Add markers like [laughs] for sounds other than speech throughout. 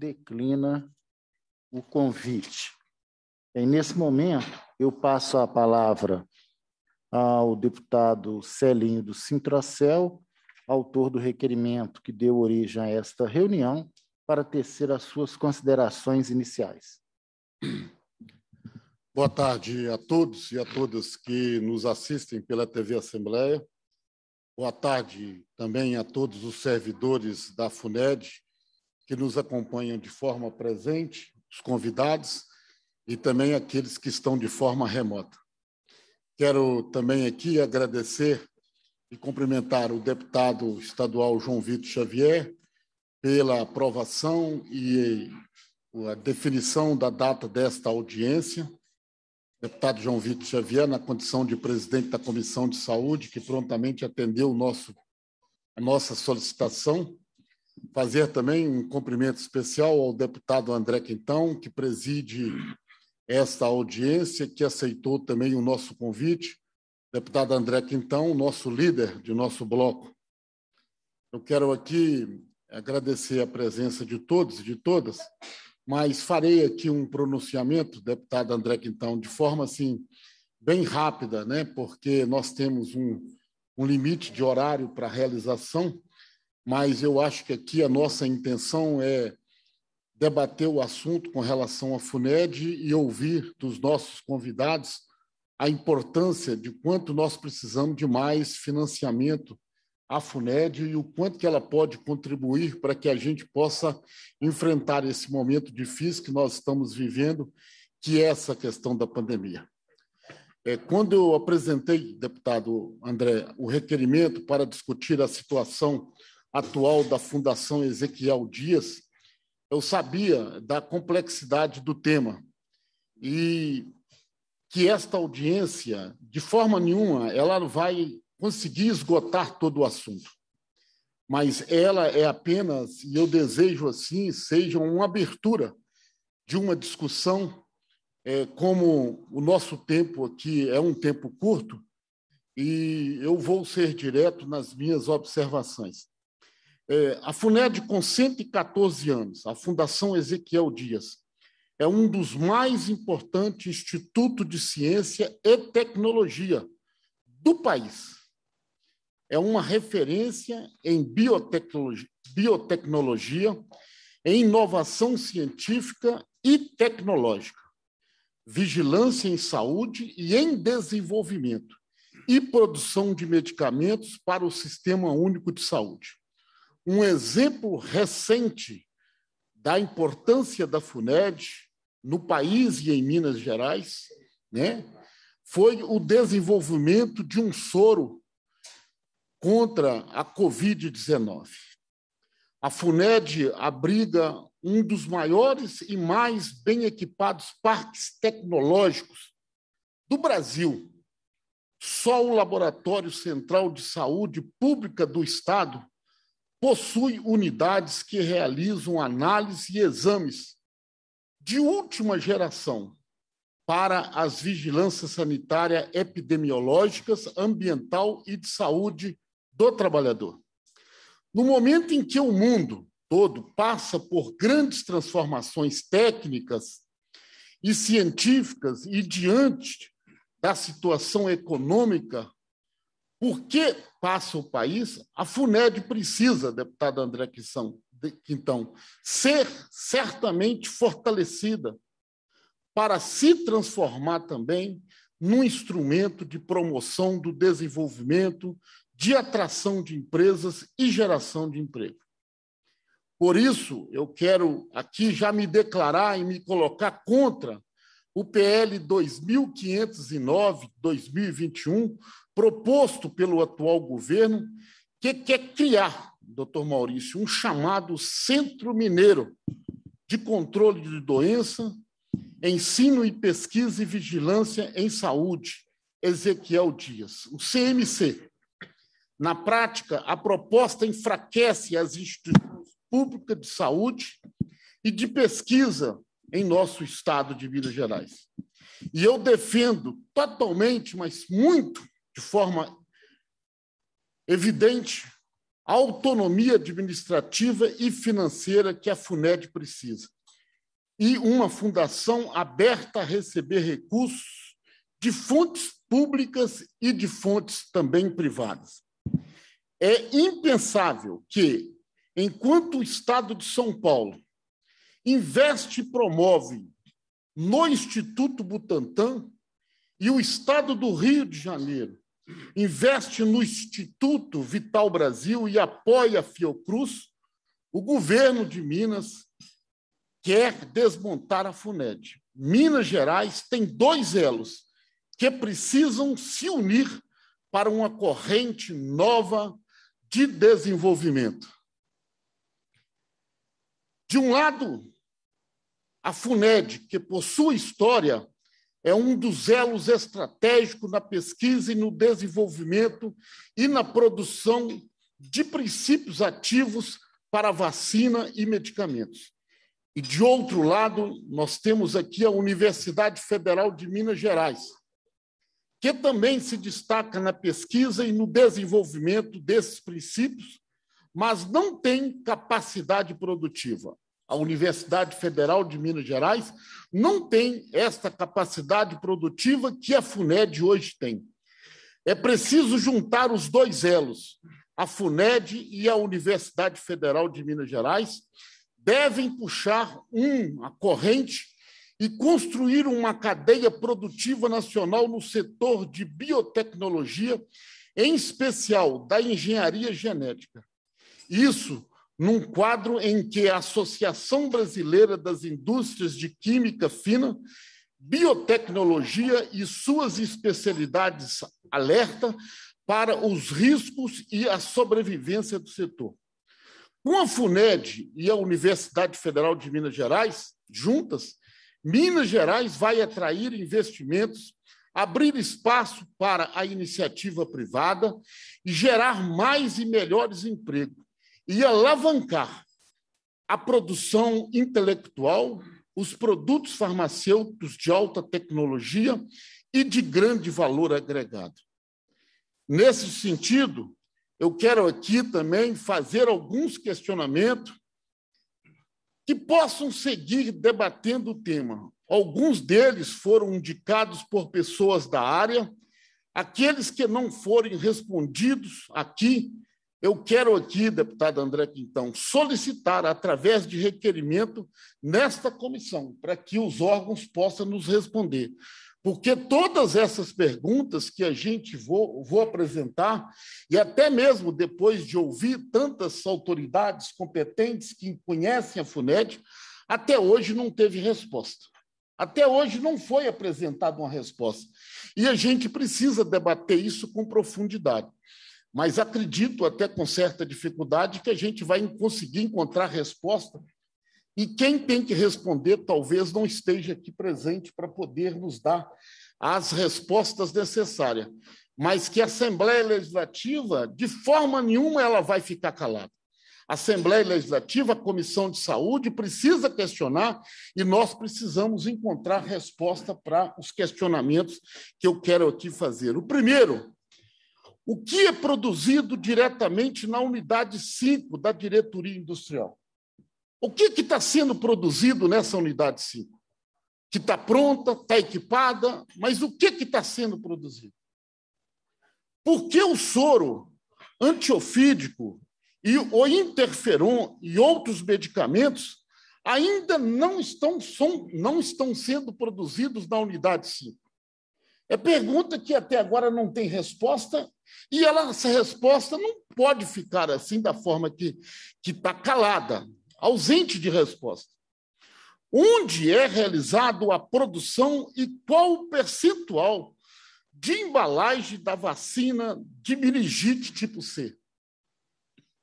declina o convite. E nesse momento, eu passo a palavra ao deputado Celinho do Sintracel, autor do requerimento que deu origem a esta reunião, para tecer as suas considerações iniciais. Boa tarde a todos e a todas que nos assistem pela TV Assembleia. Boa tarde também a todos os servidores da FUNED que nos acompanham de forma presente, os convidados e também aqueles que estão de forma remota. Quero também aqui agradecer e cumprimentar o deputado estadual João Vitor Xavier pela aprovação e a definição da data desta audiência. Deputado João Vitor Xavier, na condição de presidente da Comissão de Saúde, que prontamente atendeu nosso, a nossa solicitação fazer também um cumprimento especial ao deputado André Quintão, que preside esta audiência, que aceitou também o nosso convite. Deputado André Quintão, nosso líder de nosso bloco. Eu quero aqui agradecer a presença de todos e de todas, mas farei aqui um pronunciamento, deputado André Quintão, de forma assim bem rápida, né? Porque nós temos um, um limite de horário para realização mas eu acho que aqui a nossa intenção é debater o assunto com relação à FUNED e ouvir dos nossos convidados a importância de quanto nós precisamos de mais financiamento à FUNED e o quanto que ela pode contribuir para que a gente possa enfrentar esse momento difícil que nós estamos vivendo, que é essa questão da pandemia. É, quando eu apresentei, deputado André, o requerimento para discutir a situação atual da Fundação Ezequiel Dias, eu sabia da complexidade do tema e que esta audiência, de forma nenhuma, ela vai conseguir esgotar todo o assunto. Mas ela é apenas, e eu desejo assim, seja uma abertura de uma discussão, é, como o nosso tempo aqui é um tempo curto, e eu vou ser direto nas minhas observações. É, a FUNED, com 114 anos, a Fundação Ezequiel Dias, é um dos mais importantes institutos de ciência e tecnologia do país. É uma referência em biotecnologia, biotecnologia em inovação científica e tecnológica, vigilância em saúde e em desenvolvimento, e produção de medicamentos para o Sistema Único de Saúde. Um exemplo recente da importância da FUNED no país e em Minas Gerais, né, foi o desenvolvimento de um soro contra a Covid-19. A FUNED abriga um dos maiores e mais bem equipados parques tecnológicos do Brasil. Só o Laboratório Central de Saúde Pública do Estado possui unidades que realizam análise e exames de última geração para as vigilâncias sanitárias, epidemiológicas, ambiental e de saúde do trabalhador. No momento em que o mundo todo passa por grandes transformações técnicas e científicas e diante da situação econômica por que passa o país? A FUNED precisa, deputado André Quissão, Quintão, ser certamente fortalecida para se transformar também num instrumento de promoção do desenvolvimento, de atração de empresas e geração de emprego. Por isso, eu quero aqui já me declarar e me colocar contra o PL 2509-2021, proposto pelo atual governo, que quer criar, doutor Maurício, um chamado Centro Mineiro de Controle de Doença, Ensino e Pesquisa e Vigilância em Saúde, Ezequiel Dias, o CMC. Na prática, a proposta enfraquece as instituições públicas de saúde e de pesquisa em nosso estado de Minas Gerais. E eu defendo totalmente, mas muito, de forma evidente a autonomia administrativa e financeira que a FUNED precisa. E uma fundação aberta a receber recursos de fontes públicas e de fontes também privadas. É impensável que, enquanto o Estado de São Paulo investe e promove no Instituto Butantan e o Estado do Rio de Janeiro investe no Instituto Vital Brasil e apoia a Fiocruz, o governo de Minas quer desmontar a FUNED. Minas Gerais tem dois elos que precisam se unir para uma corrente nova de desenvolvimento. De um lado, a FUNED, que possui história é um dos elos estratégicos na pesquisa e no desenvolvimento e na produção de princípios ativos para vacina e medicamentos. E, de outro lado, nós temos aqui a Universidade Federal de Minas Gerais, que também se destaca na pesquisa e no desenvolvimento desses princípios, mas não tem capacidade produtiva a Universidade Federal de Minas Gerais, não tem esta capacidade produtiva que a FUNED hoje tem. É preciso juntar os dois elos. A FUNED e a Universidade Federal de Minas Gerais devem puxar um a corrente e construir uma cadeia produtiva nacional no setor de biotecnologia, em especial da engenharia genética. Isso num quadro em que a Associação Brasileira das Indústrias de Química Fina, Biotecnologia e suas especialidades alerta para os riscos e a sobrevivência do setor. Com a FUNED e a Universidade Federal de Minas Gerais, juntas, Minas Gerais vai atrair investimentos, abrir espaço para a iniciativa privada e gerar mais e melhores empregos e alavancar a produção intelectual, os produtos farmacêuticos de alta tecnologia e de grande valor agregado. Nesse sentido, eu quero aqui também fazer alguns questionamentos que possam seguir debatendo o tema. Alguns deles foram indicados por pessoas da área. Aqueles que não forem respondidos aqui eu quero aqui, deputado André Quintão, solicitar, através de requerimento, nesta comissão, para que os órgãos possam nos responder. Porque todas essas perguntas que a gente vou, vou apresentar, e até mesmo depois de ouvir tantas autoridades competentes que conhecem a FUNED, até hoje não teve resposta. Até hoje não foi apresentada uma resposta. E a gente precisa debater isso com profundidade. Mas acredito, até com certa dificuldade, que a gente vai conseguir encontrar resposta. E quem tem que responder talvez não esteja aqui presente para poder nos dar as respostas necessárias. Mas que a Assembleia Legislativa, de forma nenhuma, ela vai ficar calada. A Assembleia Legislativa, a Comissão de Saúde precisa questionar e nós precisamos encontrar resposta para os questionamentos que eu quero aqui fazer. O primeiro o que é produzido diretamente na unidade 5 da diretoria industrial? O que está sendo produzido nessa unidade 5? Que está pronta, está equipada, mas o que está sendo produzido? Por que o soro antiofídico e o interferon e outros medicamentos ainda não estão, são, não estão sendo produzidos na unidade 5? É pergunta que até agora não tem resposta, e ela, essa resposta não pode ficar assim da forma que está calada, ausente de resposta. Onde é realizada a produção e qual o percentual de embalagem da vacina de meningite tipo C?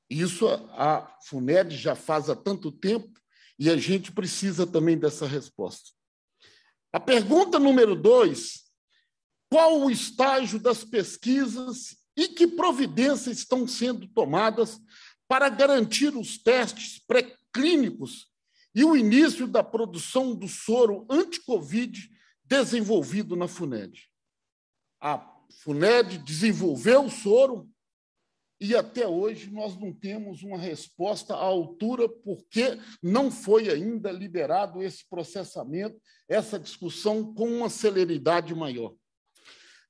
Isso a FUNED já faz há tanto tempo e a gente precisa também dessa resposta. A pergunta número dois qual o estágio das pesquisas e que providências estão sendo tomadas para garantir os testes pré-clínicos e o início da produção do soro anti-Covid desenvolvido na FUNED. A FUNED desenvolveu o soro e até hoje nós não temos uma resposta à altura, porque não foi ainda liberado esse processamento, essa discussão com uma celeridade maior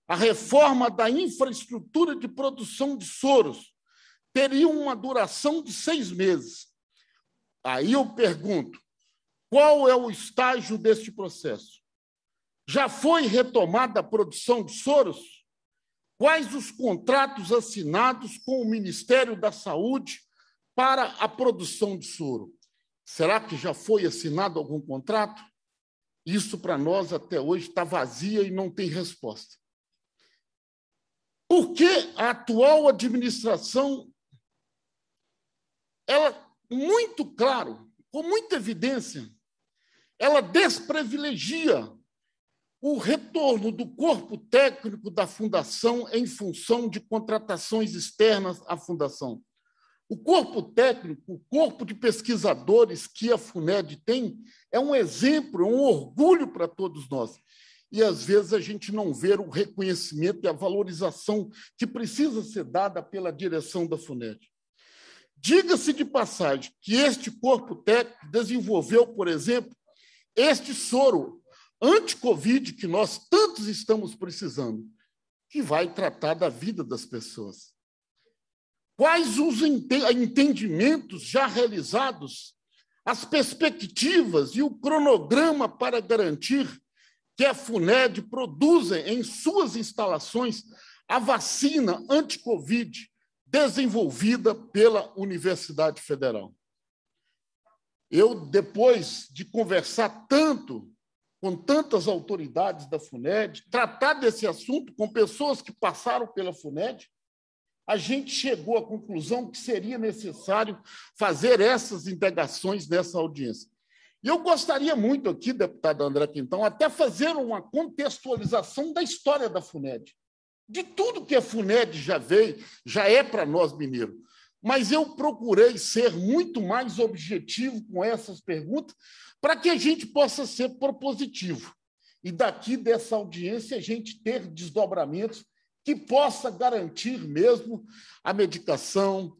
a reforma da infraestrutura de produção de soros teria uma duração de seis meses. Aí eu pergunto: qual é o estágio deste processo? Já foi retomada a produção de soros? Quais os contratos assinados com o Ministério da Saúde para a produção de soro? Será que já foi assinado algum contrato? Isso para nós até hoje está vazia e não tem resposta. Por que a atual administração, ela, muito claro, com muita evidência, ela desprivilegia o retorno do corpo técnico da fundação em função de contratações externas à fundação. O corpo técnico, o corpo de pesquisadores que a FUNED tem, é um exemplo, é um orgulho para todos nós e às vezes a gente não vê o reconhecimento e a valorização que precisa ser dada pela direção da FUNED. Diga-se de passagem que este corpo técnico desenvolveu, por exemplo, este soro anti-Covid que nós tantos estamos precisando, que vai tratar da vida das pessoas. Quais os entendimentos já realizados, as perspectivas e o cronograma para garantir que a FUNED produzem em suas instalações a vacina anti-Covid desenvolvida pela Universidade Federal. Eu, depois de conversar tanto com tantas autoridades da FUNED, tratar desse assunto com pessoas que passaram pela FUNED, a gente chegou à conclusão que seria necessário fazer essas indagações nessa audiência. E eu gostaria muito aqui, deputado André Quintão, até fazer uma contextualização da história da FUNED. De tudo que a FUNED já veio, já é para nós, mineiro. Mas eu procurei ser muito mais objetivo com essas perguntas para que a gente possa ser propositivo. E daqui dessa audiência a gente ter desdobramentos que possa garantir mesmo a medicação,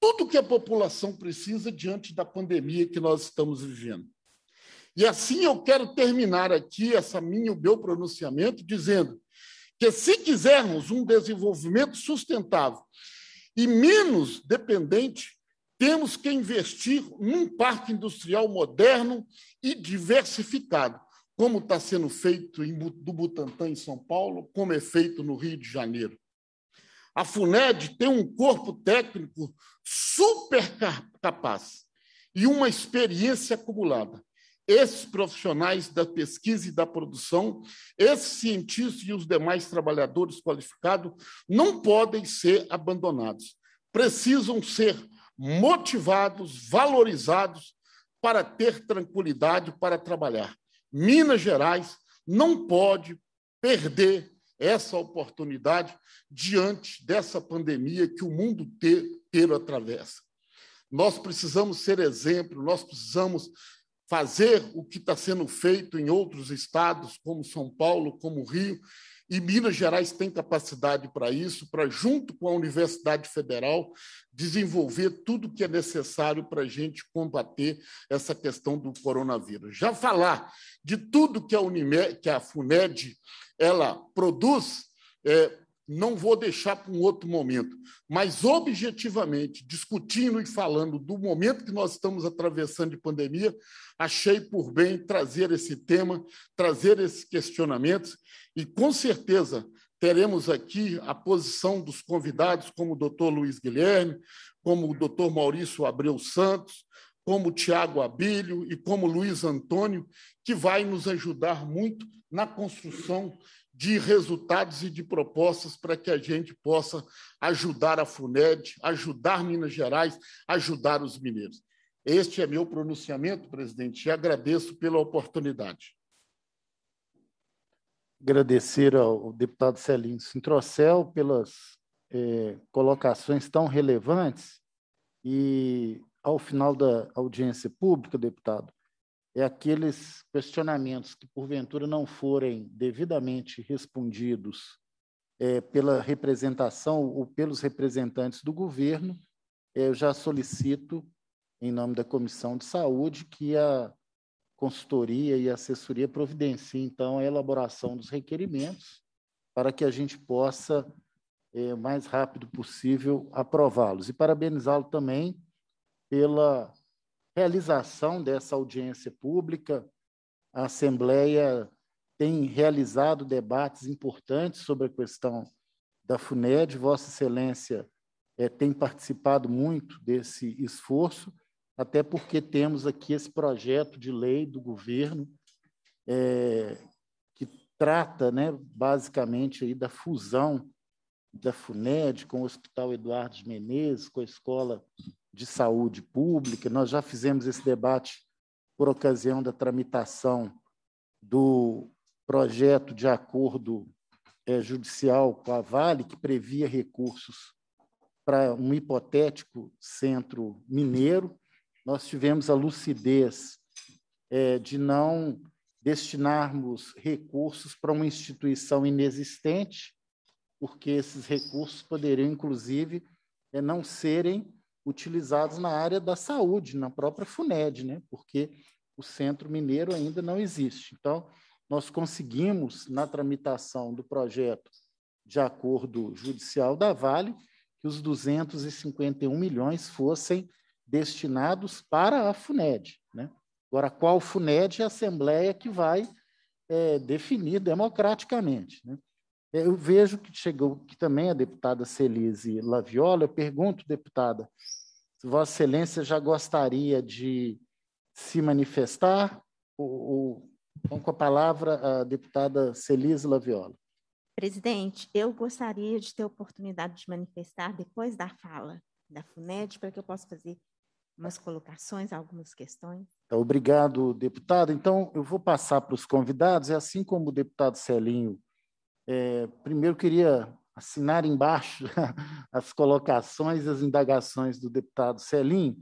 tudo que a população precisa diante da pandemia que nós estamos vivendo. E assim eu quero terminar aqui essa minha, o meu pronunciamento, dizendo que se quisermos um desenvolvimento sustentável e menos dependente, temos que investir num parque industrial moderno e diversificado, como está sendo feito em, do Butantã, em São Paulo, como é feito no Rio de Janeiro. A FUNED tem um corpo técnico super capaz e uma experiência acumulada esses profissionais da pesquisa e da produção, esses cientistas e os demais trabalhadores qualificados não podem ser abandonados. Precisam ser motivados, valorizados para ter tranquilidade para trabalhar. Minas Gerais não pode perder essa oportunidade diante dessa pandemia que o mundo inteiro atravessa. Nós precisamos ser exemplo, nós precisamos fazer o que está sendo feito em outros estados, como São Paulo, como Rio, e Minas Gerais tem capacidade para isso, para, junto com a Universidade Federal, desenvolver tudo que é necessário para a gente combater essa questão do coronavírus. Já falar de tudo que a, Unimed, que a FUNED ela produz, é, não vou deixar para um outro momento, mas objetivamente, discutindo e falando do momento que nós estamos atravessando de pandemia, achei por bem trazer esse tema, trazer esses questionamentos e, com certeza, teremos aqui a posição dos convidados, como o doutor Luiz Guilherme, como o doutor Maurício Abreu Santos, como o Tiago Abílio e como o Luiz Antônio, que vai nos ajudar muito na construção de resultados e de propostas para que a gente possa ajudar a FUNED, ajudar Minas Gerais, ajudar os mineiros. Este é meu pronunciamento, presidente, e agradeço pela oportunidade. Agradecer ao deputado Celinho Sintrocel pelas eh, colocações tão relevantes e, ao final da audiência pública, deputado, é aqueles questionamentos que, porventura, não forem devidamente respondidos é, pela representação ou pelos representantes do governo, é, eu já solicito, em nome da Comissão de Saúde, que a consultoria e a assessoria providencie, então, a elaboração dos requerimentos para que a gente possa, é, o mais rápido possível, aprová-los. E parabenizá-lo também pela realização dessa audiência pública. A Assembleia tem realizado debates importantes sobre a questão da FUNED. Vossa Excelência é, tem participado muito desse esforço, até porque temos aqui esse projeto de lei do governo é, que trata, né, basicamente, aí da fusão da FUNED com o Hospital Eduardo de Menezes, com a Escola de saúde pública. Nós já fizemos esse debate por ocasião da tramitação do projeto de acordo é, judicial com a Vale, que previa recursos para um hipotético centro mineiro. Nós tivemos a lucidez é, de não destinarmos recursos para uma instituição inexistente, porque esses recursos poderiam, inclusive, é, não serem utilizados na área da saúde, na própria FUNED, né? porque o Centro Mineiro ainda não existe. Então, nós conseguimos, na tramitação do projeto de acordo judicial da Vale, que os 251 milhões fossem destinados para a FUNED. Né? Agora, qual FUNED é a Assembleia que vai é, definir democraticamente. Né? Eu vejo que chegou que também a deputada Celise Laviola. Eu pergunto, deputada, se Vossa Excelência já gostaria de se manifestar? Ou, ou com a palavra a deputada Celise Laviola. Presidente, eu gostaria de ter a oportunidade de manifestar depois da fala da FUNED, para que eu possa fazer umas colocações, algumas questões. Tá, obrigado, deputado. Então, eu vou passar para os convidados, e é assim como o deputado Celinho é, primeiro, queria assinar embaixo [laughs] as colocações e as indagações do deputado Celim.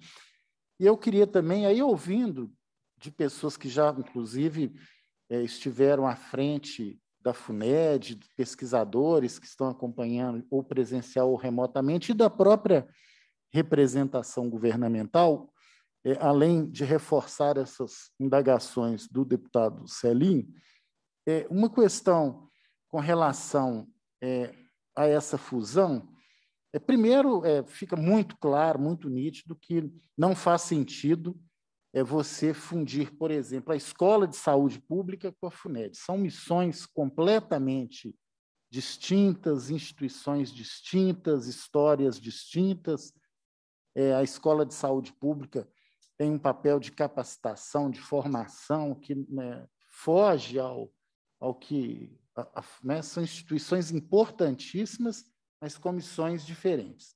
E eu queria também, aí ouvindo de pessoas que já, inclusive, é, estiveram à frente da FUNED, pesquisadores que estão acompanhando ou presencial ou remotamente, e da própria representação governamental, é, além de reforçar essas indagações do deputado Celim, é, uma questão com relação é, a essa fusão, é, primeiro, é, fica muito claro, muito nítido, que não faz sentido é você fundir, por exemplo, a Escola de Saúde Pública com a FUNED. São missões completamente distintas, instituições distintas, histórias distintas. É, a Escola de Saúde Pública tem um papel de capacitação, de formação, que né, foge ao, ao que né, são instituições importantíssimas, mas comissões diferentes.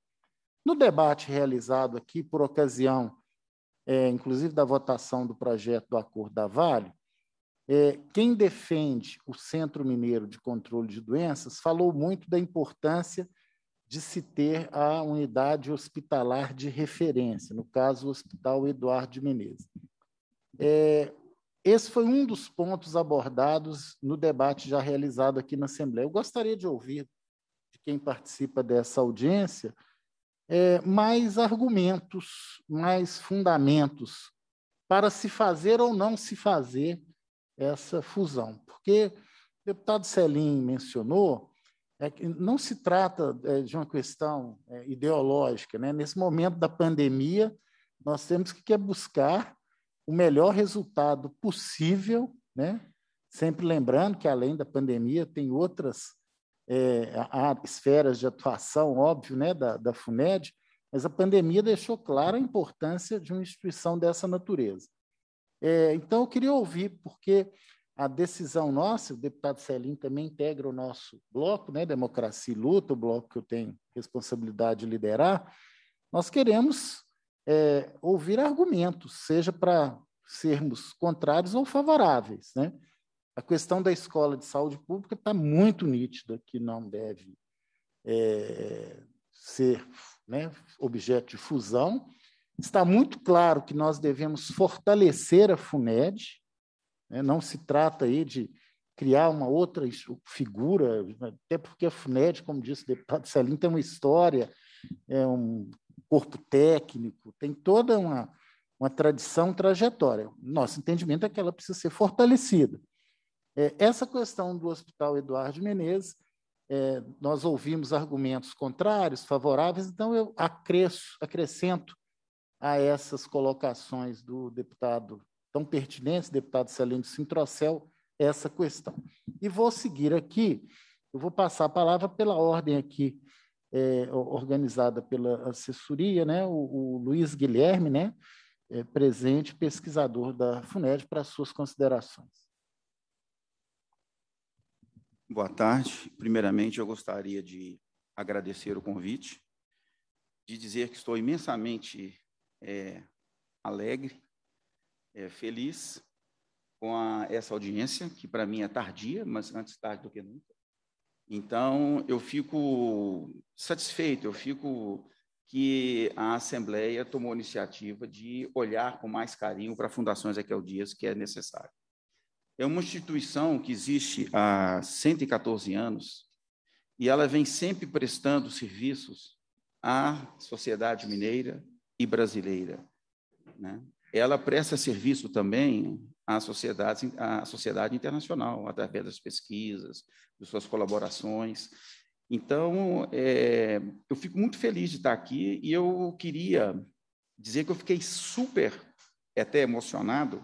No debate realizado aqui, por ocasião, é, inclusive, da votação do projeto do Acordo da Vale, é, quem defende o Centro Mineiro de Controle de Doenças falou muito da importância de se ter a unidade hospitalar de referência, no caso, o Hospital Eduardo de Menezes. É, esse foi um dos pontos abordados no debate já realizado aqui na Assembleia. Eu gostaria de ouvir de quem participa dessa audiência é, mais argumentos, mais fundamentos para se fazer ou não se fazer essa fusão. Porque o deputado Selim mencionou é que não se trata é, de uma questão é, ideológica. Né? Nesse momento da pandemia, nós temos que é buscar o melhor resultado possível, né? Sempre lembrando que além da pandemia tem outras é, esferas de atuação, óbvio, né, da, da FUNED, mas a pandemia deixou clara a importância de uma instituição dessa natureza. É, então, eu queria ouvir, porque a decisão nossa, o deputado Celim também integra o nosso bloco, né, Democracia e Luta, o bloco que eu tenho responsabilidade de liderar, nós queremos é, ouvir argumentos, seja para sermos contrários ou favoráveis. Né? A questão da escola de saúde pública está muito nítida, que não deve é, ser né, objeto de fusão. Está muito claro que nós devemos fortalecer a FUNED, né? não se trata aí de criar uma outra figura, até porque a FUNED, como disse o deputado Celim, tem uma história, é um corpo técnico, tem toda uma, uma tradição, trajetória. Nosso entendimento é que ela precisa ser fortalecida. É, essa questão do Hospital Eduardo Menezes, é, nós ouvimos argumentos contrários, favoráveis, então eu acresço, acrescento a essas colocações do deputado tão pertinentes, deputado Celino Sintrocel, essa questão. E vou seguir aqui, eu vou passar a palavra pela ordem aqui é, organizada pela assessoria, né, o, o Luiz Guilherme, né, é, presente, pesquisador da FUNED, para suas considerações. Boa tarde. Primeiramente, eu gostaria de agradecer o convite, de dizer que estou imensamente é, alegre, é, feliz com a, essa audiência, que para mim é tardia, mas antes tarde do que nunca então, eu fico satisfeito, eu fico que a Assembleia tomou a iniciativa de olhar com mais carinho para Fundações Raquel Dias, que é necessário. É uma instituição que existe há 114 anos e ela vem sempre prestando serviços à sociedade mineira e brasileira. Né? Ela presta serviço também à sociedade, à sociedade internacional, através das pesquisas, de suas colaborações. Então, é, eu fico muito feliz de estar aqui e eu queria dizer que eu fiquei super, até emocionado,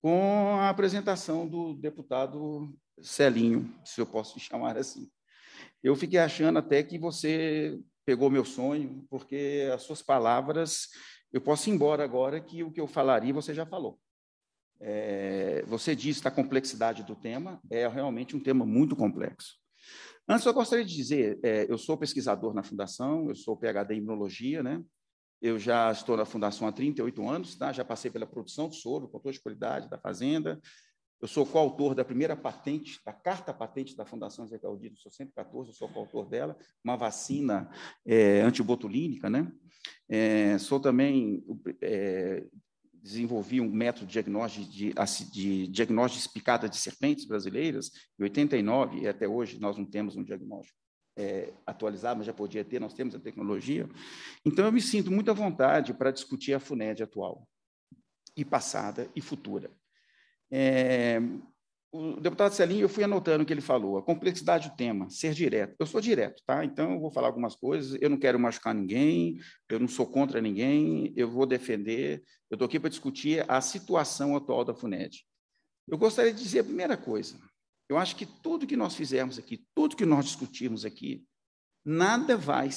com a apresentação do deputado Celinho, se eu posso te [laughs] chamar assim. Eu fiquei achando até que você pegou meu sonho, porque as suas palavras, eu posso ir embora agora que o que eu falaria você já falou. É, você disse da complexidade do tema, é realmente um tema muito complexo. Antes, eu gostaria de dizer, é, eu sou pesquisador na Fundação, eu sou PhD em Imunologia, né? Eu já estou na Fundação há 38 anos, tá? já passei pela produção de soro, controle de qualidade da fazenda. Eu sou coautor da primeira patente, da carta patente da Fundação Zé Galdino, sou 114, eu sou coautor dela, uma vacina é, antibotulínica, né? É, sou também é, desenvolvi um método de diagnóstico de, de diagnóstico de espicada de serpentes brasileiras, em 89, e até hoje nós não temos um diagnóstico é, atualizado, mas já podia ter, nós temos a tecnologia. Então, eu me sinto muito à vontade para discutir a FUNED atual, e passada e futura. É, o deputado Celinho, eu fui anotando o que ele falou, a complexidade do tema, ser direto. Eu sou direto, tá? Então, eu vou falar algumas coisas, eu não quero machucar ninguém, eu não sou contra ninguém, eu vou defender, eu estou aqui para discutir a situação atual da FUNED. Eu gostaria de dizer a primeira coisa, eu acho que tudo que nós fizermos aqui, tudo que nós discutirmos aqui, nada vai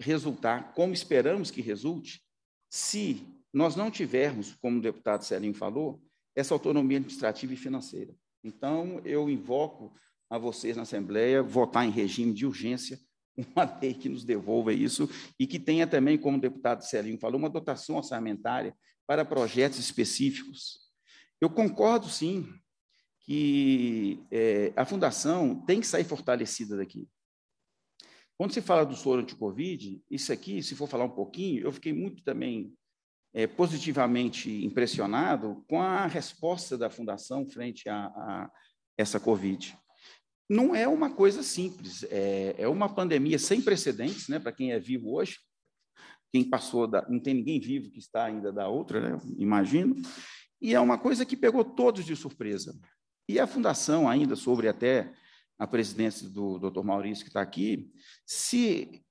resultar como esperamos que resulte se nós não tivermos, como o deputado Celinho falou, essa autonomia administrativa e financeira. Então, eu invoco a vocês na Assembleia votar em regime de urgência [laughs] uma lei que nos devolva isso e que tenha também, como o deputado Celinho falou, uma dotação orçamentária para projetos específicos. Eu concordo, sim, que é, a fundação tem que sair fortalecida daqui. Quando se fala do soro anti-Covid, isso aqui, se for falar um pouquinho, eu fiquei muito também é, positivamente impressionado com a resposta da Fundação frente a, a essa Covid. Não é uma coisa simples, é, é uma pandemia sem precedentes, né, para quem é vivo hoje, quem passou, da, não tem ninguém vivo que está ainda da outra, né, imagino, e é uma coisa que pegou todos de surpresa. E a Fundação, ainda sobre até a presidência do Dr. Maurício, que está aqui, se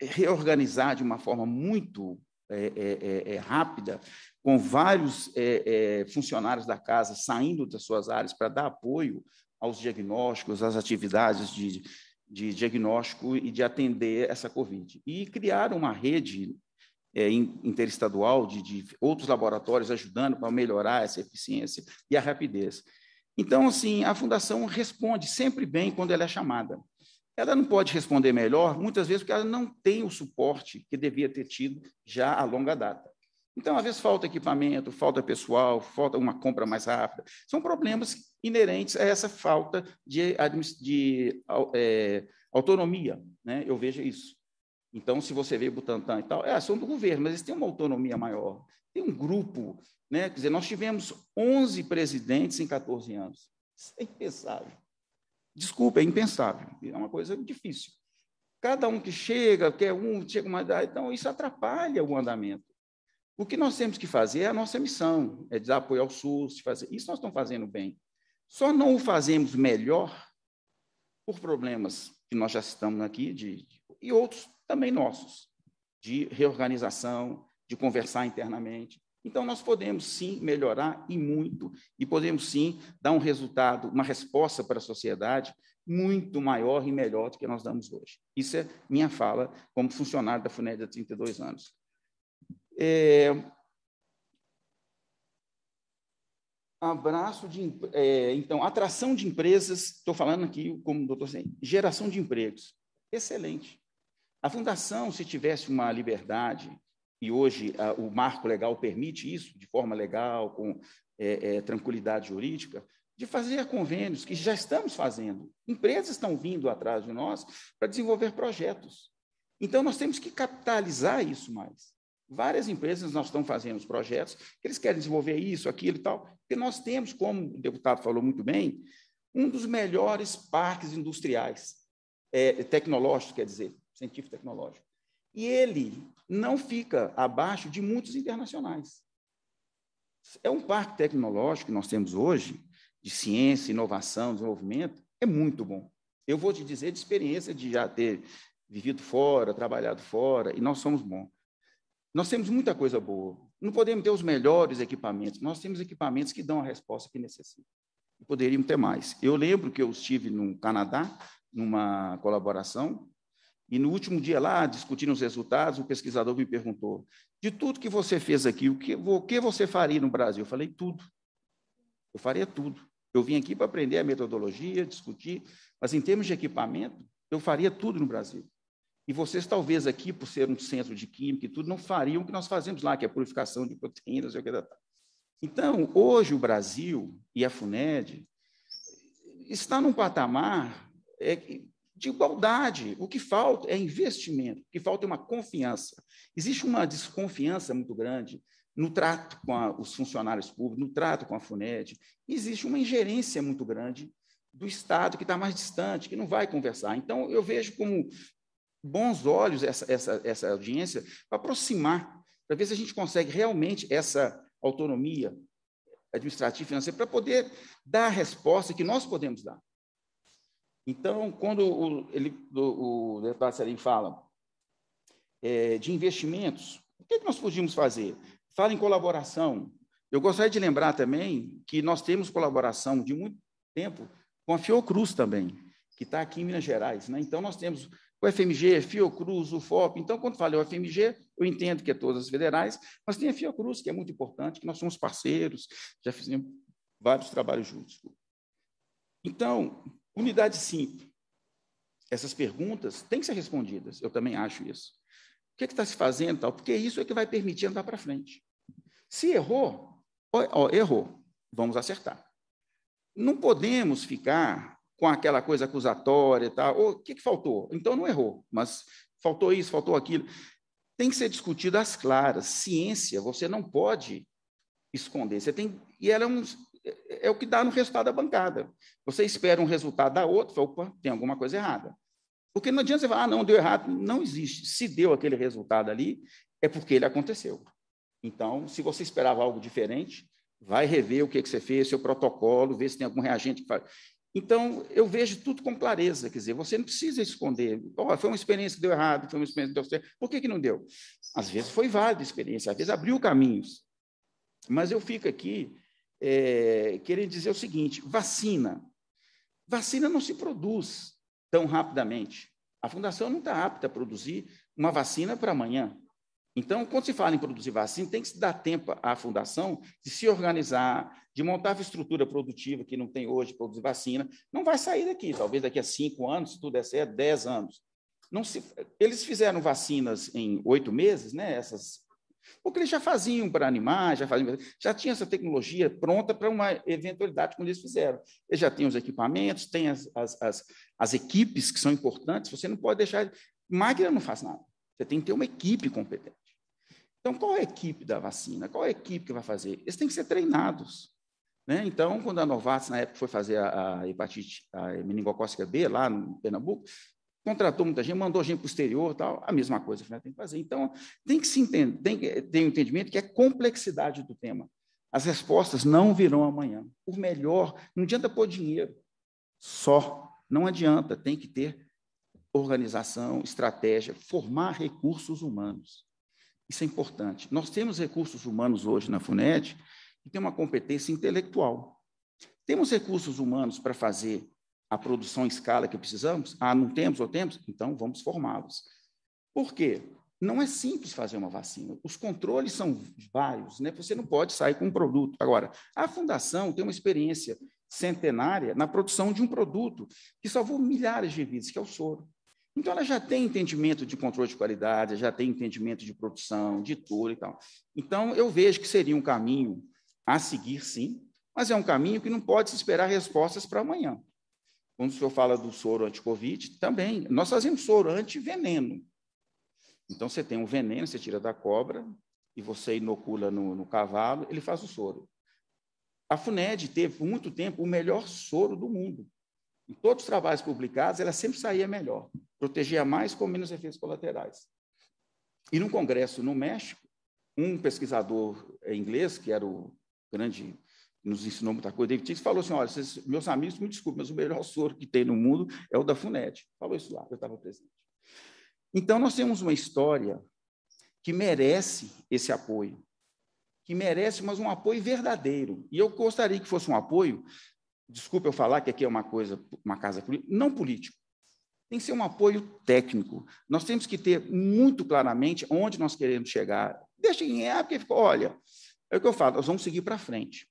reorganizar de uma forma muito é é, é, é, rápida, com vários é, funcionários da casa saindo das suas áreas para dar apoio aos diagnósticos, às atividades de, de diagnóstico e de atender essa Covid. E criaram uma rede é, interestadual de, de, outros laboratórios ajudando para melhorar essa eficiência e a rapidez. Então, assim, a fundação responde sempre bem quando ela é chamada. Ela não pode responder melhor, muitas vezes, porque ela não tem o suporte que devia ter tido já a longa data. Então, às vezes, falta equipamento, falta pessoal, falta uma compra mais rápida. São problemas inerentes a essa falta de, de é, autonomia. Né? Eu vejo isso. Então, se você vê Butantan e tal, é ação do governo, mas eles têm uma autonomia maior, tem um grupo. Né? Quer dizer, nós tivemos 11 presidentes em 14 anos. Isso é impensável. Desculpa, é impensável, é uma coisa difícil. Cada um que chega, quer um, chega uma idade, então isso atrapalha o andamento. O que nós temos que fazer é a nossa missão, é dar apoio ao SUS, fazer. Isso nós estamos fazendo bem. Só não o fazemos melhor por problemas que nós já estamos aqui de, e outros também nossos, de reorganização, de conversar internamente. Então, nós podemos sim melhorar e muito, e podemos sim dar um resultado, uma resposta para a sociedade muito maior e melhor do que nós damos hoje. Isso é minha fala como funcionário da FUNED há 32 anos. É... Abraço de. É, então, atração de empresas, estou falando aqui como doutor Sen, geração de empregos. Excelente. A fundação, se tivesse uma liberdade e hoje a, o marco legal permite isso de forma legal, com é, é, tranquilidade jurídica, de fazer convênios, que já estamos fazendo. Empresas estão vindo atrás de nós para desenvolver projetos. Então, nós temos que capitalizar isso mais. Várias empresas nós fazendo os projetos, eles querem desenvolver isso, aquilo e tal, porque nós temos, como o deputado falou muito bem, um dos melhores parques industriais, é, tecnológicos, quer dizer, científico-tecnológico. E ele não fica abaixo de muitos internacionais. É um parque tecnológico que nós temos hoje, de ciência, inovação, desenvolvimento, é muito bom. Eu vou te dizer de experiência de já ter vivido fora, trabalhado fora, e nós somos bons. Nós temos muita coisa boa. Não podemos ter os melhores equipamentos, nós temos equipamentos que dão a resposta que necessita. E poderíamos ter mais. Eu lembro que eu estive no Canadá, numa colaboração, e no último dia lá, discutindo os resultados, o pesquisador me perguntou: de tudo que você fez aqui, o que, o que você faria no Brasil? Eu falei: tudo. Eu faria tudo. Eu vim aqui para aprender a metodologia, discutir, mas em termos de equipamento, eu faria tudo no Brasil. E vocês, talvez aqui, por ser um centro de química e tudo, não fariam o que nós fazemos lá, que é a purificação de proteínas e o que da Então, hoje o Brasil e a FUNED está num patamar é, de igualdade. O que falta é investimento, o que falta é uma confiança. Existe uma desconfiança muito grande no trato com a, os funcionários públicos, no trato com a FUNED. Existe uma ingerência muito grande do Estado que está mais distante, que não vai conversar. Então, eu vejo como bons olhos essa, essa, essa audiência para aproximar, para ver se a gente consegue realmente essa autonomia administrativa e financeira para poder dar a resposta que nós podemos dar. Então, quando o, ele, o, o deputado Selim fala é, de investimentos, o que, é que nós podíamos fazer? Fala em colaboração. Eu gostaria de lembrar também que nós temos colaboração de muito tempo com a Fiocruz também, que está aqui em Minas Gerais. Né? Então, nós temos o FMG, Fiocruz, o FOP. Então, quando falei o FMG, eu entendo que é todas as federais, mas tem a Fiocruz, que é muito importante, que nós somos parceiros, já fizemos vários trabalhos juntos. Então, Unidade 5. Essas perguntas têm que ser respondidas, eu também acho isso. O que, é que está se fazendo tal? Porque isso é que vai permitir andar para frente. Se errou, ó, ó, errou, vamos acertar. Não podemos ficar com aquela coisa acusatória e tal. O que, que faltou? Então não errou, mas faltou isso, faltou aquilo. Tem que ser discutido às claras. Ciência, você não pode esconder. Você tem e ela é um, é, é o que dá no resultado da bancada. Você espera um resultado da outra, fala, opa, tem alguma coisa errada. Porque não adianta você falar, ah, não, deu errado. Não existe. Se deu aquele resultado ali, é porque ele aconteceu. Então, se você esperava algo diferente, vai rever o que, que você fez, seu protocolo, ver se tem algum reagente que faz. Então, eu vejo tudo com clareza, quer dizer, você não precisa esconder. Oh, foi uma experiência que deu errado, foi uma experiência que deu certo. Por que, que não deu? Às vezes foi válida a experiência, às vezes abriu caminhos. Mas eu fico aqui é, querendo dizer o seguinte: vacina. Vacina não se produz tão rapidamente. A fundação não está apta a produzir uma vacina para amanhã. Então, quando se fala em produzir vacina, tem que se dar tempo à fundação de se organizar, de montar a estrutura produtiva que não tem hoje, produzir vacina. Não vai sair daqui, talvez daqui a cinco anos, se tudo der certo, dez anos. Se, eles fizeram vacinas em oito meses, né? essas porque eles já faziam para animais, já faziam, já tinha essa tecnologia pronta para uma eventualidade quando eles fizeram. Eles já têm os equipamentos, têm as, as, as, as equipes que são importantes, você não pode deixar. Máquina não faz nada. Você tem que ter uma equipe competente. Então, qual é a equipe da vacina? Qual é a equipe que vai fazer? Eles têm que ser treinados. Né? Então, quando a Novartis, na época, foi fazer a, a hepatite, a meningocócica B, lá no Pernambuco, contratou muita gente, mandou gente para o exterior, tal, a mesma coisa, né? tem que fazer. Então, tem que se entender, tem, tem um entendimento que é complexidade do tema. As respostas não virão amanhã. O melhor, não adianta pôr dinheiro só, não adianta, tem que ter organização, estratégia, formar recursos humanos. Isso é importante. Nós temos recursos humanos hoje na FUNET que tem uma competência intelectual. Temos recursos humanos para fazer a produção em escala que precisamos? Ah, não temos ou temos? Então, vamos formá-los. Por quê? Não é simples fazer uma vacina. Os controles são vários, né? Você não pode sair com um produto. Agora, a fundação tem uma experiência centenária na produção de um produto que salvou milhares de vidas, que é o soro. Então, ela já tem entendimento de controle de qualidade, já tem entendimento de produção, de tudo e tal. Então, eu vejo que seria um caminho a seguir, sim, mas é um caminho que não pode se esperar respostas para amanhã. Quando o senhor fala do soro anti-Covid, também. Nós fazemos soro anti-veneno. Então, você tem um veneno, você tira da cobra e você inocula no, no cavalo, ele faz o soro. A FUNED teve, por muito tempo, o melhor soro do mundo. Em todos os trabalhos publicados, ela sempre saía melhor, protegia mais com menos efeitos colaterais. E num congresso no México, um pesquisador inglês, que era o grande nos ensinou muita coisa. David Tix falou assim: olha, vocês, meus amigos, me desculpe, mas o melhor soro que tem no mundo é o da FUNET. Falou isso lá, eu estava presente. Então, nós temos uma história que merece esse apoio, que merece, mas um apoio verdadeiro. E eu gostaria que fosse um apoio, desculpa eu falar que aqui é uma coisa, uma casa não político. Tem que ser um apoio técnico. Nós temos que ter muito claramente onde nós queremos chegar. Deixa em é, porque olha, é o que eu falo, nós vamos seguir para frente.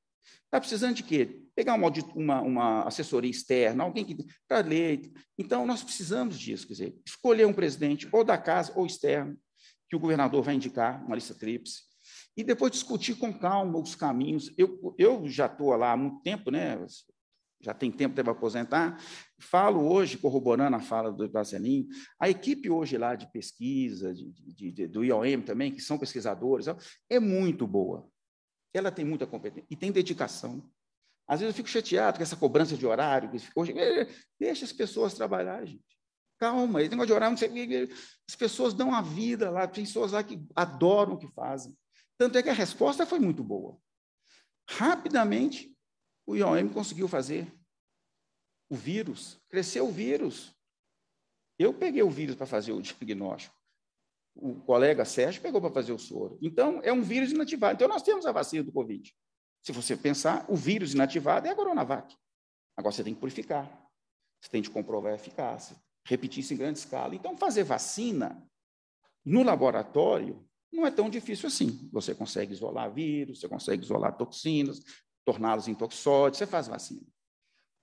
Está precisando de quê? Pegar uma, uma, uma assessoria externa, alguém que para ler. Então, nós precisamos disso, quer dizer, escolher um presidente ou da casa ou externo, que o governador vai indicar, uma lista tríplice, e depois discutir com calma os caminhos. Eu, eu já estou lá há muito tempo, né? já tem tempo até para aposentar. Falo hoje, corroborando a fala do Brasilinho a equipe hoje lá de pesquisa, de, de, de, do IOM também, que são pesquisadores, é muito boa. Ela tem muita competência e tem dedicação. Às vezes eu fico chateado com essa cobrança de horário. Eh, deixa as pessoas trabalhar, gente. Calma, esse negócio de horário, eh, as pessoas dão a vida lá, pessoas lá que adoram o que fazem. Tanto é que a resposta foi muito boa. Rapidamente, o IOM conseguiu fazer o vírus, cresceu o vírus. Eu peguei o vírus para fazer o [laughs] diagnóstico o colega Sérgio pegou para fazer o soro. Então, é um vírus inativado. Então, nós temos a vacina do Covid. Se você pensar, o vírus inativado é a Coronavac. Agora, você tem que purificar, você tem que comprovar a eficácia, repetir isso em grande escala. Então, fazer vacina no laboratório não é tão difícil assim. Você consegue isolar vírus, você consegue isolar toxinas, torná-los toxóides, você faz vacina.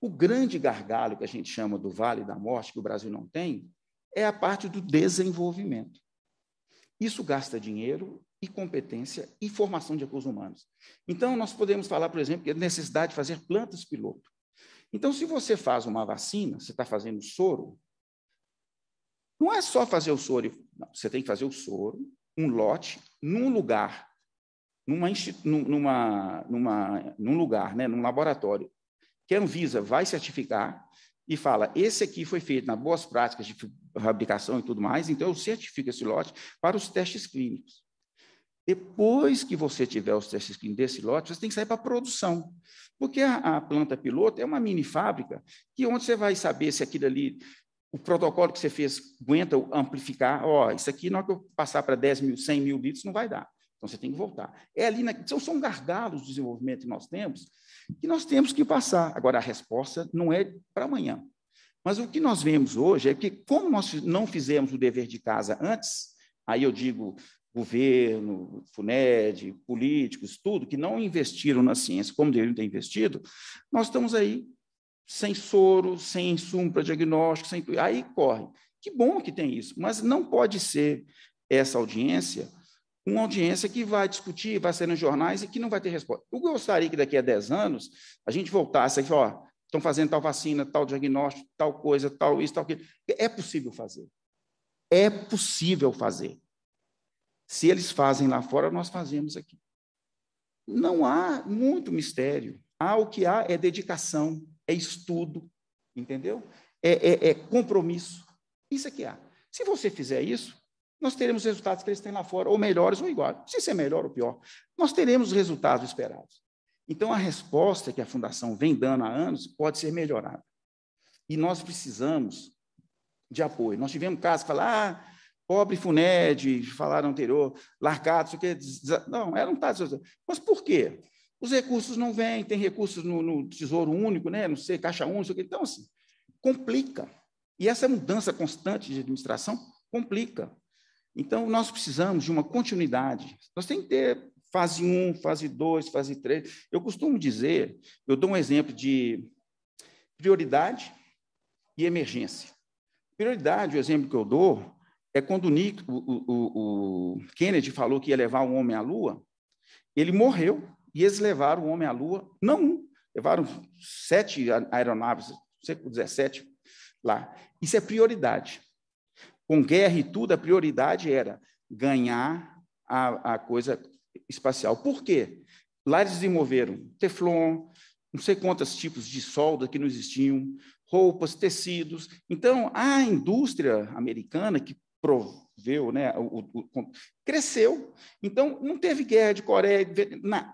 O grande gargalo que a gente chama do Vale da Morte, que o Brasil não tem, é a parte do desenvolvimento. Isso gasta dinheiro e competência e formação de recursos humanos. Então, nós podemos falar, por exemplo, que a é necessidade de fazer plantas piloto. Então, se você faz uma vacina, você está fazendo soro, não é só fazer o soro, não, você tem que fazer o soro, um lote, num lugar, numa, numa, numa, num lugar, né, num laboratório, que a Anvisa vai certificar, e fala: esse aqui foi feito na boas práticas de fabricação e tudo mais, então eu certifico esse lote para os testes clínicos. Depois que você tiver os testes clínicos desse lote, você tem que sair para a produção. Porque a, a, planta piloto é uma mini fábrica que onde você vai saber se aquilo ali, o protocolo que você fez, aguenta amplificar. Ó, isso aqui, na hora que eu passar para 10 mil, 100 mil litros, não vai dar. Então você tem que voltar. É ali na, são, são gargalos do desenvolvimento que nós temos que nós temos que passar. Agora, a resposta não é para amanhã. Mas o que nós vemos hoje é que, como nós não fizemos o dever de casa antes, aí eu digo governo, FUNED, políticos, tudo, que não investiram na ciência como deveriam ter investido, nós estamos aí sem soro, sem insumo para diagnóstico, sem... aí corre. Que bom que tem isso, mas não pode ser essa audiência uma audiência que vai discutir, vai ser nos jornais e que não vai ter resposta. Eu gostaria que daqui a 10 anos a gente voltasse e ó, estão fazendo tal vacina, tal diagnóstico, tal coisa, tal isso, tal aquilo. É possível fazer. É possível fazer. Se eles fazem lá fora, nós fazemos aqui. Não há muito mistério. Há o que há é dedicação, é estudo, entendeu? É, é, é compromisso. Isso é que há. Se você fizer isso, nós teremos resultados que eles têm lá fora, ou melhores ou iguais. Não sei se é melhor ou pior. Nós teremos os resultados esperados. Então, a resposta que a Fundação vem dando há anos pode ser melhorada. E nós precisamos de apoio. Nós tivemos casos que falaram, ah, pobre FUNED, falaram anterior, largado, isso aqui. Não, era um caso. Mas por quê? Os recursos não vêm, tem recursos no, no Tesouro Único, né? não sei, Caixa Única. Então, assim, complica. E essa mudança constante de administração complica. Então, nós precisamos de uma continuidade. Nós temos que ter fase 1, fase 2, fase 3. Eu costumo dizer, eu dou um exemplo de prioridade e emergência. Prioridade, o exemplo que eu dou, é quando o, Nick, o, o, o Kennedy falou que ia levar o um homem à Lua, ele morreu e eles levaram o homem à Lua, não um, levaram sete aeronaves, século 17 lá. Isso é prioridade com guerra e tudo, a prioridade era ganhar a, a coisa espacial. Por quê? Lá eles desenvolveram teflon, não sei quantos tipos de solda que não existiam, roupas, tecidos. Então, a indústria americana que proveu, né, o, o, cresceu. Então, não teve guerra de Coreia, não.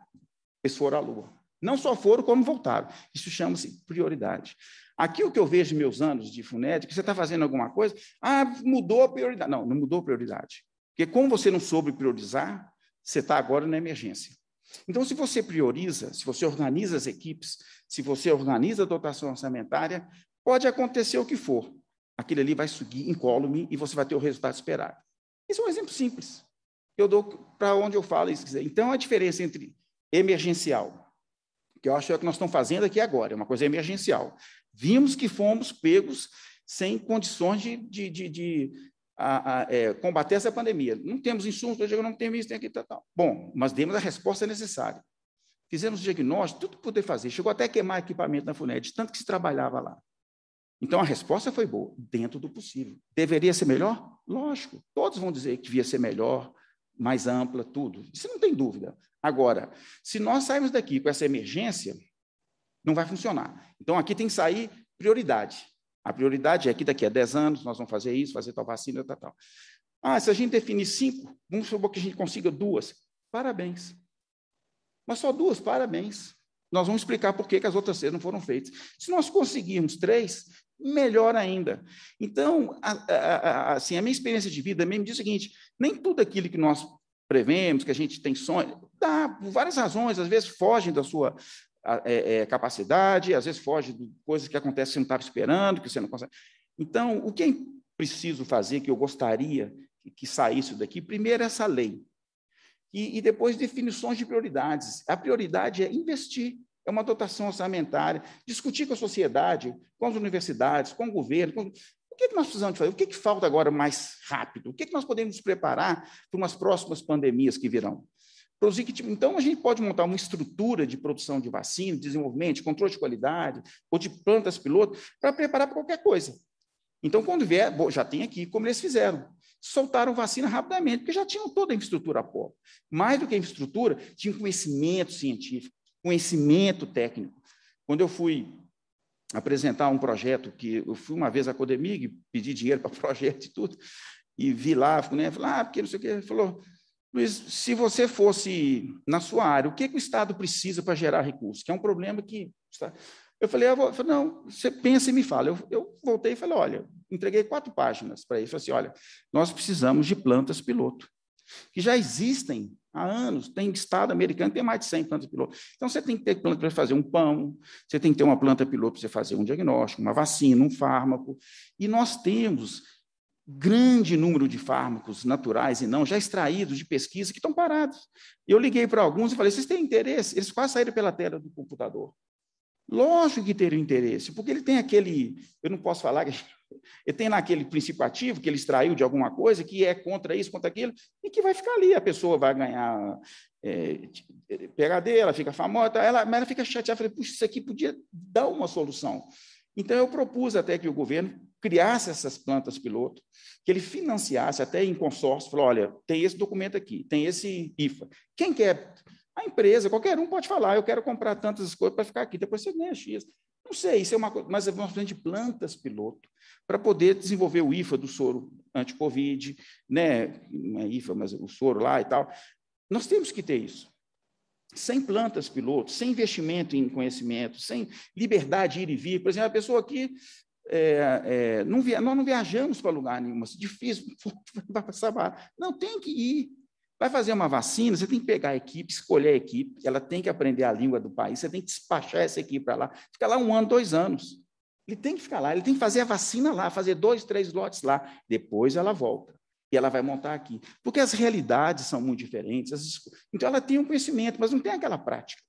eles foram à Lua. Não só foram, como voltaram. Isso chama-se prioridade. Aqui o que eu vejo meus anos de FUNED, que você está fazendo alguma coisa, ah, mudou a prioridade. Não, não mudou a prioridade. Porque como você não soube priorizar, você está agora na emergência. Então, se você prioriza, se você organiza as equipes, se você organiza a dotação orçamentária, pode acontecer o que for. Aquilo ali vai subir incólume e você vai ter o resultado esperado. Isso é um exemplo simples. Eu dou para onde eu falo isso. Então, a diferença entre emergencial, que eu acho que é o que nós estamos fazendo aqui agora, é uma coisa emergencial, Vimos que fomos pegos sem condições de, de, de, de a, a, é, combater essa pandemia. Não temos insumos, hoje não temos isso, tem aqui, tal, tal. Bom, mas demos a resposta necessária. Fizemos o diagnóstico, tudo poder fazer. Chegou até a queimar equipamento na FUNED, tanto que se trabalhava lá. Então, a resposta foi boa, dentro do possível. Deveria ser melhor? Lógico. Todos vão dizer que devia ser melhor, mais ampla, tudo. Isso não tem dúvida. Agora, se nós sairmos daqui com essa emergência, não vai funcionar. Então, aqui tem que sair prioridade. A prioridade é que daqui a 10 anos nós vamos fazer isso, fazer tal vacina, tal, tal. Ah, se a gente definir cinco, vamos supor que a gente consiga duas. Parabéns. Mas só duas, parabéns. Nós vamos explicar por que, que as outras seis não foram feitas. Se nós conseguirmos três, melhor ainda. Então, a, a, a, assim, a minha experiência de vida mesmo diz o seguinte: nem tudo aquilo que nós prevemos, que a gente tem sonho, dá por várias razões, às vezes fogem da sua, é, é, capacidade, às vezes foge de coisas que acontecem que você não estava esperando, que você não consegue. Então, o que é preciso fazer, que eu gostaria que saísse daqui? Primeiro, essa lei. E, e depois, definições de prioridades. A prioridade é investir é uma dotação orçamentária, discutir com a sociedade, com as universidades, com o governo. Com... O que, é que nós precisamos fazer? O que, é que falta agora mais rápido? O que, é que nós podemos nos preparar para umas próximas pandemias que virão? Então, a gente pode montar uma estrutura de produção de vacina, desenvolvimento, de controle de qualidade, ou de plantas piloto, para preparar para qualquer coisa. Então, quando vier, bom, já tem aqui, como eles fizeram. Soltaram vacina rapidamente, porque já tinham toda a infraestrutura a pó. Mais do que a infraestrutura, tinham conhecimento científico, conhecimento técnico. Quando eu fui apresentar um projeto, que eu fui uma vez à Codemig, pedi dinheiro para [laughs] projeto e tudo, e vi lá, né, falei, ah, porque não sei o quê, falou, Luiz, se você fosse na sua área, o que, é que o Estado precisa para gerar recursos? Que é um problema que. Eu falei, eu ah, falei, não, você pensa e me fala. Eu, eu voltei e falei, olha, entreguei quatro páginas para ele. Falei assim, olha, nós precisamos de plantas piloto, que já existem há anos. Tem estado americano tem mais de 100 plantas piloto. Então, você tem que ter planta para fazer um pão, você tem que ter uma planta piloto para você fazer um diagnóstico, uma vacina, um fármaco. E nós temos grande número de fármacos naturais e não, já extraídos de pesquisa, que estão parados. Eu liguei para alguns e falei: vocês têm interesse? Eles quase saíram pela tela do computador. Lógico que teriam interesse, porque ele tem aquele. Eu não posso falar, [laughs] ele tem naquele princípio ativo que ele extraiu de alguma coisa, que é contra isso, contra aquilo, e que vai ficar ali. A pessoa vai ganhar é, PHD, ela fica famosa, tá, ela, mas ela fica chateada. Falei, puxa, isso aqui podia dar uma solução. Então, eu propus até que o governo criasse essas plantas piloto, que ele financiasse até em consórcio, falou, olha, tem esse documento aqui, tem esse IFA. Quem quer? A empresa, qualquer um pode falar, eu quero comprar tantas coisas para ficar aqui, depois você ganha X. Não sei, isso é uma coisa, mas é uma precisamos de plantas piloto para poder desenvolver o IFA do soro anti-Covid, né? não é IFA, mas o soro lá e tal. Nós temos que ter isso. Sem plantas piloto, sem investimento em conhecimento, sem liberdade de ir e vir. Por exemplo, a pessoa aqui é, é, não via, nós não viajamos para lugar nenhum, assim, difícil, vai passar barato. Não, tem que ir. Vai fazer uma vacina, você tem que pegar a equipe, escolher a equipe, ela tem que aprender a língua do país, você tem que despachar essa equipe para lá, fica lá um ano, dois anos. Ele tem que ficar lá, ele tem que fazer a vacina lá, fazer dois, três lotes lá, depois ela volta e ela vai montar aqui. Porque as realidades são muito diferentes, as... então ela tem um conhecimento, mas não tem aquela prática.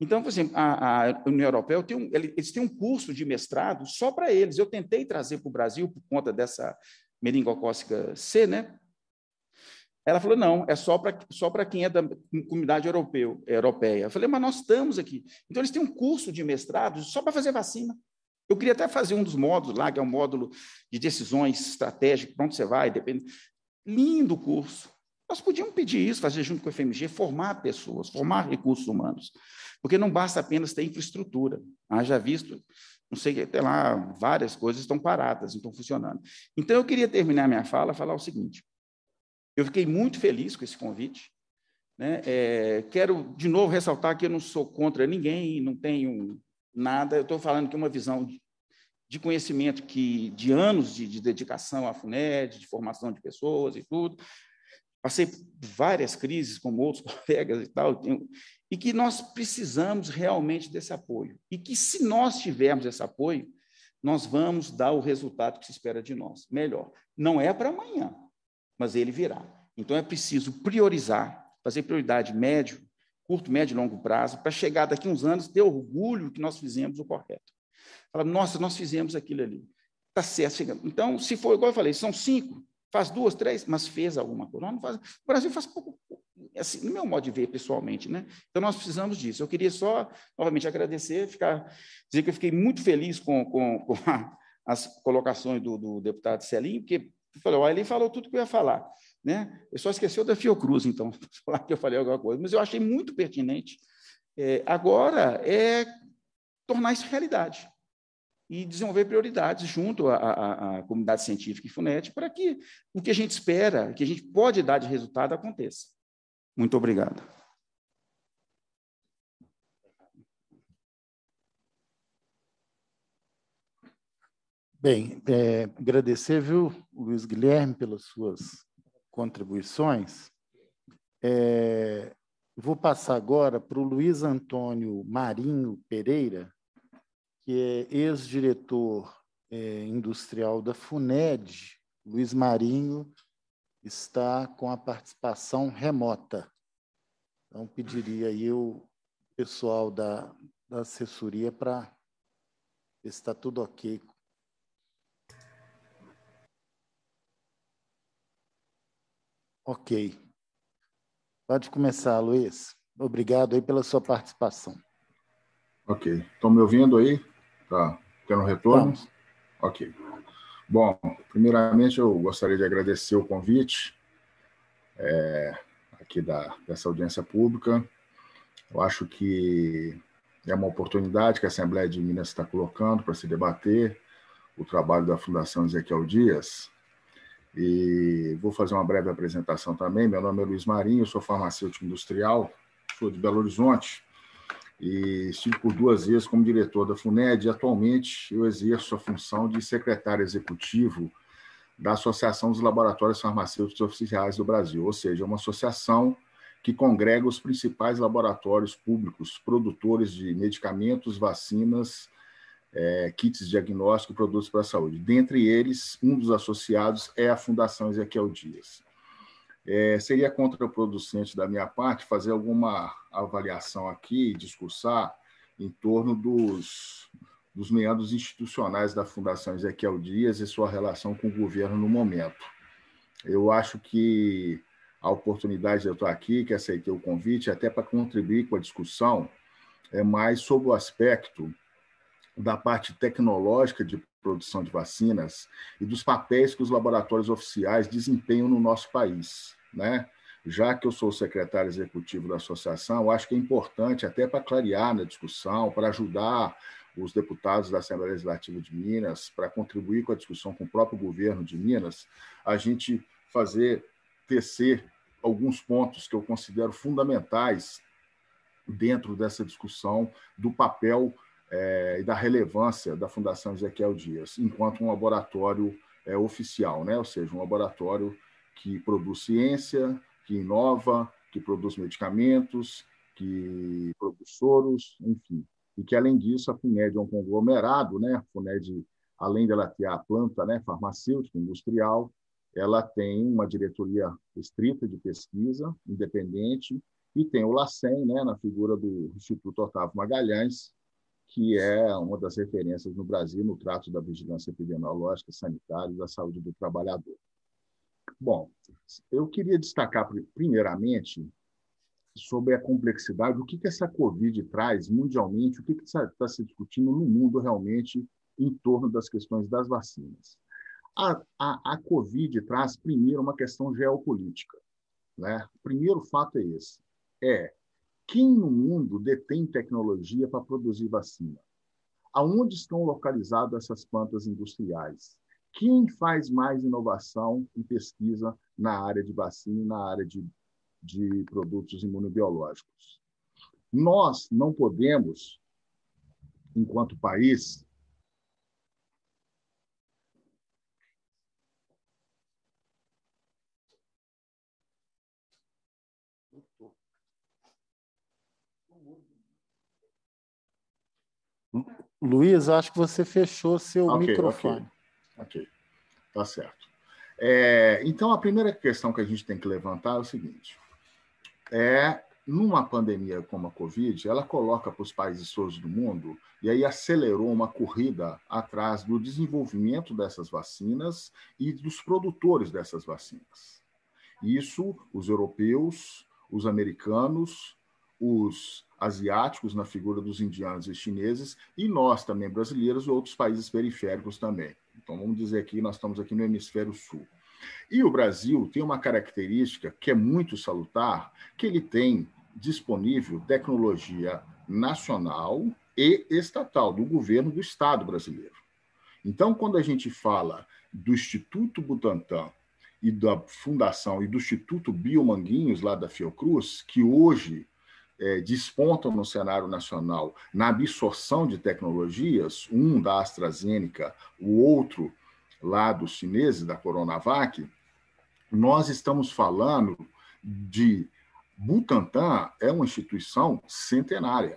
Então, por exemplo, a, a União Europeia, um, eles têm um curso de mestrado só para eles. Eu tentei trazer para o Brasil por conta dessa meningocócica C, né? Ela falou, não, é só para só quem é da comunidade europeu, europeia. Eu falei, mas nós estamos aqui. Então, eles têm um curso de mestrado só para fazer vacina. Eu queria até fazer um dos módulos lá, que é um módulo de decisões estratégicas, para onde você vai, depende. Lindo curso. Nós podíamos pedir isso, fazer junto com o FMG, formar pessoas, formar recursos humanos. Porque não basta apenas ter infraestrutura. Haja visto, não sei, até lá, várias coisas estão paradas, não estão funcionando. Então, eu queria terminar minha fala falar o seguinte. Eu fiquei muito feliz com esse convite. Né? É, quero, de novo, ressaltar que eu não sou contra ninguém, não tenho nada. Eu estou falando que é uma visão de, de conhecimento que de anos de, de, dedicação à FUNED, de formação de pessoas e tudo. Passei várias crises, como outros [laughs] colegas e tal, e que nós precisamos realmente desse apoio. E que se nós tivermos esse apoio, nós vamos dar o resultado que se espera de nós. Melhor. Não é para amanhã, mas ele virá. Então é preciso priorizar, fazer prioridade médio, curto, médio e longo prazo, para chegar daqui uns anos ter orgulho que nós fizemos o correto. Fala, nossa, nós fizemos aquilo ali. Está certo, Então, se for, igual eu falei, são cinco, Faz duas, três, mas fez alguma coisa. não faz, o Brasil faz pouco, assim, no meu modo de ver pessoalmente, né? Então nós precisamos disso. Eu queria só novamente agradecer, ficar, dizer que eu fiquei muito feliz com, com, [laughs] com a, as colocações do, do deputado Celinho, porque falou, ele falou tudo que eu ia falar, né? Eu só esqueceu da Fiocruz, então, [laughs] falar que eu falei alguma coisa, mas eu achei muito pertinente. É, agora é tornar isso realidade e desenvolver prioridades junto à, comunidade científica e FUNET para que o que a gente espera, que a gente pode dar de resultado, aconteça. Muito obrigado. Bem, é, agradecer, viu, Luiz Guilherme, pelas suas contribuições. É, vou passar agora para o Luiz Antônio Marinho Pereira, que é ex-diretor é, industrial da FUNED, Luiz Marinho, está com a participação remota. Então, pediria aí o pessoal da, da assessoria para ver se está tudo ok. Ok. Pode começar, Luiz. Obrigado aí pela sua participação. Ok. Estão me ouvindo aí? Tá tendo retorno? Ok. Bom, primeiramente eu gostaria de agradecer o convite é, aqui da, dessa audiência pública. Eu acho que é uma oportunidade que a Assembleia de Minas está colocando para se debater o trabalho da Fundação Ezequiel Dias. E vou fazer uma breve apresentação também. Meu nome é Luiz Marinho, sou farmacêutico industrial, sou de Belo Horizonte e estive por duas vezes como diretor da FUNED e atualmente eu exerço a função de secretário executivo da Associação dos Laboratórios Farmacêuticos Oficiais do Brasil, ou seja, é uma associação que congrega os principais laboratórios públicos produtores de medicamentos, vacinas, é, kits diagnóstico e produtos para a saúde. Dentre eles, um dos associados é a Fundação Ezequiel Dias. É, seria contraproducente da minha parte fazer alguma avaliação aqui, discursar em torno dos, dos meandros institucionais da Fundação Ezequiel Dias e sua relação com o governo no momento. Eu acho que a oportunidade de eu estar aqui, que aceitei o convite, até para contribuir com a discussão, é mais sobre o aspecto da parte tecnológica de produção de vacinas e dos papéis que os laboratórios oficiais desempenham no nosso país, né? Já que eu sou secretário executivo da associação, acho que é importante até para clarear na discussão, para ajudar os deputados da Assembleia Legislativa de Minas, para contribuir com a discussão com o próprio governo de Minas, a gente fazer tecer alguns pontos que eu considero fundamentais dentro dessa discussão do papel é, e da relevância da Fundação Ezequiel Dias, enquanto um laboratório é, oficial, né? ou seja, um laboratório que produz ciência, que inova, que produz medicamentos, que produz soros, enfim. E que, além disso, a FUNED é um conglomerado, né? a FUNED, além dela ter a planta né? farmacêutica, industrial, ela tem uma diretoria estrita de pesquisa, independente, e tem o LACEN, né? na figura do Instituto Otávio Magalhães, que é uma das referências no Brasil no trato da vigilância epidemiológica, sanitária e da saúde do trabalhador. Bom, eu queria destacar primeiramente sobre a complexidade, o que, que essa Covid traz mundialmente, o que está se discutindo no mundo realmente em torno das questões das vacinas. A, a, a Covid traz, primeiro, uma questão geopolítica. Né? O primeiro fato é esse: é quem no mundo detém tecnologia para produzir vacina? Aonde estão localizadas essas plantas industriais? Quem faz mais inovação e pesquisa na área de vacina, na área de, de produtos imunobiológicos? Nós não podemos, enquanto país, Luiz, acho que você fechou seu okay, microfone. Ok, tá certo. É, então, a primeira questão que a gente tem que levantar é o seguinte: é numa pandemia como a Covid, ela coloca para os países todos do mundo, e aí acelerou uma corrida atrás do desenvolvimento dessas vacinas e dos produtores dessas vacinas. Isso, os europeus, os americanos, os asiáticos, na figura dos indianos e chineses, e nós também, brasileiros, e outros países periféricos também. Então, vamos dizer aqui, nós estamos aqui no hemisfério sul. E o Brasil tem uma característica que é muito salutar, que ele tem disponível tecnologia nacional e estatal, do governo do Estado brasileiro. Então, quando a gente fala do Instituto Butantan e da Fundação e do Instituto Biomanguinhos, lá da Fiocruz, que hoje é, despontam no cenário nacional na absorção de tecnologias, um da AstraZeneca, o outro lá do chinês da Coronavac, nós estamos falando de. Butantan é uma instituição centenária.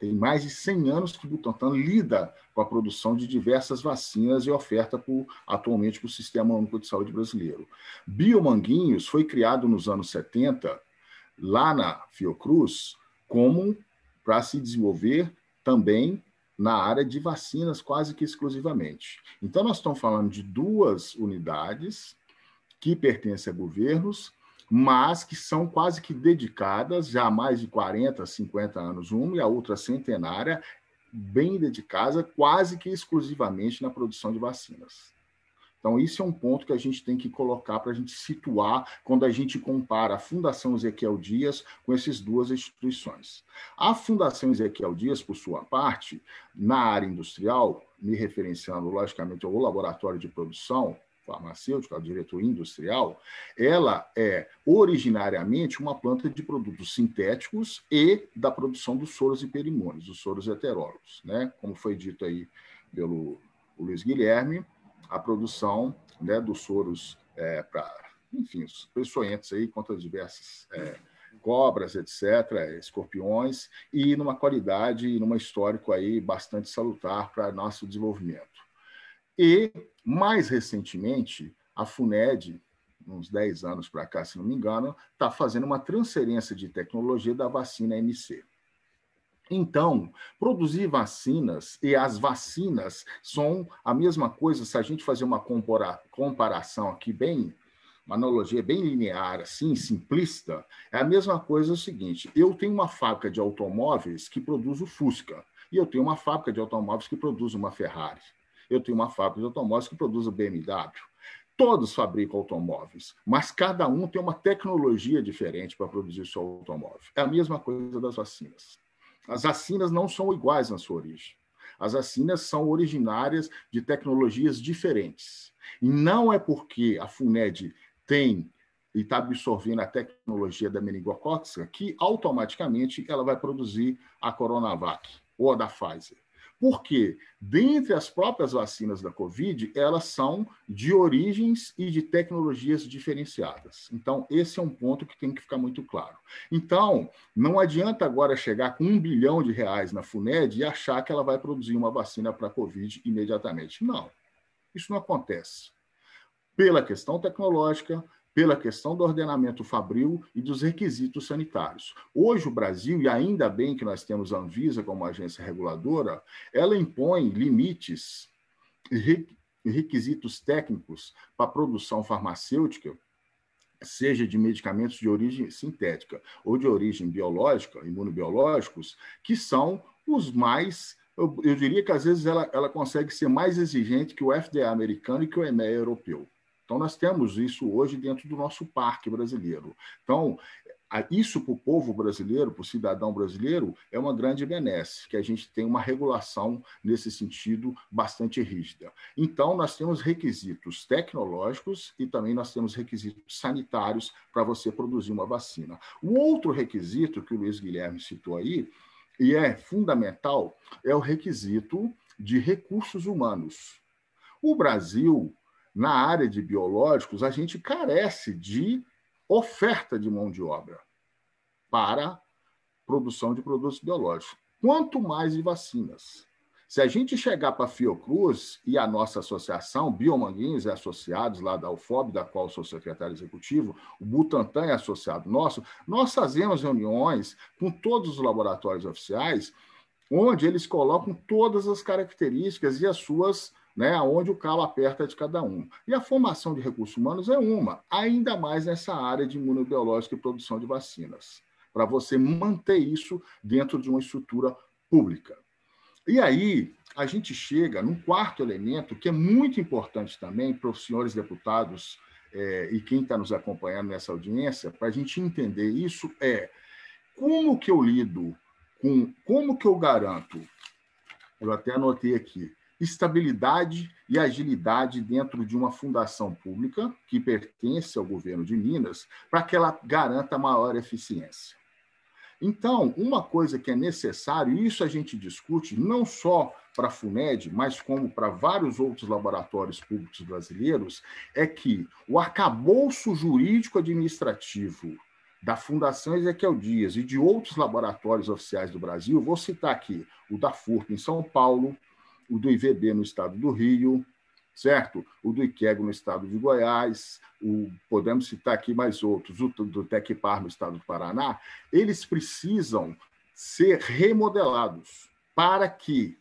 Tem mais de 100 anos que Butantan lida com a produção de diversas vacinas e oferta por, atualmente para o Sistema Único de Saúde brasileiro. Biomanguinhos foi criado nos anos 70 lá na Fiocruz, como para se desenvolver também na área de vacinas, quase que exclusivamente. Então, nós estamos falando de duas unidades que pertencem a governos, mas que são quase que dedicadas, já há mais de 40, 50 anos, uma e a outra centenária, bem dedicada quase que exclusivamente na produção de vacinas. Então, isso é um ponto que a gente tem que colocar para a gente situar quando a gente compara a Fundação Ezequiel Dias com essas duas instituições. A Fundação Ezequiel Dias, por sua parte, na área industrial, me referenciando logicamente ao laboratório de produção farmacêutica, ao diretor industrial, ela é originariamente uma planta de produtos sintéticos e da produção dos soros e perimônios, os soros heterólogos, né? como foi dito aí pelo Luiz Guilherme, a produção né, dos soros é, para, enfim, os peçonhentos aí contra diversas é, cobras, etc., escorpiões, e numa qualidade e numa histórico aí bastante salutar para nosso desenvolvimento. E, mais recentemente, a FUNED, uns 10 anos para cá, se não me engano, está fazendo uma transferência de tecnologia da vacina MC. Então, produzir vacinas e as vacinas são a mesma coisa, se a gente fazer uma comparação aqui bem, uma analogia bem linear, assim, simplista, é a mesma coisa o seguinte, eu tenho uma fábrica de automóveis que produz o Fusca, e eu tenho uma fábrica de automóveis que produz uma Ferrari, eu tenho uma fábrica de automóveis que produz o BMW, Todos fabricam automóveis, mas cada um tem uma tecnologia diferente para produzir o seu automóvel. É a mesma coisa das vacinas. As assinas não são iguais na sua origem. As assinas são originárias de tecnologias diferentes. E não é porque a FUNED tem e está absorvendo a tecnologia da meningocócica que automaticamente ela vai produzir a Coronavac ou a da Pfizer. Porque, dentre as próprias vacinas da Covid, elas são de origens e de tecnologias diferenciadas. Então, esse é um ponto que tem que ficar muito claro. Então, não adianta agora chegar com um bilhão de reais na FUNED e achar que ela vai produzir uma vacina para a Covid imediatamente. Não, isso não acontece. Pela questão tecnológica, pela questão do ordenamento fabril e dos requisitos sanitários. Hoje, o Brasil, e ainda bem que nós temos a Anvisa como agência reguladora, ela impõe limites e requisitos técnicos para a produção farmacêutica, seja de medicamentos de origem sintética ou de origem biológica, imunobiológicos, que são os mais eu, eu, diria que às vezes ela, ela consegue ser mais exigente que o FDA americano e que o EMEA europeu. Então, nós temos isso hoje dentro do nosso parque brasileiro. Então, isso para o povo brasileiro, para o cidadão brasileiro, é uma grande benesse, que a gente tem uma regulação nesse sentido bastante rígida. Então, nós temos requisitos tecnológicos e também nós temos requisitos sanitários para você produzir uma vacina. O outro requisito que o Luiz Guilherme citou aí, e é fundamental, é o requisito de recursos humanos. O Brasil na área de biológicos, a gente carece de oferta de mão de obra para produção de produtos biológicos. Quanto mais de vacinas. Se a gente chegar para a Fiocruz e a nossa associação, Biomanguinhos e é associados lá da UFOB, da qual sou secretário executivo, o Butantan é associado nosso, nós fazemos reuniões com todos os laboratórios oficiais, onde eles colocam todas as características e as suas né, onde o calo aperta de cada um. E a formação de recursos humanos é uma, ainda mais nessa área de imunobiológica e produção de vacinas, para você manter isso dentro de uma estrutura pública. E aí, a gente chega num quarto elemento que é muito importante também para os senhores deputados é, e quem está nos acompanhando nessa audiência, para a gente entender isso, é como que eu lido com, como que eu garanto, eu até anotei aqui, estabilidade e agilidade dentro de uma fundação pública que pertence ao governo de Minas, para que ela garanta maior eficiência. Então, uma coisa que é necessário, e isso a gente discute não só para a FUNED, mas como para vários outros laboratórios públicos brasileiros, é que o arcabouço jurídico-administrativo da Fundação Ezequiel Dias e de outros laboratórios oficiais do Brasil, vou citar aqui o da FURP em São Paulo, o do IVB no estado do Rio, certo? O do IQEG no estado de Goiás, o, podemos citar aqui mais outros, o do Tecpar no estado do Paraná, eles precisam ser remodelados para que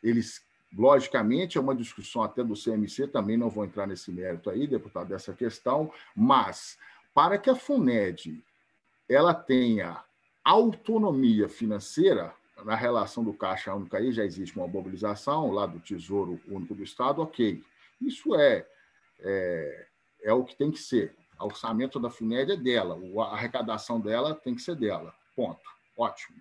eles, logicamente, é uma discussão até do CMC, também não vou entrar nesse mérito aí, deputado, dessa questão, mas para que a FUNED ela tenha autonomia financeira, na relação do Caixa único aí já existe uma mobilização lá do Tesouro Único do Estado, ok. Isso é, é, é o que tem que ser. O orçamento da FUNED é dela, a arrecadação dela tem que ser dela. Ponto. Ótimo.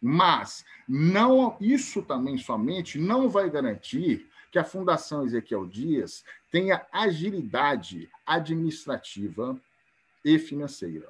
Mas não isso também somente não vai garantir que a Fundação Ezequiel Dias tenha agilidade administrativa e financeira.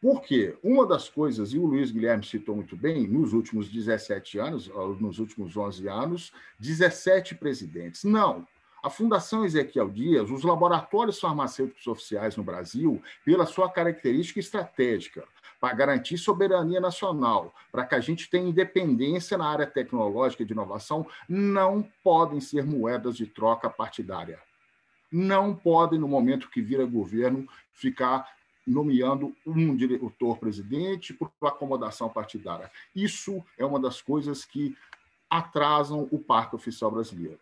Porque uma das coisas, e o Luiz Guilherme citou muito bem, nos últimos 17 anos, ah, nos últimos 11 anos, 17 presidentes. Não, a Fundação Ezequiel Dias, os laboratórios farmacêuticos oficiais no Brasil, pela sua característica estratégica, para garantir soberania nacional, para que a gente tenha independência na área tecnológica e de inovação, não podem ser moedas de troca partidária. Não podem, no momento que vira governo, ficar nomeando um diretor-presidente por acomodação partidária. Isso é uma das coisas que atrasam o Parque Oficial Brasileiro.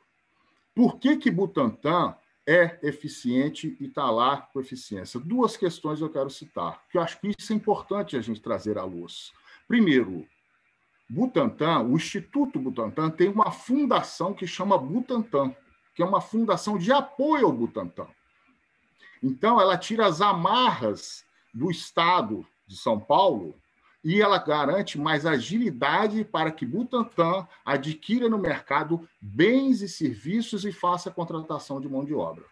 Por que, que Butantan é eficiente e está lá com eficiência? Duas questões eu quero citar, que eu acho que isso é importante a gente trazer à luz. Primeiro, Butantan, o Instituto Butantan, tem uma fundação que chama Butantan, que é uma fundação de apoio ao Butantan. Então, ela tira as amarras do Estado de São Paulo e ela garante mais agilidade para que Butantan adquira no mercado bens e serviços e faça contratação de mão de obra.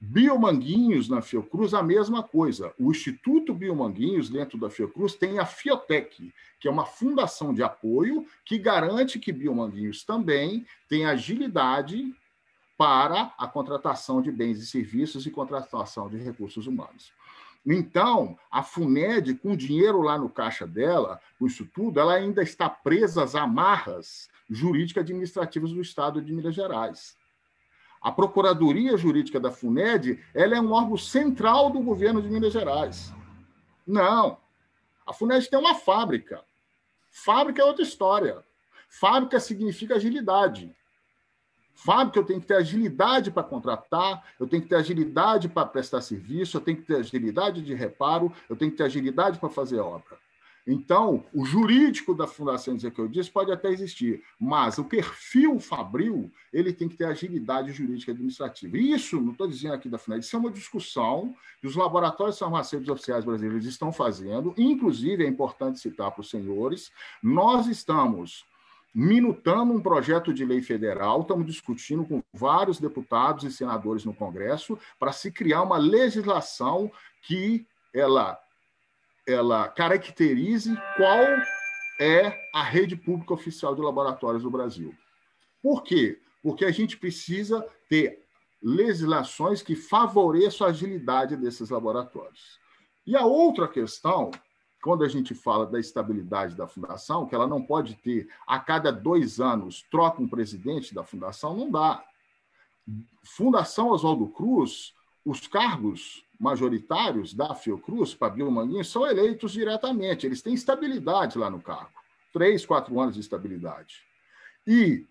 Biomanguinhos na Fiocruz, a mesma coisa. O Instituto Biomanguinhos, dentro da Fiocruz, tem a Fiotec, que é uma fundação de apoio que garante que Biomanguinhos também tem agilidade para a contratação de bens e serviços e contratação de recursos humanos. Então, a FUNED, com dinheiro lá no caixa dela, com isso tudo, ela ainda está presa às amarras jurídico-administrativas do Estado de Minas Gerais. A Procuradoria Jurídica da FUNED ela é um órgão central do governo de Minas Gerais. Não. A FUNED tem uma fábrica. Fábrica é outra história. Fábrica significa agilidade. Fábrica, eu tenho que ter agilidade para contratar, eu tenho que ter agilidade para prestar serviço, eu tenho que ter agilidade de reparo, eu tenho que ter agilidade para fazer obra. Então, o jurídico da Fundação Dizer Que Eu Disse pode até existir, mas o perfil fabril ele tem que ter agilidade jurídica e administrativa. E isso, não estou dizendo aqui da FUNED, isso é uma discussão que os laboratórios farmacêuticos oficiais brasileiros estão fazendo. Inclusive, é importante citar para os senhores, nós estamos Minutando um projeto de lei federal, estamos discutindo com vários deputados e senadores no Congresso para se criar uma legislação que ela ela caracterize qual é a rede pública oficial de laboratórios do Brasil. Por quê? Porque a gente precisa ter legislações que favoreçam a agilidade desses laboratórios. E a outra questão quando a gente fala da estabilidade da fundação, que ela não pode ter, a cada dois anos, troca um presidente da fundação, não dá. Fundação Oswaldo Cruz, os cargos majoritários da Fiocruz, Pabllo Manguinho, são eleitos diretamente, eles têm estabilidade lá no cargo, três, quatro anos de estabilidade. E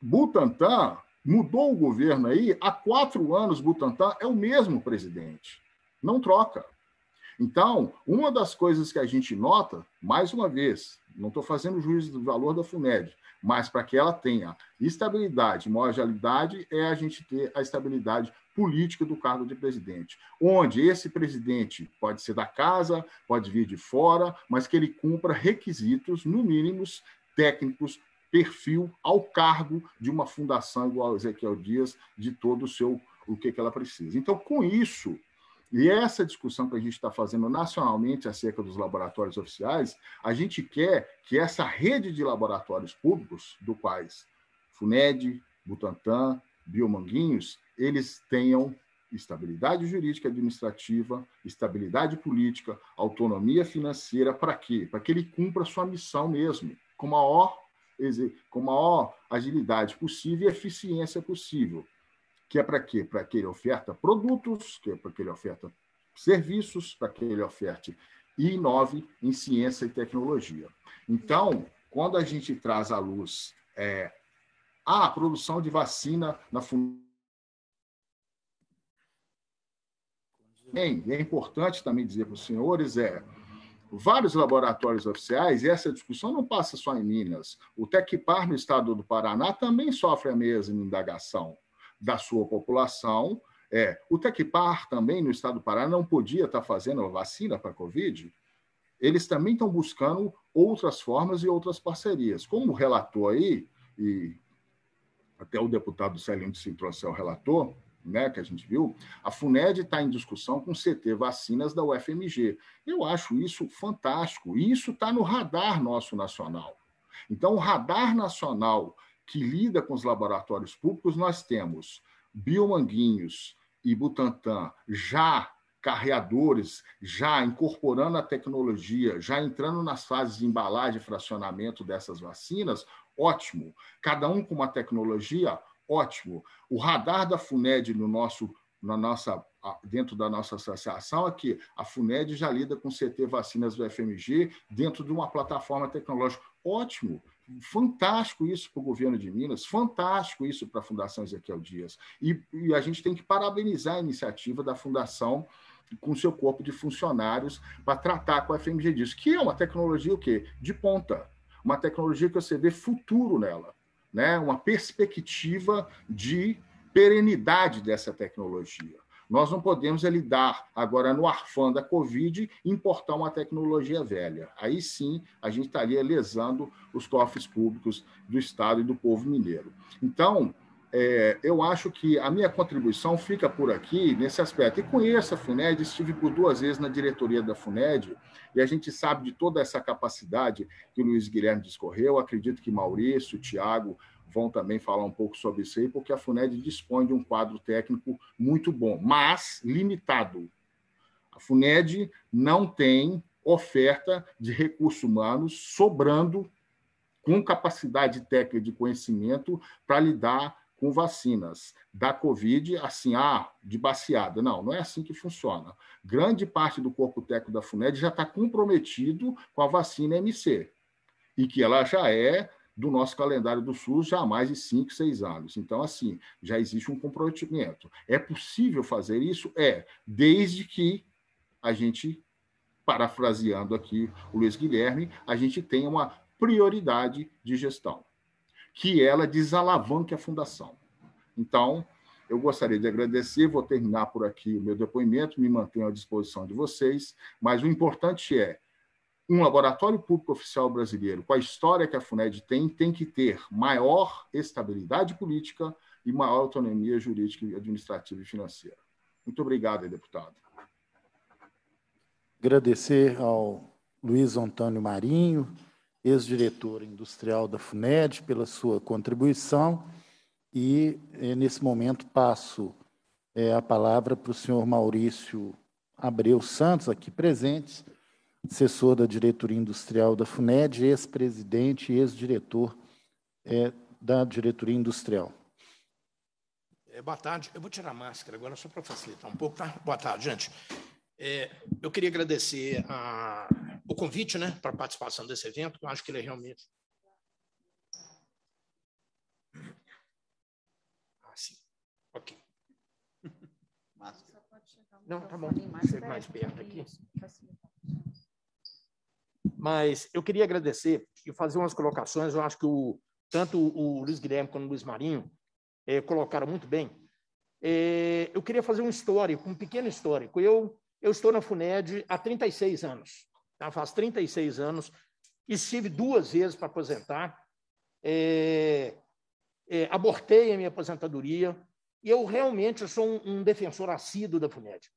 Butantan mudou o governo aí, há quatro anos Butantan é o mesmo presidente, não troca. Então, uma das coisas que a gente nota, mais uma vez, não estou fazendo juízo do valor da FUNED, mas para que ela tenha estabilidade, agilidade, é a gente ter a estabilidade política do cargo de presidente, onde esse presidente pode ser da casa, pode vir de fora, mas que ele cumpra requisitos, no mínimo, técnicos, perfil ao cargo de uma fundação igual a Ezequiel Dias, de todo o seu o que, que ela precisa. Então, com isso, e essa discussão que a gente está fazendo nacionalmente acerca dos laboratórios oficiais, a gente quer que essa rede de laboratórios públicos, do quais FUNED, Butantan, Biomanguinhos, eles tenham estabilidade jurídica administrativa, estabilidade política, autonomia financeira, para quê? Para que ele cumpra a sua missão mesmo, com maior com a maior agilidade possível e eficiência possível que é para quê? Para que ele oferta produtos, que é para que ele oferta serviços, para que ele oferte e inove em ciência e tecnologia. Então, quando a gente traz à luz é, a produção de vacina na Bem, é importante também dizer para os senhores é vários laboratórios oficiais, e essa discussão não passa só em Minas. O Tecpar, no estado do Paraná, também sofre a mesma indagação da sua população. É, o Tecpar também no estado do Pará não podia estar tá fazendo a vacina para a Covid. Eles também estão buscando outras formas e outras parcerias. Como relatou aí, e até o deputado Celinho de o relatou, né, que a gente viu, a FUNED está em discussão com o CT Vacinas da UFMG. Eu acho isso fantástico. E isso está no radar nosso nacional. Então, o radar nacional que lida com os laboratórios públicos, nós temos Biomanguinhos e Butantan já carreadores, já incorporando a tecnologia, já entrando nas fases de embalagem e fracionamento dessas vacinas, ótimo. Cada um com uma tecnologia, ótimo. O radar da FUNED no nosso na nossa dentro da nossa associação é que a FUNED já lida com CT vacinas do FMG dentro de uma plataforma tecnológica. Ótimo. Fantástico isso para o governo de Minas, fantástico isso para a Fundação Ezequiel Dias. E, e, a gente tem que parabenizar a iniciativa da Fundação com seu corpo de funcionários para tratar com a FMG disso, que é uma tecnologia o quê? de ponta, uma tecnologia que você vê futuro nela, né? uma perspectiva de perenidade dessa tecnologia. Nós não podemos é lidar agora no arfã da Covid importar uma tecnologia velha. Aí sim a gente estaria lesando os cofres públicos do Estado e do povo mineiro. Então, é, eu acho que a minha contribuição fica por aqui nesse aspecto. E conheço a FUNED, estive por duas vezes na diretoria da FUNED, e a gente sabe de toda essa capacidade que o Luiz Guilherme discorreu. Acredito que Maurício, Tiago, vão também falar um pouco sobre isso aí, porque a FUNED dispõe de um quadro técnico muito bom, mas limitado. A FUNED não tem oferta de recursos humanos sobrando com capacidade técnica de conhecimento para lidar com vacinas da Covid, assim, ah, de baseada. Não, não é assim que funciona. Grande parte do corpo técnico da FUNED já está comprometido com a vacina MC, e que ela já é do nosso calendário do SUS já há mais de cinco, seis anos. Então, assim, já existe um comprometimento. É possível fazer isso? É, desde que a gente, parafraseando aqui o Luiz Guilherme, a gente tenha uma prioridade de gestão, que ela desalavanque a fundação. Então, eu gostaria de agradecer, vou terminar por aqui o meu depoimento, me mantenho à disposição de vocês, mas o importante é um laboratório público oficial brasileiro, com a história que a FUNED tem, tem que ter maior estabilidade política e maior autonomia jurídica, administrativa e financeira. Muito obrigado, deputado. Agradecer ao Luiz Antônio Marinho, ex-diretor industrial da FUNED, pela sua contribuição. E, eh, nesse momento, passo eh, a palavra para o senhor Maurício Abreu Santos, aqui presente, assessor da diretoria industrial da FUNED, ex-presidente e ex-diretor é, da diretoria industrial. É, boa tarde. Eu vou tirar a máscara agora só para facilitar um pouco, tá? Boa tarde, gente. É, eu queria agradecer a, o convite né, para a participação desse evento. Eu acho que ele é realmente. Ah, sim. Ok. Máscara. Não, tá bom. Você mais é perto aqui. Mas eu queria agradecer e fazer umas colocações. Eu acho que o, tanto o Luiz Guilherme quanto o Luiz Marinho é, colocaram muito bem. É, eu queria fazer um histórico, um pequeno histórico. Eu, eu estou na FUNED há 36 anos, tá? faz 36 anos. Estive duas vezes para aposentar, é, abortei a minha aposentadoria, e eu realmente sou um, um defensor assíduo da FUNED.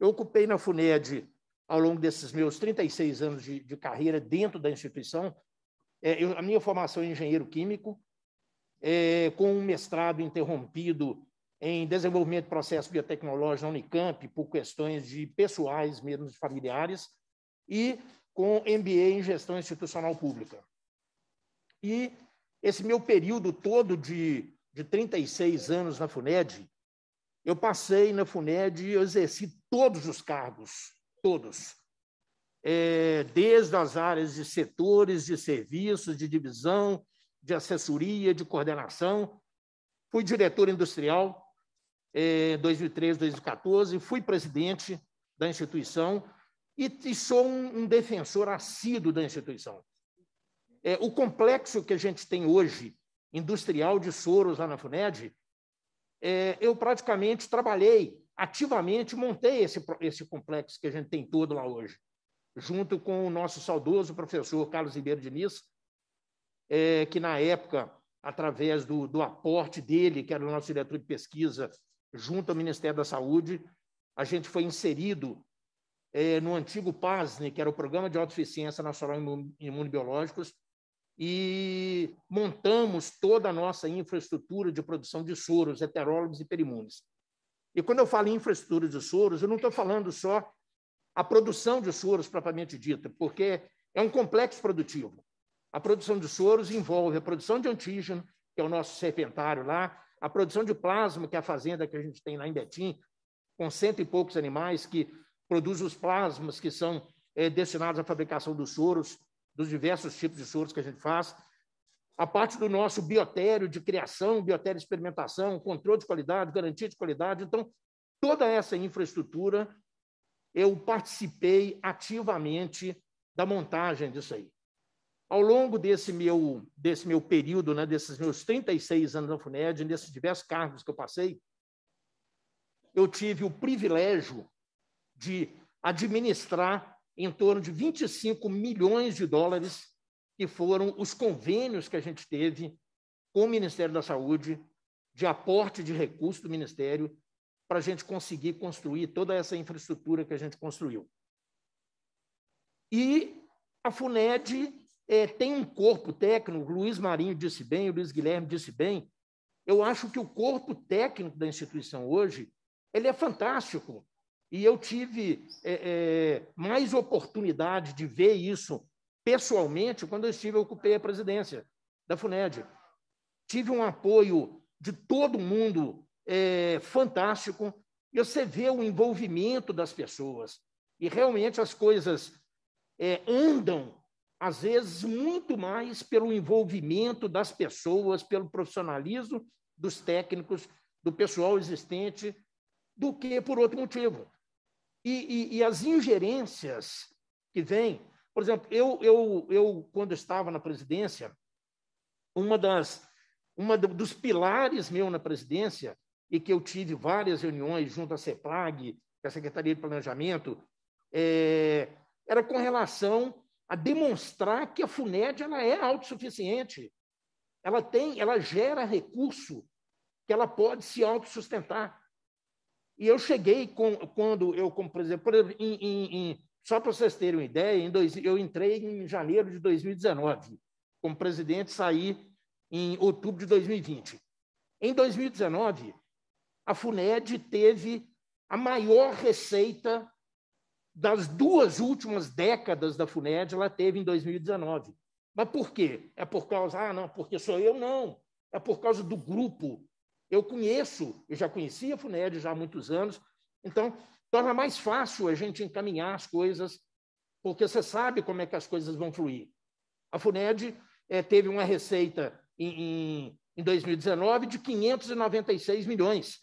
Eu ocupei na FUNED ao longo desses meus 36 anos de, de carreira dentro da instituição. É, eu, a minha formação é engenheiro químico, é, com um mestrado interrompido em desenvolvimento de processos biotecnológicos na Unicamp, por questões de pessoais, mesmo de familiares, e com MBA em gestão institucional pública. E esse meu período todo de, de 36 anos na FUNED, eu passei na FUNED e exerci todos os cargos todos, é, desde as áreas de setores, de serviços, de divisão, de assessoria, de coordenação. Fui diretor industrial em é, 2013, 2014, fui presidente da instituição e, e sou um, um, defensor assíduo da instituição. É, o complexo que a gente tem hoje, industrial de Soros lá na FUNED, é, eu praticamente trabalhei ativamente montei esse, esse complexo que a gente tem todo lá hoje, junto com o nosso saudoso professor Carlos Ribeiro Diniz, é, que na época, através do, do aporte dele, que era o nosso diretor de pesquisa, junto ao Ministério da Saúde, a gente foi inserido é, no antigo PASNE, que era o Programa de Autossuficiência Nacional Imunobiológicos, e montamos toda a nossa infraestrutura de produção de soros, heterólogos e perimunes. E quando eu falo em infraestrutura de soros, eu não estou falando só a produção de soros propriamente dita, porque é um complexo produtivo. A produção de soros envolve a produção de antígeno, que é o nosso serpentário lá, a produção de plasma, que é a fazenda que a gente tem lá em Betim, com cento e poucos animais que produz os plasmas que são é, destinados à fabricação dos soros, dos diversos tipos de soros que a gente faz a parte do nosso biotério de criação, biotério de experimentação, controle de qualidade, garantia de qualidade. Então, toda essa infraestrutura, eu participei ativamente da montagem disso aí. Ao longo desse meu, desse meu período, né, desses meus 36 anos na FUNED, nesses diversos cargos que eu passei, eu tive o privilégio de administrar em torno de 25 milhões de dólares que foram os convênios que a gente teve com o Ministério da Saúde, de aporte de recursos do Ministério, para a gente conseguir construir toda essa infraestrutura que a gente construiu. E a FUNED é, tem um corpo técnico, Luiz Marinho disse bem, o Luiz Guilherme disse bem. Eu acho que o corpo técnico da instituição hoje ele é fantástico. E eu tive é, é, mais oportunidade de ver isso pessoalmente quando eu estive, eu ocupei a presidência da FUNED. Tive um apoio de todo mundo é, fantástico. E você vê o envolvimento das pessoas. E realmente as coisas é, andam, às vezes, muito mais pelo envolvimento das pessoas, pelo profissionalismo dos técnicos, do pessoal existente, do que por outro motivo. E, e, e as ingerências que vêm por exemplo, eu, eu, eu quando estava na presidência, uma das uma dos pilares meu na presidência e que eu tive várias reuniões junto à CEPLAG, é a Secretaria de Planejamento, é, era com relação a demonstrar que a FUNED ela é autossuficiente. Ela tem, ela gera recurso que ela pode se autossustentar. E eu cheguei com, quando eu, como por exemplo, em, em só para vocês terem uma ideia, em dois, eu entrei em janeiro de 2019, como presidente, saí em outubro de 2020. Em 2019, a FUNED teve a maior receita das duas últimas décadas da FUNED, ela teve em 2019. Mas por quê? É por causa, ah, não, porque sou eu, não. É por causa do grupo. Eu conheço, eu já conhecia a FUNED já há muitos anos, então torna mais fácil a gente encaminhar as coisas, porque você sabe como é que as coisas vão fluir. A FUNED é, teve uma receita em, em, em 2019 de 596 milhões.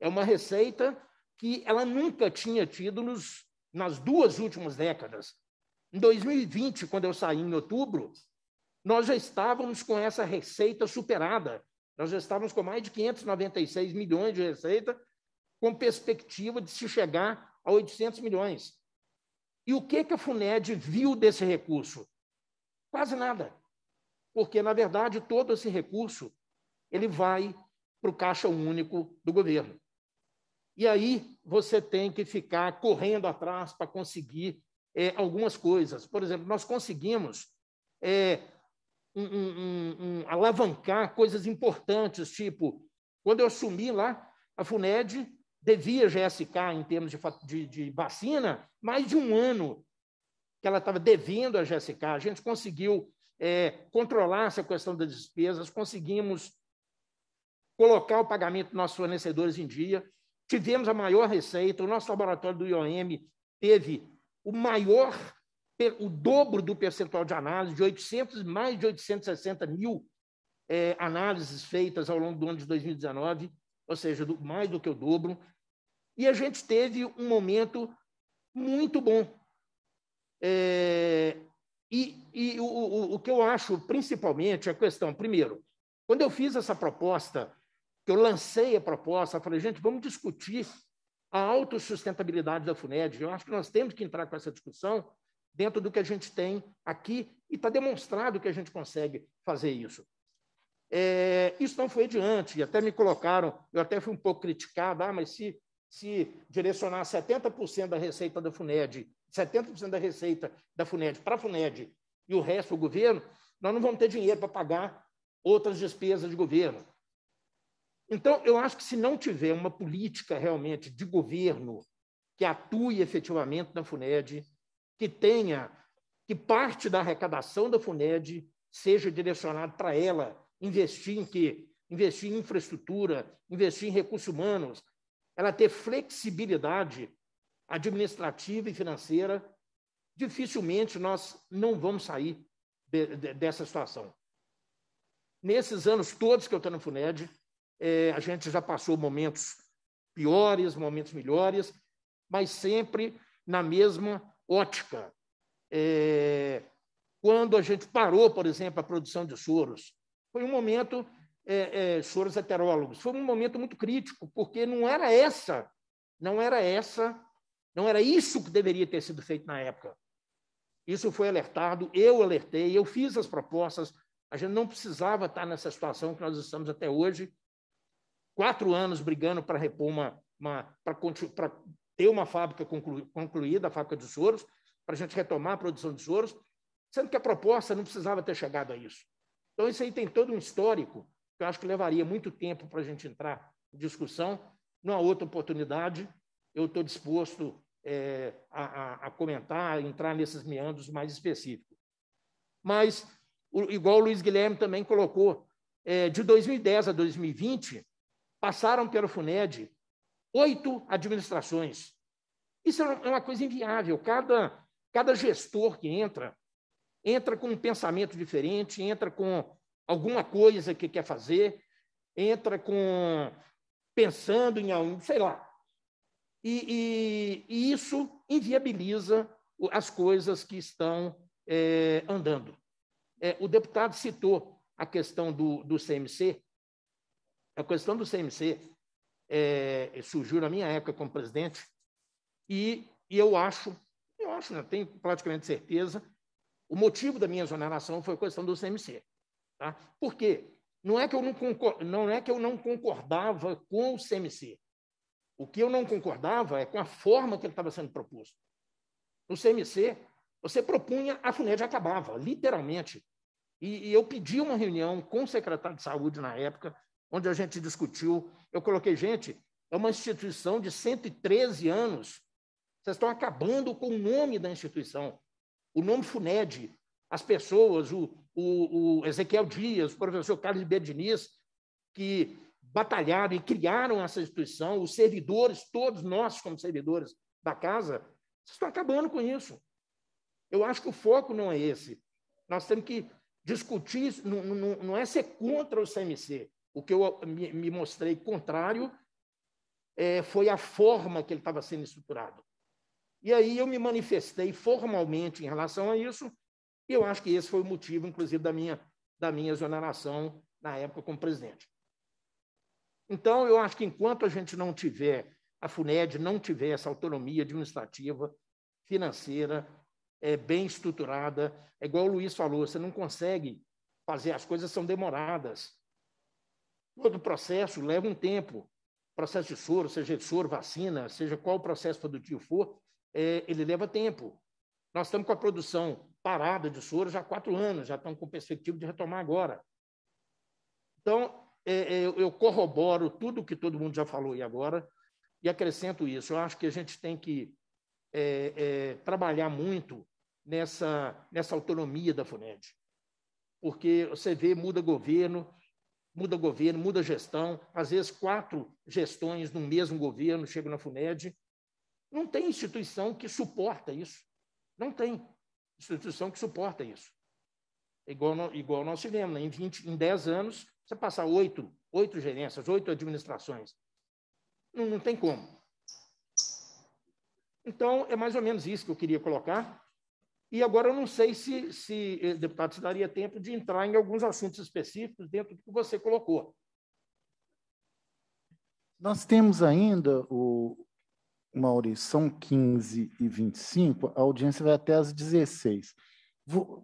É uma receita que ela nunca tinha tido nos, nas duas últimas décadas. Em 2020, quando eu saí em outubro, nós já estávamos com essa receita superada. Nós já estávamos com mais de 596 milhões de receita com perspectiva de se chegar a 800 milhões. E o que, que a FUNED viu desse recurso? Quase nada. Porque, na verdade, todo esse recurso ele vai para o caixa único do governo. E aí você tem que ficar correndo atrás para conseguir é, algumas coisas. Por exemplo, nós conseguimos é, um, um, um, alavancar coisas importantes, tipo, quando eu assumi lá, a FUNED devia GSK em termos de, de, de vacina mais de um ano que ela estava devendo a GSK. A gente conseguiu é, controlar essa questão das despesas, conseguimos colocar o pagamento dos nossos fornecedores em dia, tivemos a maior receita, o nosso laboratório do IOM teve o maior, o dobro do percentual de análise, de 800, mais de 860 mil é, análises feitas ao longo do ano de 2019 ou seja, do, mais do que o dobro. E a gente teve um momento muito bom. É, e, e o, o, o que eu acho principalmente é a questão, primeiro, quando eu fiz essa proposta, que eu lancei a proposta, falei, gente, vamos discutir a autossustentabilidade da FUNED. Eu acho que nós temos que entrar com essa discussão dentro do que a gente tem aqui e está demonstrado que a gente consegue fazer isso. É, isso não foi adiante, e até me colocaram, eu até fui um pouco criticado, ah, mas se, se direcionar 70% da receita da FUNED, 70% da receita da FUNED para a FUNED e o resto o governo, nós não vamos ter dinheiro para pagar outras despesas de governo. Então, eu acho que se não tiver uma política realmente de governo que atue efetivamente na FUNED, que tenha que parte da arrecadação da FUNED seja direcionada para ela investir em quê? Investir em infraestrutura, investir em recursos humanos, ela ter flexibilidade administrativa e financeira, dificilmente nós não vamos sair de, de, dessa situação. Nesses anos todos que eu estou no FUNED, é, a gente já passou momentos piores, momentos melhores, mas sempre na mesma ótica. É, quando a gente parou, por exemplo, a produção de soros, foi um momento, é, é, senhores heterólogos, foi um momento muito crítico, porque não era essa, não era essa, não era isso que deveria ter sido feito na época. Isso foi alertado, eu alertei, eu fiz as propostas. A gente não precisava estar nessa situação que nós estamos até hoje, quatro anos brigando para repor uma, uma para ter uma fábrica conclu, concluída, a fábrica de soros, para a gente retomar a produção de soros, sendo que a proposta não precisava ter chegado a isso. Então, isso aí tem todo um histórico que eu acho que levaria muito tempo para a gente entrar em discussão. Numa outra oportunidade, eu estou disposto é, a, a, comentar, a entrar nesses meandros mais específicos. Mas, igual o Luiz Guilherme também colocou, é, de 2010 a 2020, passaram pelo FUNED oito administrações. Isso é, é uma coisa inviável. Cada, cada gestor que entra entra com um pensamento diferente, entra com alguma coisa que quer fazer, entra com pensando em algum, sei lá. E, e, e isso inviabiliza as coisas que estão é, andando. É, o deputado citou a questão do, do CMC. A questão do CMC é, surgiu na minha época como presidente e, e eu acho, eu acho, né, tenho praticamente certeza, o motivo da minha exoneração foi a questão do CMC. Tá? Por quê? Não é, que eu não, concor... não é que eu não concordava com o CMC. O que eu não concordava é com a forma que ele estava sendo proposto. No CMC, você propunha, a FUNED acabava, literalmente. E, e, eu pedi uma reunião com o secretário de saúde na época, onde a gente discutiu. Eu coloquei, gente, é uma instituição de 113 anos. Vocês estão acabando com o nome da instituição o nome FUNED, as pessoas, o, o, o Ezequiel Dias, o professor Carlos Ribeiro Diniz, que batalharam e criaram essa instituição, os servidores, todos nós como servidores da casa, vocês estão acabando com isso. Eu acho que o foco não é esse. Nós temos que discutir, não, não, não é ser contra o CMC. O que eu me, me mostrei contrário é, foi a forma que ele estava sendo estruturado. E aí eu me manifestei formalmente em relação a isso, e eu acho que esse foi o motivo, inclusive, da minha, da minha exoneração na época como presidente. Então, eu acho que enquanto a gente não tiver, a FUNED não tiver essa autonomia administrativa, financeira, é, bem estruturada, é igual o Luiz falou, você não consegue fazer, as coisas são demoradas. Todo processo leva um tempo. Processo de soro, seja de soro, vacina, seja qual processo produtivo for, é, ele leva tempo. Nós estamos com a produção parada de soro já há quatro anos, já estamos com perspectiva de retomar agora. Então, é, é eu corroboro tudo o que todo mundo já falou e agora, e acrescento isso. Eu acho que a gente tem que é, é, trabalhar muito nessa, nessa autonomia da FUNED, porque você vê, muda governo, muda governo, muda gestão, às vezes quatro gestões no mesmo governo chegam na FUNED, não tem instituição que suporta isso. Não tem instituição que suporta isso. É igual, no, igual nós tivemos, né? em, 20, em 10 anos, você passar oito, oito gerências, oito administrações. Não, não tem como. Então, é mais ou menos isso que eu queria colocar. E agora eu não sei se, se eh, deputado, se daria tempo de entrar em alguns assuntos específicos dentro do que você colocou. Nós temos ainda o, Mauri, são 15 e 25, a audiência vai até às 16. Vou,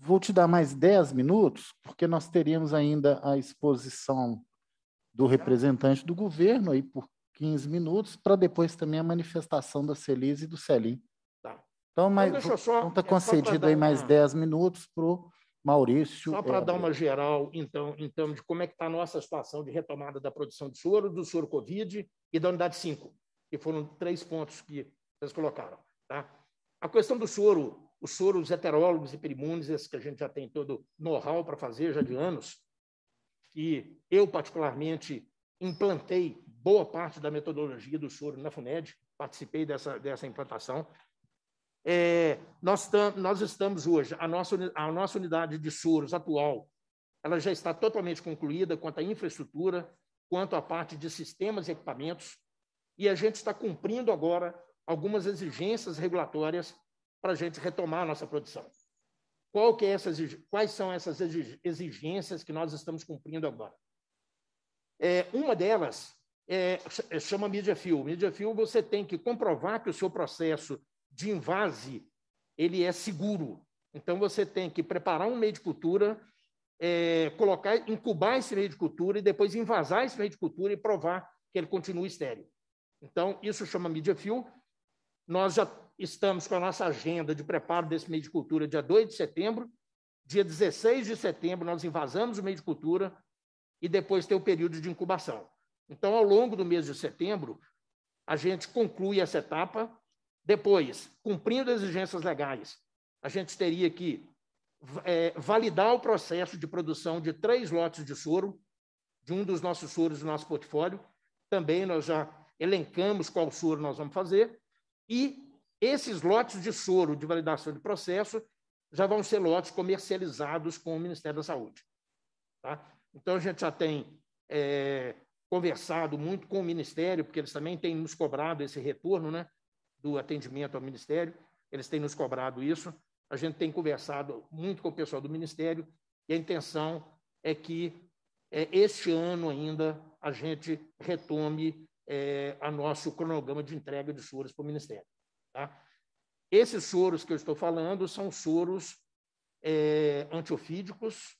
vou te dar mais 10 minutos, porque nós teríamos ainda a exposição do representante do governo aí por 15 minutos, para depois também a manifestação da Celis e do Celim. Tá. Então, então mas está é concedido aí mais uma... 10 minutos para o Maurício. Só para é, dar uma geral, então, então, de como é que está a nossa situação de retomada da produção de soro, do soro Covid e da unidade 5 que foram três pontos que vocês colocaram. Tá? A questão do soro, o soro, heterólogos e perimunes, esse que a gente já tem todo know-how para fazer já de anos, e eu, particularmente, implantei boa parte da metodologia do soro na FUNED, participei dessa, dessa implantação. É, nós, tam, nós estamos hoje, a nossa, a nossa unidade de soros atual, ela já está totalmente concluída quanto à infraestrutura, quanto à parte de sistemas e equipamentos e a gente está cumprindo agora algumas exigências regulatórias para a gente retomar a nossa produção. É essa, quais são essas exigências que nós estamos cumprindo agora? É, uma delas é, é chama Media Fill. Media Fill você tem que comprovar que o seu processo de invase ele é seguro. Então, você tem que preparar um meio de cultura, é, colocar, incubar esse meio de cultura e depois invasar esse meio de cultura e provar que ele continua estéreo. Então, isso chama Media Fuel. Nós já estamos com a nossa agenda de preparo desse meio de cultura dia 2 de setembro. Dia 16 de setembro, nós invasamos o meio de cultura e depois tem o período de incubação. Então, ao longo do mês de setembro, a gente conclui essa etapa. Depois, cumprindo as exigências legais, a gente teria que é, validar o processo de produção de três lotes de soro, de um dos nossos soros do nosso portfólio. Também nós já elencamos qual soro nós vamos fazer, e esses lotes de soro de validação de processo já vão ser lotes comercializados com o Ministério da Saúde. Tá? Então, a gente já tem é, conversado muito com o Ministério, porque eles também têm nos cobrado esse retorno né, do atendimento ao Ministério, eles têm nos cobrado isso. A gente tem conversado muito com o pessoal do Ministério e a intenção é que é, este ano ainda a gente retome é, a nosso cronograma de entrega de soros para o Ministério. Tá? Esses soros que eu estou falando são soros é, antiofídicos,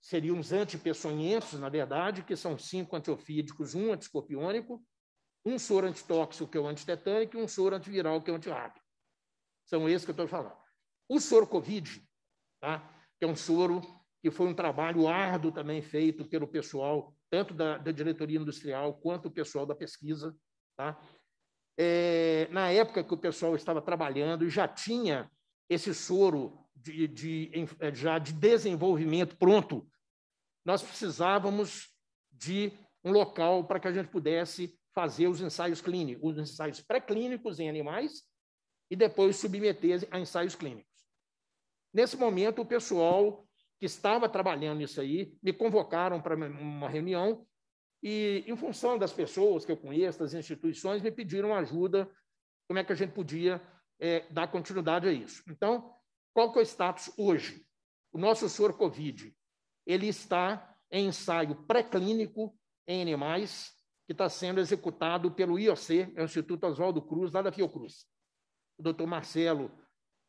seriam os antipeçonhentos, na verdade, que são cinco antiofídicos, um antiscorpiônico, um soro antitóxico, que é o antitetânico, e um soro antiviral, que é o antirrábico. São esses que eu estou falando. O soro COVID, tá? que é um soro que foi um trabalho árduo também feito pelo pessoal tanto da, da diretoria industrial quanto o pessoal da pesquisa. Tá? É, na época que o pessoal estava trabalhando, e já tinha esse soro de, de, é, já de desenvolvimento pronto, nós precisávamos de um local para que a gente pudesse fazer os ensaios clínicos, os ensaios pré-clínicos em animais e depois submeter a ensaios clínicos. Nesse momento, o pessoal que estava trabalhando isso aí, me convocaram para uma reunião e, em função das pessoas que eu conheço, das instituições, me pediram ajuda, como é que a gente podia é, dar continuidade a isso. Então, qual que é o status hoje? O nosso soro COVID, ele está em ensaio pré-clínico em animais, que está sendo executado pelo IOC, é o Instituto Oswaldo Cruz, lá da Fiocruz. O doutor Marcelo,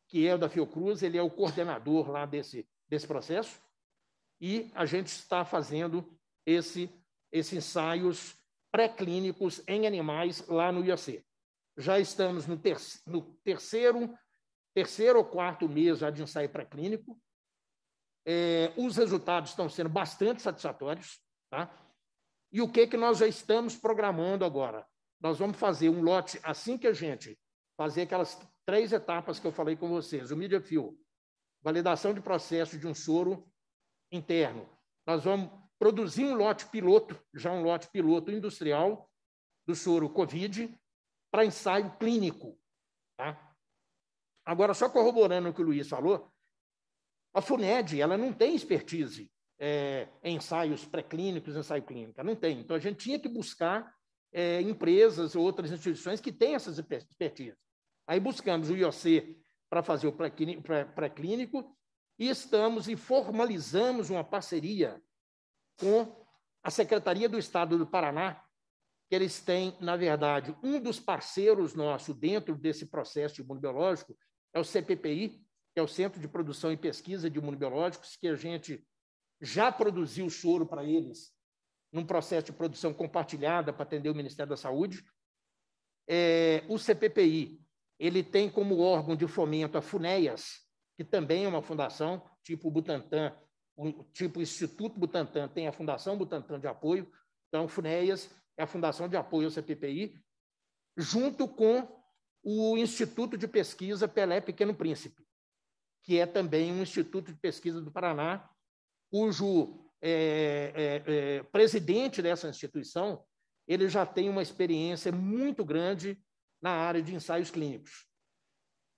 que é da Fiocruz, ele é o coordenador lá desse desse processo e a gente está fazendo esse, esses ensaios pré-clínicos em animais lá no IAC. Já estamos no, ter, no terceiro, terceiro ou quarto mês já de ensaio pré-clínico. É, os resultados estão sendo bastante satisfatórios. Tá? E o que, que nós já estamos programando agora? Nós vamos fazer um lote assim que a gente fazer aquelas três etapas que eu falei com vocês: o media fuel, validação de processo de um soro interno. Nós vamos produzir um lote piloto, já um lote piloto industrial do soro COVID para ensaio clínico. Tá? Agora, só corroborando o que o Luiz falou, a FUNED ela não tem expertise é, em ensaios pré-clínicos, ensaio clínico, não tem. Então, a gente tinha que buscar é, empresas ou outras instituições que têm essas expertise. Aí buscamos o IOC para fazer o pré-clínico e estamos e formalizamos uma parceria com a Secretaria do Estado do Paraná, que eles têm, na verdade, um dos parceiros nosso dentro desse processo de mundo biológico é o CPPI, que é o Centro de Produção e Pesquisa de Imunobiológicos, que a gente já produziu soro para eles num processo de produção compartilhada para atender o Ministério da Saúde. É, o CPPI ele tem como órgão de fomento a FUNEAS, que também é uma fundação tipo Butantan, o tipo Instituto Butantan tem a Fundação Butantan de Apoio, então FUNEAS é a Fundação de Apoio ao CPPI, junto com o Instituto de Pesquisa Pelé Pequeno Príncipe, que é também um instituto de pesquisa do Paraná, cujo é, é, é, presidente dessa instituição ele já tem uma experiência muito grande na área de ensaios clínicos.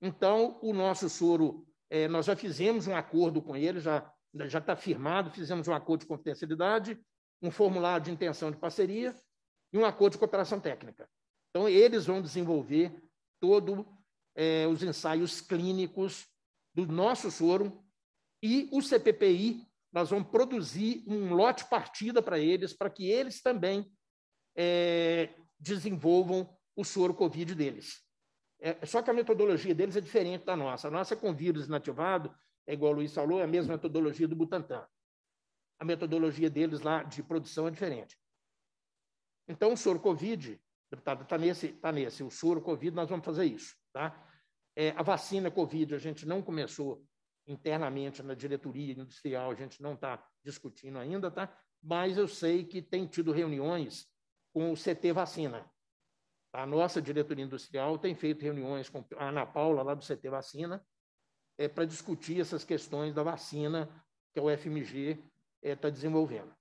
Então, o nosso soro, é, nós já fizemos um acordo com ele, já já está firmado, fizemos um acordo de confidencialidade, um formulário de intenção de parceria e um acordo de cooperação técnica. Então, eles vão desenvolver todos é, os ensaios clínicos do nosso soro e o CPPI, nós vamos produzir um lote partida para eles, para que eles também é, desenvolvam o soro Covid deles. É, só que a metodologia deles é diferente da nossa. A nossa com vírus inativado, é igual o Luiz falou, é a mesma metodologia do Butantan. A metodologia deles lá de produção é diferente. Então, o soro Covid, deputado, está nesse, tá nesse. O soro Covid, nós vamos fazer isso. Tá? É, a vacina Covid, a gente não começou internamente na diretoria industrial, a gente não está discutindo ainda, tá? mas eu sei que tem tido reuniões com o CT Vacina, a nossa diretoria industrial tem feito reuniões com a Ana Paula, lá do CT Vacina, é, para discutir essas questões da vacina que a UFMG está é, tá desenvolvendo.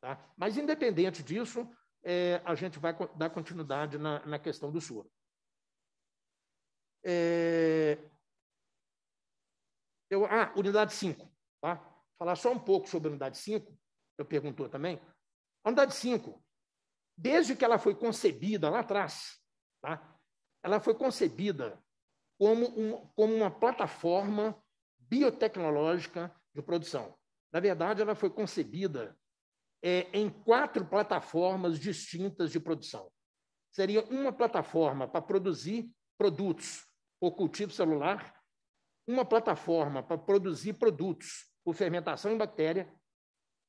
Tá? Mas, independente disso, é, a gente vai dar continuidade na, na questão do soro. É... Eu, ah, unidade 5. Tá? Falar só um pouco sobre a unidade 5, eu perguntou também. A unidade 5 desde que ela foi concebida lá atrás, tá? ela foi concebida como, um, como uma plataforma biotecnológica de produção. Na verdade, ela foi concebida é, em quatro plataformas distintas de produção. Seria uma plataforma para produzir produtos por cultivo celular, uma plataforma para produzir produtos por fermentação em bactéria,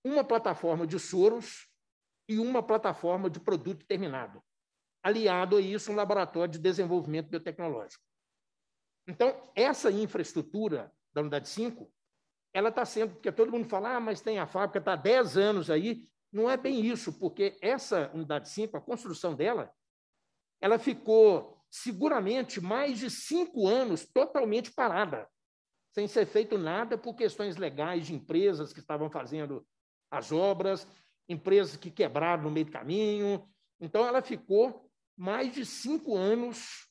uma plataforma de soros e uma plataforma de produto terminado. Aliado a isso, um laboratório de desenvolvimento biotecnológico. Então, essa infraestrutura da unidade 5, ela está sendo, porque todo mundo fala, ah, mas tem a fábrica, está há 10 anos aí. Não é bem isso, porque essa unidade 5, a construção dela, ela ficou seguramente mais de cinco anos totalmente parada, sem ser feito nada por questões legais de empresas que estavam fazendo as obras, empresas que quebraram no meio do caminho. Então, ela ficou mais de cinco anos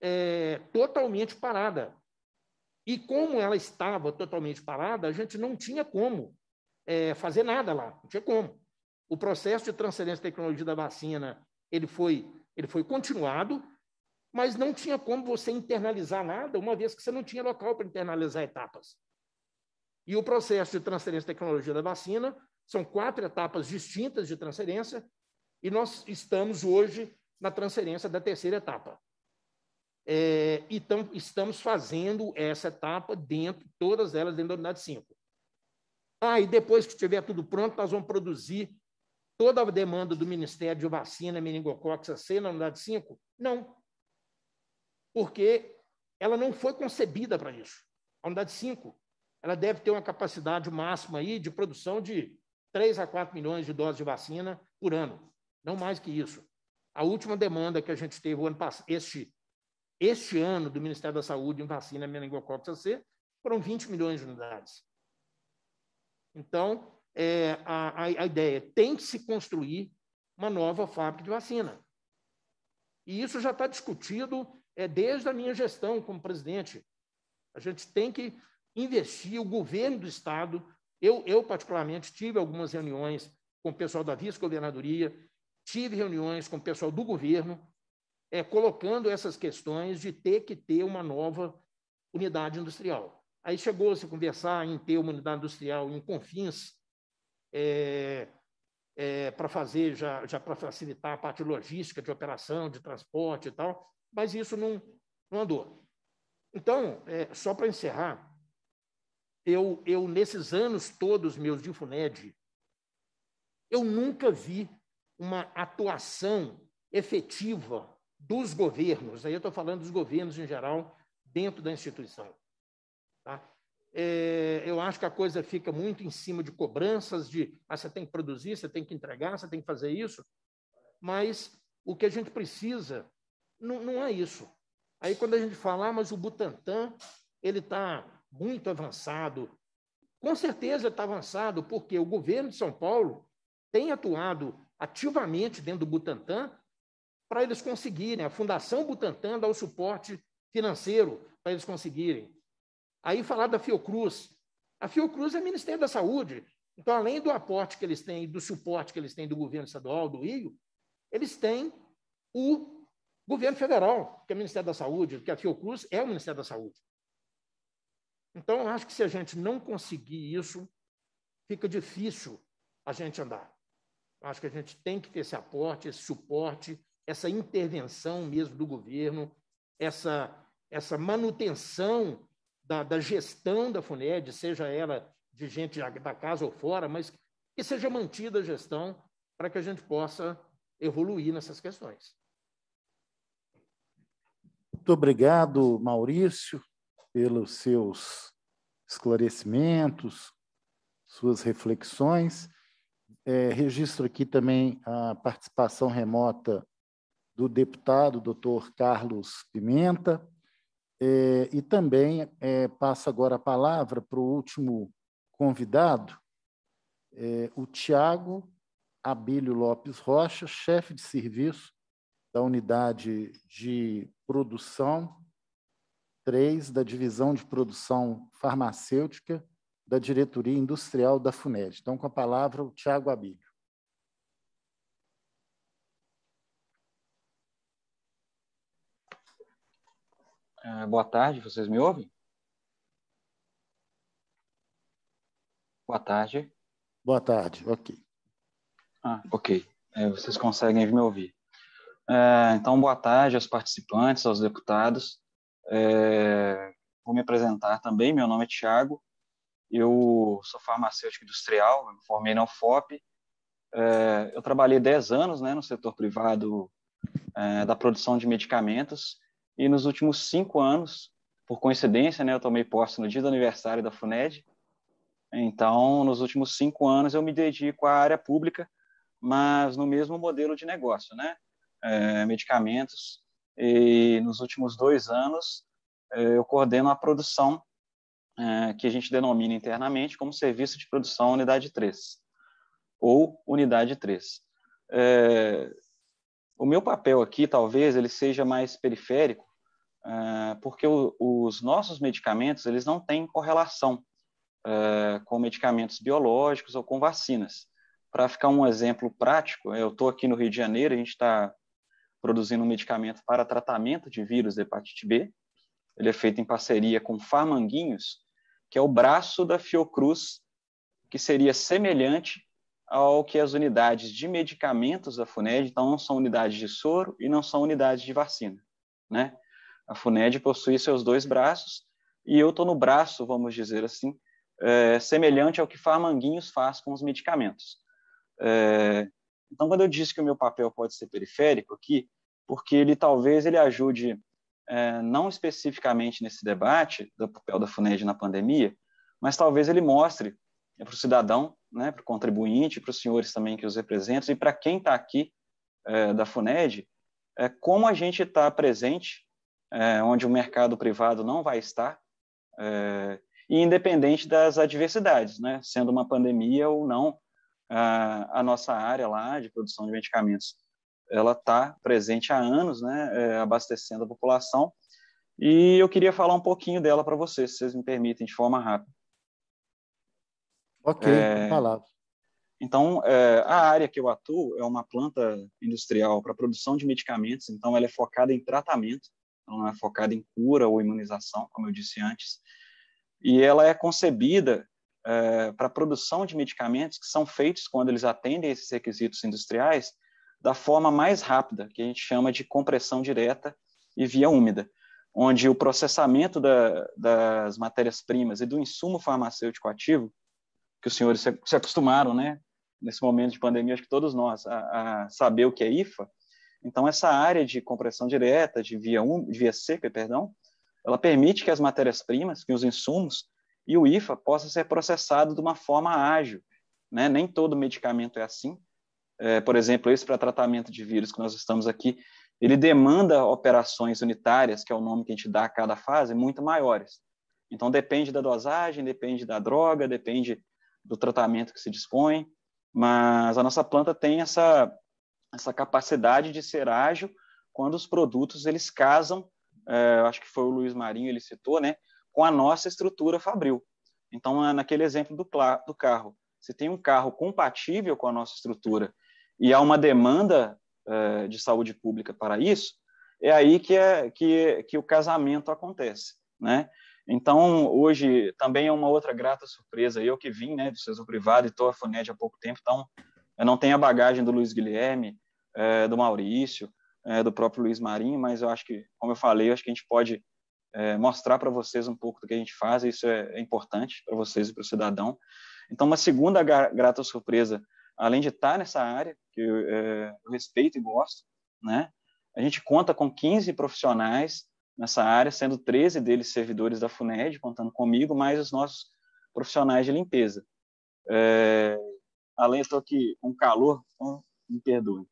é, totalmente parada. E como ela estava totalmente parada, a gente não tinha como é, fazer nada lá, não tinha como. O processo de transferência de tecnologia da vacina ele foi, ele foi continuado, mas não tinha como você internalizar nada, uma vez que você não tinha local para internalizar etapas. E o processo de transferência de tecnologia da vacina são quatro etapas distintas de transferência e nós estamos hoje na transferência da terceira etapa. É, então, estamos fazendo essa etapa dentro, todas elas dentro da unidade 5. Ah, e depois que estiver tudo pronto, nós vamos produzir toda a demanda do Ministério de Vacina, Meningococcus AC na unidade 5? Não. Porque ela não foi concebida para isso. A unidade 5, ela deve ter uma capacidade máxima aí de produção de 3 a 4 milhões de doses de vacina por ano, não mais que isso. A última demanda que a gente teve ano, este, este ano do Ministério da Saúde em vacina meningocócica C foram 20 milhões de unidades. Então, é, a, a ideia é, tem que se construir uma nova fábrica de vacina. E isso já está discutido é, desde a minha gestão como presidente. A gente tem que investir, o governo do Estado eu, eu, particularmente, tive algumas reuniões com o pessoal da vice-governadoria, tive reuniões com o pessoal do governo, é, colocando essas questões de ter que ter uma nova unidade industrial. Aí chegou-se a conversar em ter uma unidade industrial em Confins, é, é, para fazer, já, já para facilitar a parte logística de operação, de transporte e tal, mas isso não, não andou. Então, é, só para encerrar, eu, eu nesses anos todos meus de FUNED, eu nunca vi uma atuação efetiva dos governos, aí eu estou falando dos governos em geral, dentro da instituição. Tá? É, eu acho que a coisa fica muito em cima de cobranças, de ah, você tem que produzir, você tem que entregar, você tem que fazer isso, mas o que a gente precisa não, não é isso. Aí quando a gente fala, ah, mas o Butantan, ele está muito avançado. Com certeza está avançado, porque o governo de São Paulo tem atuado ativamente dentro do Butantan para eles conseguirem. A Fundação Butantan dá o suporte financeiro para eles conseguirem. Aí falar da Fiocruz. A Fiocruz é Ministério da Saúde. Então, além do aporte que eles têm, do suporte que eles têm do governo estadual, do Rio, eles têm o governo federal, que é o Ministério da Saúde, que a Fiocruz é o Ministério da Saúde. Então, eu acho que se a gente não conseguir isso, fica difícil a gente andar. Eu acho que a gente tem que ter esse aporte, esse suporte, essa intervenção mesmo do governo, essa, essa manutenção da, da gestão da FUNED, seja ela de gente da casa ou fora, mas que seja mantida a gestão para que a gente possa evoluir nessas questões. Muito obrigado, Maurício pelos seus esclarecimentos, suas reflexões. É, registro aqui também a participação remota do deputado doutor Carlos Pimenta. É, e também é, passo agora a palavra para o último convidado, é, o Tiago Abílio Lopes Rocha, chefe de serviço da unidade de produção 3 da Divisão de Produção Farmacêutica da Diretoria Industrial da FUNED. Então, com a palavra, o Tiago Abílio. É, boa tarde, vocês me ouvem? Boa tarde. Boa tarde, ok. Ah, ok. É, vocês conseguem me ouvir. É, então, boa tarde aos participantes, aos deputados. É, vou me apresentar também, meu nome é Tiago, eu sou farmacêutico industrial, me formei na UFOP, é, eu trabalhei 10 anos né, no setor privado é, da produção de medicamentos e nos últimos 5 anos, por coincidência, né, eu tomei posse no dia do aniversário da FUNED, então, nos últimos 5 anos eu me dedico à área pública, mas no mesmo modelo de negócio, né? É, medicamentos, e nos últimos dois anos é, eu coordeno a produção é, que a gente denomina internamente como Serviço de Produção Unidade 3, ou Unidade 3. É, o meu papel aqui, talvez, ele seja mais periférico, porque os nossos medicamentos eles não têm correlação com medicamentos biológicos ou com vacinas. Para ficar um exemplo prático, eu estou aqui no Rio de Janeiro, a gente está produzindo um medicamento para tratamento de vírus de hepatite B. Ele é feito em parceria com Farmanguinhos, que é o braço da Fiocruz, que seria semelhante ao que as unidades de medicamentos da FUNED, então não são unidades de soro e não são unidades de vacina, né? A FUNED possui seus dois braços e eu estou no braço, vamos dizer assim, é, semelhante ao que Farmanguinhos faz com os medicamentos. É, então, quando eu disse que o meu papel pode ser periférico aqui, porque ele talvez ele ajude é, não especificamente nesse debate do papel da FUNED na pandemia, mas talvez ele mostre é, para o cidadão, né, para o contribuinte, para os senhores também que os representam e para quem está aqui é, da FUNED, é, como a gente está presente, é, onde o mercado privado não vai estar, é, e independente das adversidades, né, sendo uma pandemia ou não, a, a nossa área lá de produção de medicamentos, ela está presente há anos, né, é, abastecendo a população, e eu queria falar um pouquinho dela para vocês, se vocês me permitem, de forma rápida. Ok, é, palavra. Então, é, a área que eu atuo é uma planta industrial para produção de medicamentos, então ela é focada em tratamento, ela não é focada em cura ou imunização, como eu disse antes, e ela é concebida é, eh, para a produção de medicamentos que são feitos quando eles atendem esses requisitos industriais da forma mais rápida, que a gente chama de compressão direta e via úmida, onde o processamento da, das matérias-primas e do insumo farmacêutico ativo, que os senhores se, se acostumaram, né, nesse momento de pandemia, acho que todos nós, a, a, saber o que é IFA. Então, essa área de compressão direta, de via, um, de via seca, perdão, ela permite que as matérias-primas, que os insumos, e o IFA possa ser processado de uma forma ágil. Né? Nem todo medicamento é assim. É, por exemplo, esse para tratamento de vírus que nós estamos aqui, ele demanda operações unitárias, que é o nome que a gente dá a cada fase, muito maiores. Então, depende da dosagem, depende da droga, depende do tratamento que se dispõe, mas a nossa planta tem essa, essa capacidade de ser ágil quando os produtos eles casam, é, acho que foi o Luiz Marinho, ele citou, né? com a nossa estrutura Fabril. Então, naquele exemplo do, do carro, se tem um carro compatível com a nossa estrutura e há uma demanda eh, de saúde pública para isso, é aí que, é, que, que o casamento acontece, né? Então, hoje também é uma outra grata surpresa. Eu que vim né, do setor privado e estou a FUNED há pouco tempo, então eu não tenho a bagagem do Luiz Guilherme, eh, do Maurício, eh, do próprio Luiz Marinho, mas eu acho que, como eu falei, eu acho que a gente pode é, mostrar para vocês um pouco do que a gente faz, e isso é, é importante para vocês e para o cidadão. Então, uma segunda grata surpresa, além de estar tá nessa área, que eu, é, eu respeito e gosto, né? a gente conta com 15 profissionais nessa área, sendo 13 deles servidores da FUNED, contando comigo, mais os nossos profissionais de limpeza. É, além, estou aqui com calor, então me perdoe.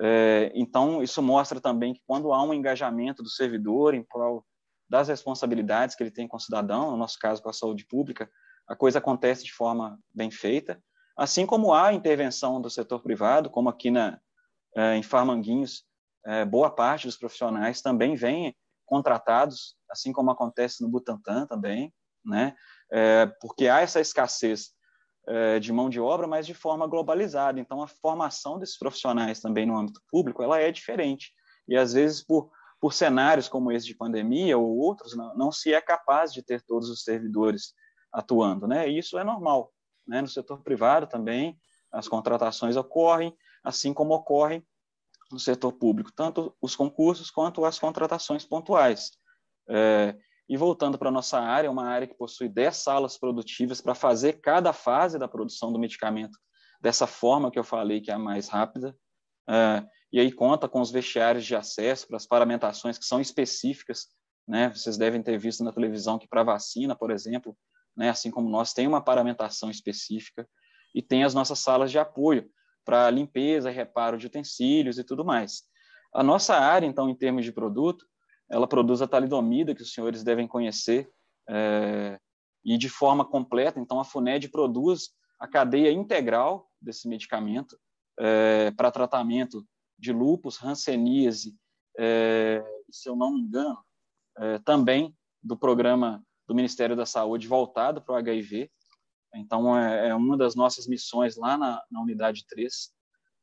É, então, isso mostra também que quando há um engajamento do servidor em prol das responsabilidades que ele tem com o cidadão, no nosso caso com a saúde pública, a coisa acontece de forma bem feita, assim como há intervenção do setor privado, como aqui na, é, em Farmanguinhos, é, boa parte dos profissionais também vem contratados, assim como acontece no Butantã também, né? É, porque há essa escassez de mão de obra, mas de forma globalizada. Então, a formação desses profissionais também no âmbito público, ela é diferente. E às vezes por por cenários como esse de pandemia ou outros, não, não se é capaz de ter todos os servidores atuando, né? Isso é normal, né? No setor privado também as contratações ocorrem, assim como ocorrem no setor público, tanto os concursos quanto as contratações pontuais. É, e voltando para a nossa área, uma área que possui 10 salas produtivas para fazer cada fase da produção do medicamento dessa forma que eu falei, que é a mais rápida. É, e aí conta com os vestiários de acesso para as paramentações que são específicas, né? Vocês devem ter visto na televisão que para vacina, por exemplo, né, assim como nós, tem uma paramentação específica e tem as nossas salas de apoio para limpeza, reparo de utensílios e tudo mais. A nossa área, então, em termos de produto, ela produz a talidomida, que os senhores devem conhecer, é, e de forma completa, então, a FUNED produz a cadeia integral desse medicamento é, para tratamento de lupus, hanseníase, é, se eu não me engano, é, também do programa do Ministério da Saúde voltado para o HIV. Então, é, é, uma das nossas missões lá na, na Unidade 3,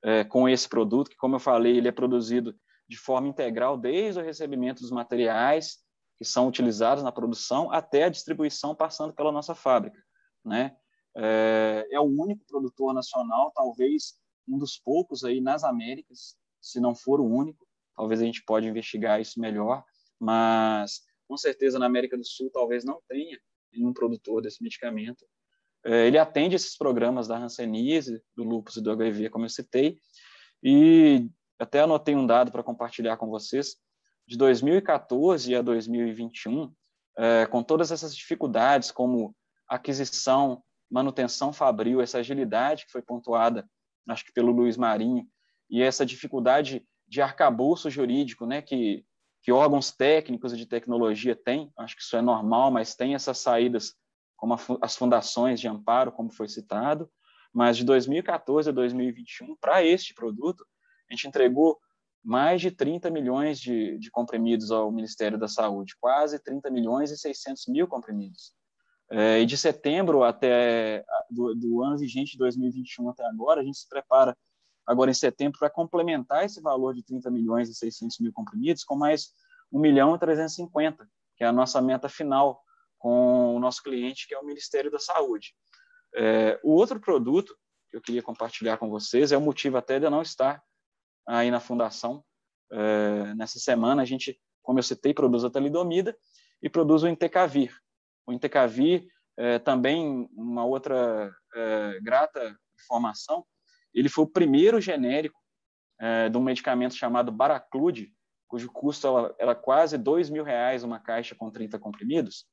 é, com esse produto, que, como eu falei, ele é produzido de forma integral desde o recebimento dos materiais que são utilizados na produção até a distribuição passando pela nossa fábrica, né? É, é, o único produtor nacional, talvez um dos poucos aí nas Américas, se não for o único. Talvez a gente pode investigar isso melhor, mas com certeza na América do Sul talvez não tenha nenhum produtor desse medicamento. É, ele atende esses programas da hanseníase, do lúpus e do HIV, como eu citei, e até anotei um dado para compartilhar com vocês. De 2014 a 2021, é, com todas essas dificuldades, como aquisição, manutenção fabril, essa agilidade que foi pontuada, acho que pelo Luiz Marinho, e essa dificuldade de arcabouço jurídico, né, que, que órgãos técnicos de tecnologia têm, acho que isso é normal, mas tem essas saídas, como a, as fundações de amparo, como foi citado, mas de 2014 a 2021, para este produto, a gente entregou mais de 30 milhões de, de comprimidos ao Ministério da Saúde, quase 30 milhões e 600 mil comprimidos. É, e de setembro até do, do ano vigente, 2021 até agora, a gente se prepara agora em setembro para complementar esse valor de 30 milhões e 600 mil comprimidos com mais 1 milhão e 350, que é a nossa meta final com o nosso cliente, que é o Ministério da Saúde. É, o outro produto que eu queria compartilhar com vocês é o motivo até de eu não estar aí na fundação. É, nessa semana a gente, como eu citei, produz a talidomida e produz o Intecavir. O Intecavir é também uma outra é, grata informação, ele foi o primeiro genérico é, de um medicamento chamado Baraclude, cujo custo era é quase dois mil reais uma caixa com 30 comprimidos.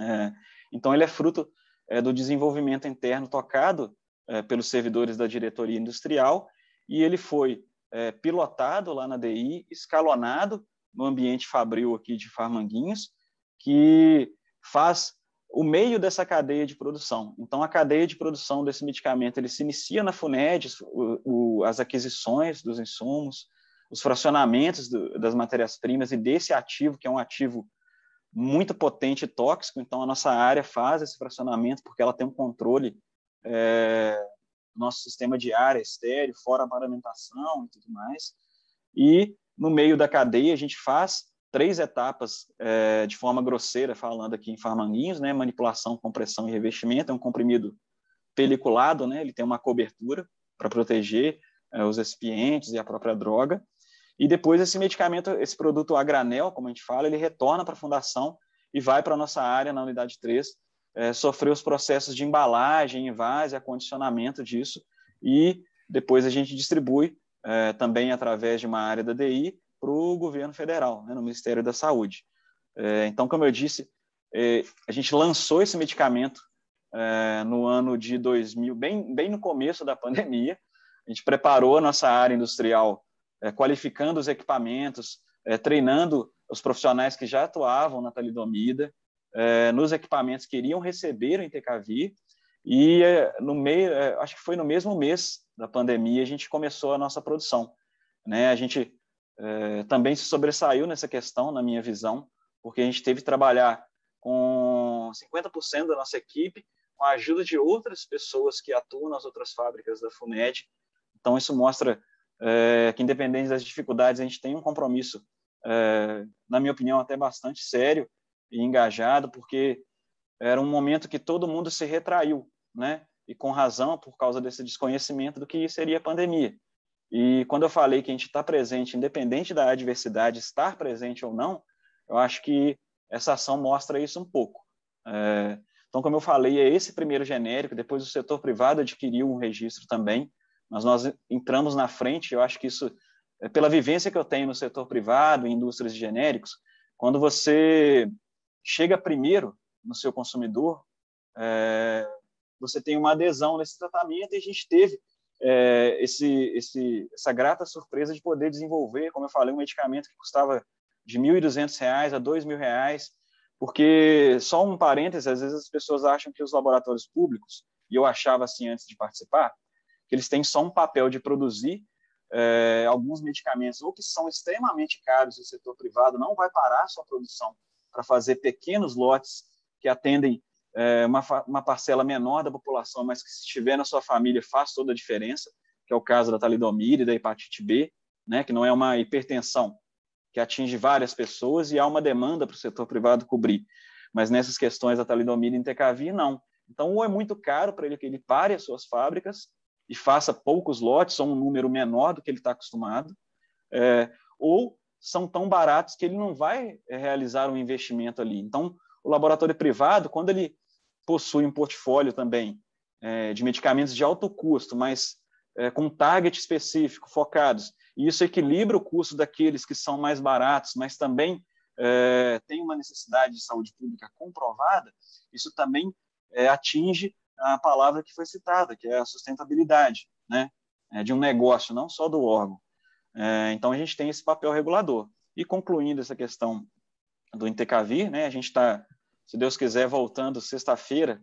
É, então, ele é fruto é, do desenvolvimento interno tocado é, pelos servidores da diretoria industrial e ele foi é, pilotado lá na DI, escalonado no ambiente fabril aqui de Farmanguinhos, que faz o meio dessa cadeia de produção. Então, a cadeia de produção desse medicamento ele se inicia na FUNED, o, o, as aquisições dos insumos, os fracionamentos do, das matérias-primas e desse ativo, que é um ativo muito potente e tóxico. Então, a nossa área faz esse fracionamento porque ela tem um controle é, do nosso sistema de área estéreo, fora a paramentação e tudo mais. E no meio da cadeia, a gente faz três etapas é, de forma grosseira, falando aqui em farmanguinhos, né? Manipulação, compressão e revestimento. É um comprimido peliculado, né? Ele tem uma cobertura para proteger é, os recipientes e a própria droga. E depois esse medicamento, esse produto a granel, como a gente fala, ele retorna para a fundação e vai para a nossa área, na unidade 3, é, eh, sofrer os processos de embalagem, invase, acondicionamento disso. E depois a gente distribui é, também através de uma área da DI para o governo federal, né, no Ministério da Saúde. É, então, como eu disse, é, a gente lançou esse medicamento é, no ano de 2000, bem, bem no começo da [laughs] pandemia. A gente preparou a nossa área industrial, é, qualificando os equipamentos, é, treinando os profissionais que já atuavam na talidomida, é, nos equipamentos que iriam receber o Intecavir, e no meio, acho que foi no mesmo mês da pandemia, a gente começou a nossa produção. Né? A gente é, também se sobressaiu nessa questão, na minha visão, porque a gente teve que trabalhar com 50% da nossa equipe, com a ajuda de outras pessoas que atuam nas outras fábricas da FUNED. Então, isso mostra é, que, independente das dificuldades, a gente tem um compromisso, é, na minha opinião, até bastante sério e engajado, porque era um momento que todo mundo se retraiu, né? E com razão, por causa desse desconhecimento do que seria a pandemia. E quando eu falei que a gente está presente, independente da adversidade, estar presente ou não, eu acho que essa ação mostra isso um pouco. É, então, como eu falei, é esse primeiro genérico, depois o setor privado adquiriu um registro também, mas nós entramos na frente, eu acho que isso, é, pela vivência que eu tenho no setor privado, em indústrias de genéricos, quando você chega primeiro no seu consumidor, é, você tem uma adesão nesse tratamento e a gente teve é, esse, esse, essa grata surpresa de poder desenvolver, como eu falei, um medicamento que custava de R$ 1.200 a R$ reais, porque, só um parêntese, às vezes as pessoas acham que os laboratórios públicos, e eu achava assim antes de participar, que eles têm só um papel de produzir é, alguns medicamentos, ou que são extremamente caros, e o setor privado não vai parar sua produção para fazer pequenos lotes que atendem é, uma, uma parcela menor da população, mas que se estiver na sua família faz toda a diferença, que é o caso da talidomide e da hepatite B, né, que não é uma hipertensão que atinge várias pessoas e há uma demanda para o setor privado cobrir. Mas nessas questões da talidomide e entecavir, não. Então, ou é muito caro para ele que ele pare as suas fábricas e faça poucos lotes, ou um número menor do que ele está acostumado, é, ou são tão baratos que ele não vai é, realizar um investimento ali. Então, o laboratório privado, quando ele possui um portfólio também é, de medicamentos de alto custo, mas é, com um target específico, focados. E isso equilibra o custo daqueles que são mais baratos, mas também é, tem uma necessidade de saúde pública comprovada, isso também é, atinge a palavra que foi citada, que é a sustentabilidade né, é, de um negócio, não só do órgão. É, então, a gente tem esse papel regulador. E concluindo essa questão do Intecavir, né, a gente está se Deus quiser, voltando sexta-feira,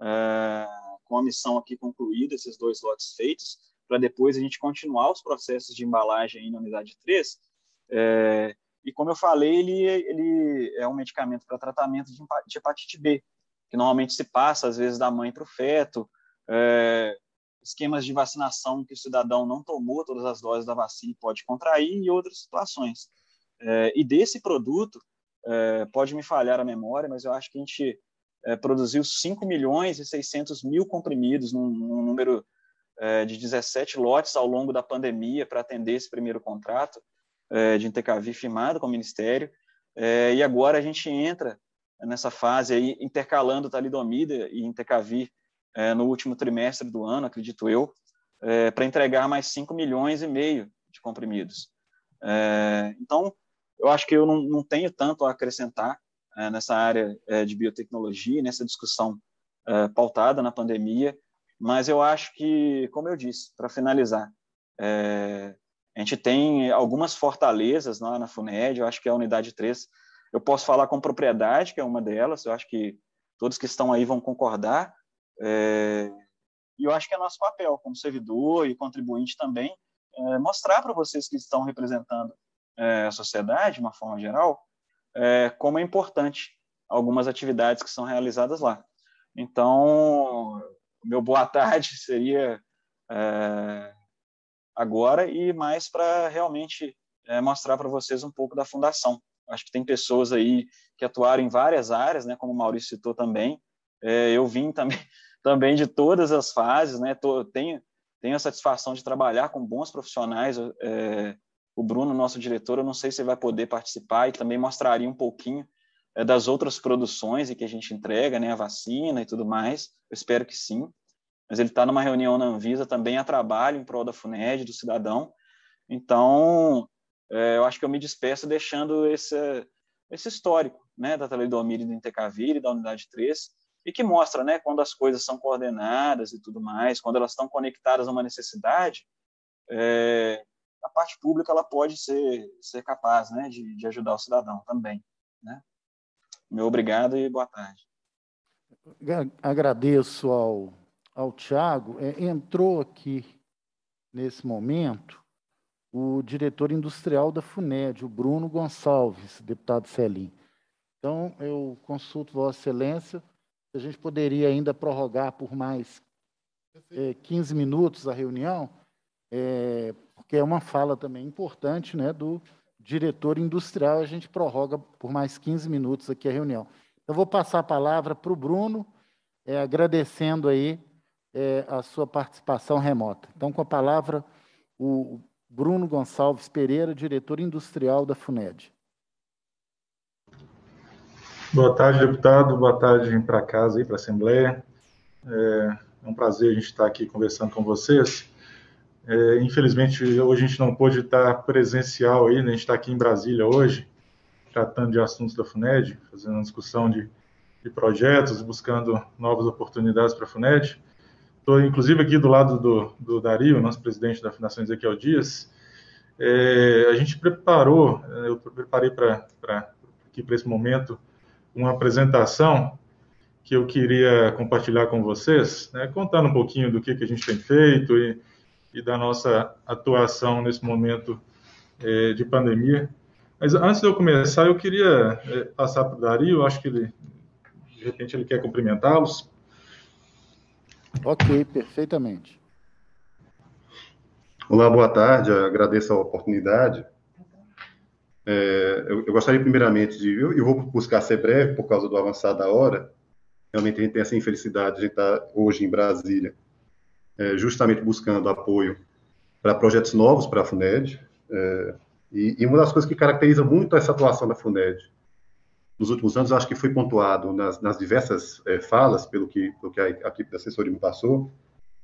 uh, com a missão aqui concluída, esses dois lotes feitos, para depois a gente continuar os processos de embalagem aí na unidade 3. Eh, e como eu falei, ele, ele é um medicamento para tratamento de, hepatite B, que normalmente se passa, às vezes, da mãe para o feto. Eh, esquemas de vacinação que o cidadão não tomou todas as doses da vacina e pode contrair e outras situações. e desse produto, é, pode me falhar a memória, mas eu acho que a gente é, produziu 5 milhões e 600 mil comprimidos num, num número é, de 17 lotes ao longo da pandemia para atender esse primeiro contrato é, de Intercavi firmado com o Ministério. É, e agora a gente entra nessa fase aí, intercalando talidomida e Intercavi é, no último trimestre do ano, acredito eu, para entregar mais 5 milhões e meio de comprimidos. então, eu acho que eu não, não tenho tanto a acrescentar é, nessa área é, de biotecnologia, nessa discussão é, pautada na pandemia, mas eu acho que, como eu disse, para finalizar, a gente tem algumas fortalezas lá na FUNED, eu acho que é a unidade 3, eu posso falar com propriedade, que é uma delas, eu acho que todos que estão aí vão concordar, e eu acho que é nosso papel como servidor e contribuinte também mostrar para vocês que estão representando é, a sociedade, de uma forma geral, é, como é importante algumas atividades que são realizadas lá. Então, meu boa [laughs] tarde seria é, agora e mais para realmente é, mostrar para vocês um pouco da fundação. Acho que tem pessoas aí que atuaram em várias áreas, né, como o Maurício citou também. É, eu vim também, [laughs] também de todas as fases, né, tô, tenho, tenho a satisfação de trabalhar com bons profissionais é, o Bruno, nosso diretor, eu não sei se vai poder participar e também mostraria um pouquinho é, das outras produções e que a gente entrega, né, a vacina e tudo mais. Eu espero que sim. Mas ele está numa reunião na Anvisa também a trabalho em prol da FUNED, do cidadão. Então, é, eu acho que eu me despeço deixando esse, esse histórico né, da Talidomir e do Intecavir e da Unidade 3, e que mostra né, quando as coisas são coordenadas e tudo mais, quando elas estão conectadas a uma necessidade, é, a parte pública ela pode ser, ser capaz né, de, de ajudar o cidadão também. Né? Meu obrigado e boa tarde. Agradeço ao, ao Tiago. É, entrou aqui, nesse momento, o diretor industrial da FUNED, o Bruno Gonçalves, deputado Celim. Então, eu consulto Vossa Excelência se a gente poderia ainda prorrogar por mais é, 15 minutos a reunião, é, porque é uma fala também importante né, do diretor industrial. A gente prorroga por mais 15 minutos aqui a reunião. Então, eu vou passar a palavra para o Bruno, é, agradecendo aí é, a sua participação remota. Então, com a palavra, o Bruno Gonçalves Pereira, diretor industrial da FUNED. Boa tarde, deputado. Boa tarde para casa e para a Assembleia. É, é um prazer a gente estar aqui conversando com vocês. É, infelizmente, hoje a gente não pôde estar presencial aí, né? a gente está aqui em Brasília hoje, tratando de assuntos da FUNED, fazendo uma discussão de, de projetos, buscando novas oportunidades para a FUNED. Estou, inclusive, aqui do lado do, do Dario, nosso presidente da Fundação Ezequiel Dias. É, a gente preparou, é, eu preparei para aqui para esse momento uma apresentação que eu queria compartilhar com vocês, né? contando um pouquinho do que, que a gente tem feito e e da nossa atuação nesse momento é, de pandemia. Mas antes de eu começar, eu queria é, passar para o Dario, acho que ele, de repente, ele quer cumprimentá-los. Ok, perfeitamente. Olá, boa tarde, eu agradeço a oportunidade. É, eu, eu, gostaria primeiramente de. Eu, eu, vou buscar ser breve por causa do avançar da hora. Realmente a gente tem essa infelicidade de estar hoje em Brasília é, justamente buscando apoio para projetos novos para a FUNED. É, e, e, uma das coisas que caracteriza muito essa atuação da FUNED nos últimos anos, acho que foi pontuado nas, nas diversas é, falas, pelo que, pelo que a, a equipe da assessoria me passou,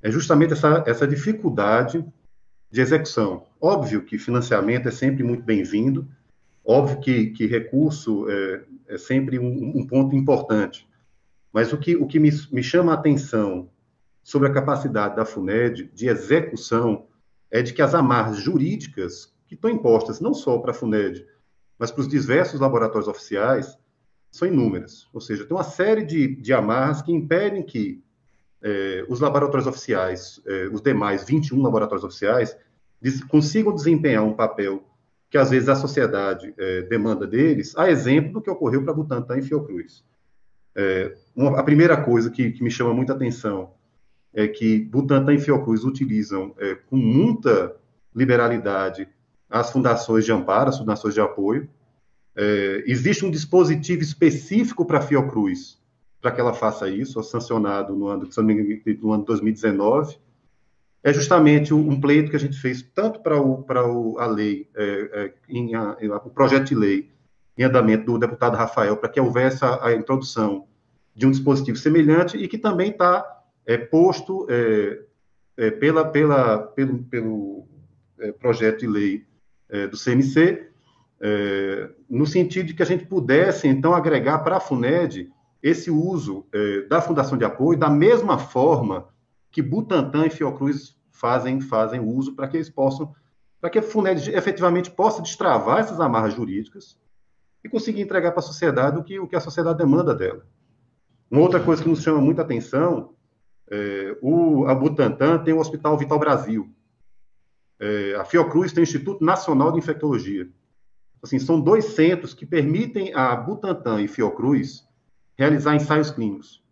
é justamente essa, essa dificuldade de execução. Óbvio que financiamento é sempre muito bem-vindo, óbvio que, que recurso é, é sempre um, um, ponto importante, mas o que, o que me, me chama a atenção sobre a capacidade da FUNED de execução é de que as amarras jurídicas que estão impostas não só para a FUNED, mas para os diversos laboratórios oficiais, são inúmeras. Ou seja, tem uma série de, de amarras que impedem que é, os laboratórios oficiais, é, os demais 21 laboratórios oficiais, des consigam desempenhar um papel que às vezes a sociedade é, demanda deles, a exemplo do que ocorreu para Butantan e Fiocruz. Uma, a primeira coisa que, que me chama muita atenção é, que Butantan e Fiocruz utilizam é, com muita liberalidade as fundações de amparo, as fundações de apoio. É, existe um dispositivo específico para a Fiocruz para que ela faça isso, é sancionado no ano, no ano 2019. É justamente um pleito que a gente fez tanto para o para o, a lei, é, é, em, a, em, o projeto de lei em andamento do deputado Rafael, para que houvesse a, a introdução de um dispositivo semelhante e que também está é posto é, é, pela, pela, pelo, pelo é, projeto de lei é, do CMC, é, no sentido de que a gente pudesse, então, agregar para a FUNED esse uso da Fundação de Apoio da mesma forma que Butantan e Fiocruz fazem, fazem uso para que eles possam, para que a FUNED efetivamente possa destravar essas amarras jurídicas e conseguir entregar para a sociedade o que, o que a sociedade demanda dela. Uma outra coisa que nos chama muita atenção é, o, a Butantan tem o Hospital Vital Brasil. É, a Fiocruz tem o Instituto Nacional de Infectologia. Assim, são dois centros que permitem a Butantan e Fiocruz realizar ensaios clínicos.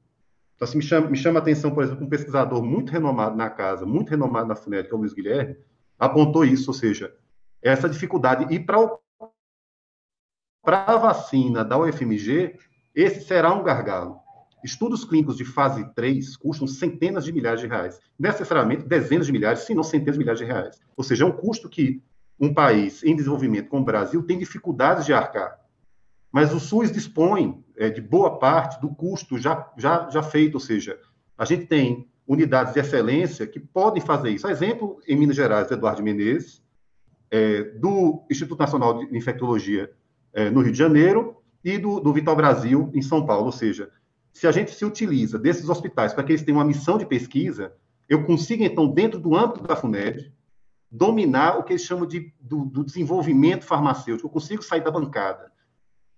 Então, assim, me, chama, me chama a atenção, por exemplo, um pesquisador muito renomado na casa, muito renomado na FUNED, que é o Luiz Guilherme, apontou isso, ou seja, essa dificuldade. E para a vacina da UFMG, esse será um gargalo. Estudos clínicos de fase 3 custam centenas de milhares de reais, necessariamente dezenas de milhares, se não centenas de milhares de reais. Ou seja, é um custo que um país em desenvolvimento como o Brasil tem dificuldades de arcar. Mas o SUS dispõe é, de boa parte do custo já, já, já feito, ou seja, a gente tem unidades de excelência que podem fazer isso. A exemplo, em Minas Gerais, Eduardo Menezes, é, do Instituto Nacional de Infectologia é, no Rio de Janeiro e do, do Vital Brasil em São Paulo, ou seja, se a gente se utiliza desses hospitais para que eles tenham uma missão de pesquisa, eu consigo, então, dentro do âmbito da FUNED, dominar o que eles chamam de, do, do desenvolvimento farmacêutico. Eu consigo sair da bancada.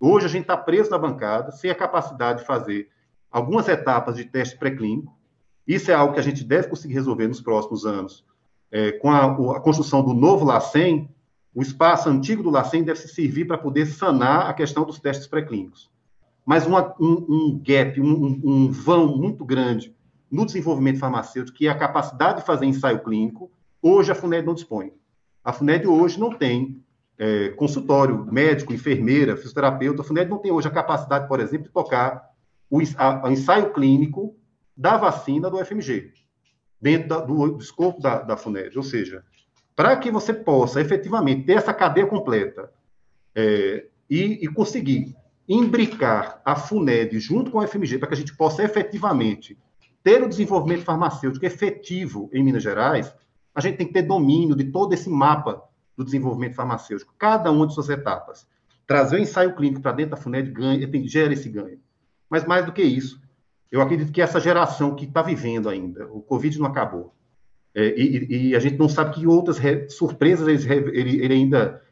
Hoje, a gente está preso na bancada, sem a capacidade de fazer algumas etapas de teste pré-clínico. Isso é algo que a gente deve conseguir resolver nos próximos anos. É, com a, a, construção do novo LACEN, o espaço antigo do LACEN deve se servir para poder sanar a questão dos testes pré-clínicos mas uma, um, um, gap, um, um, vão muito grande no desenvolvimento farmacêutico, que é a capacidade de fazer ensaio clínico, hoje a FUNED não dispõe. A FUNED hoje não tem é, consultório médico, enfermeira, fisioterapeuta. A FUNED não tem hoje a capacidade, por exemplo, de tocar o, a, a ensaio clínico da vacina do FMG, dentro da, do, do escopo da, da FUNED. Ou seja, para que você possa efetivamente ter essa cadeia completa é, e, e conseguir imbricar a FUNED junto com a FMG para que a gente possa efetivamente ter o desenvolvimento farmacêutico efetivo em Minas Gerais, a gente tem que ter domínio de todo esse mapa do desenvolvimento farmacêutico, cada uma de suas etapas. Trazer o ensaio clínico para dentro da FUNED ganha, gera esse ganho. Mas mais do que isso, eu acredito que essa geração que está vivendo ainda, o Covid não acabou, é, e, e, a gente não sabe que outras re, surpresas ele, ele, ele ainda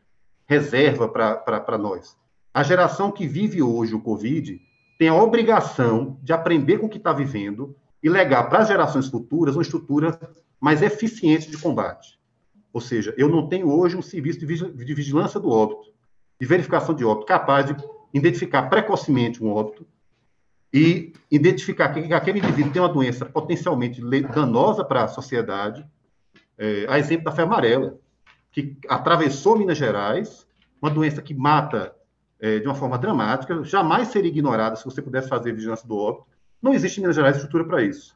reserva para nós. A geração que vive hoje o Covid tem a obrigação de aprender com o que está vivendo e legar para as gerações futuras uma estrutura mais eficiente de combate. Ou seja, eu não tenho hoje um serviço de vigilância do óbito, de verificação de óbito, capaz de identificar precocemente um óbito e identificar que aquele indivíduo tem uma doença potencialmente danosa para a sociedade, é, a exemplo da febre amarela, que atravessou Minas Gerais, uma doença que mata é, de uma forma dramática, jamais seria ignorada se você pudesse fazer vigilância do óbito. Não existe em Minas Gerais estrutura para isso.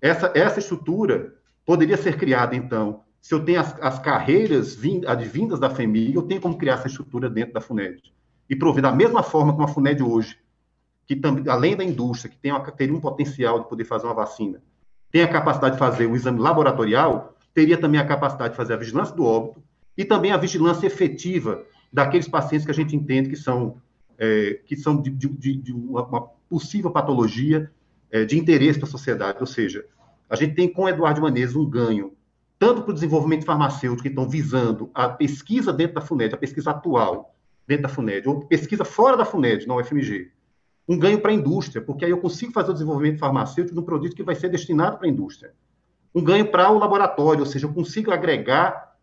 Essa, essa estrutura poderia ser criada, então, se eu tenho as, as carreiras advindas da FEMI, eu tenho como criar essa estrutura dentro da FUNED. E prover da mesma forma como a FUNED hoje, que também, além da indústria, que tem uma, teria um potencial de poder fazer uma vacina, tem a capacidade de fazer o exame laboratorial, teria também a capacidade de fazer a vigilância do óbito e também a vigilância efetiva daqueles pacientes que a gente entende que são, é, que são de, de, de uma, possível patologia é, de interesse para a sociedade. Ou seja, a gente tem com o Eduardo Manes um ganho, tanto para o desenvolvimento farmacêutico, que estão visando a pesquisa dentro da FUNED, a pesquisa atual dentro da FUNED, ou pesquisa fora da FUNED, na UFMG. Um ganho para a indústria, porque aí eu consigo fazer o desenvolvimento farmacêutico de um produto que vai ser destinado para a indústria. Um ganho para o laboratório, ou seja, eu consigo agregar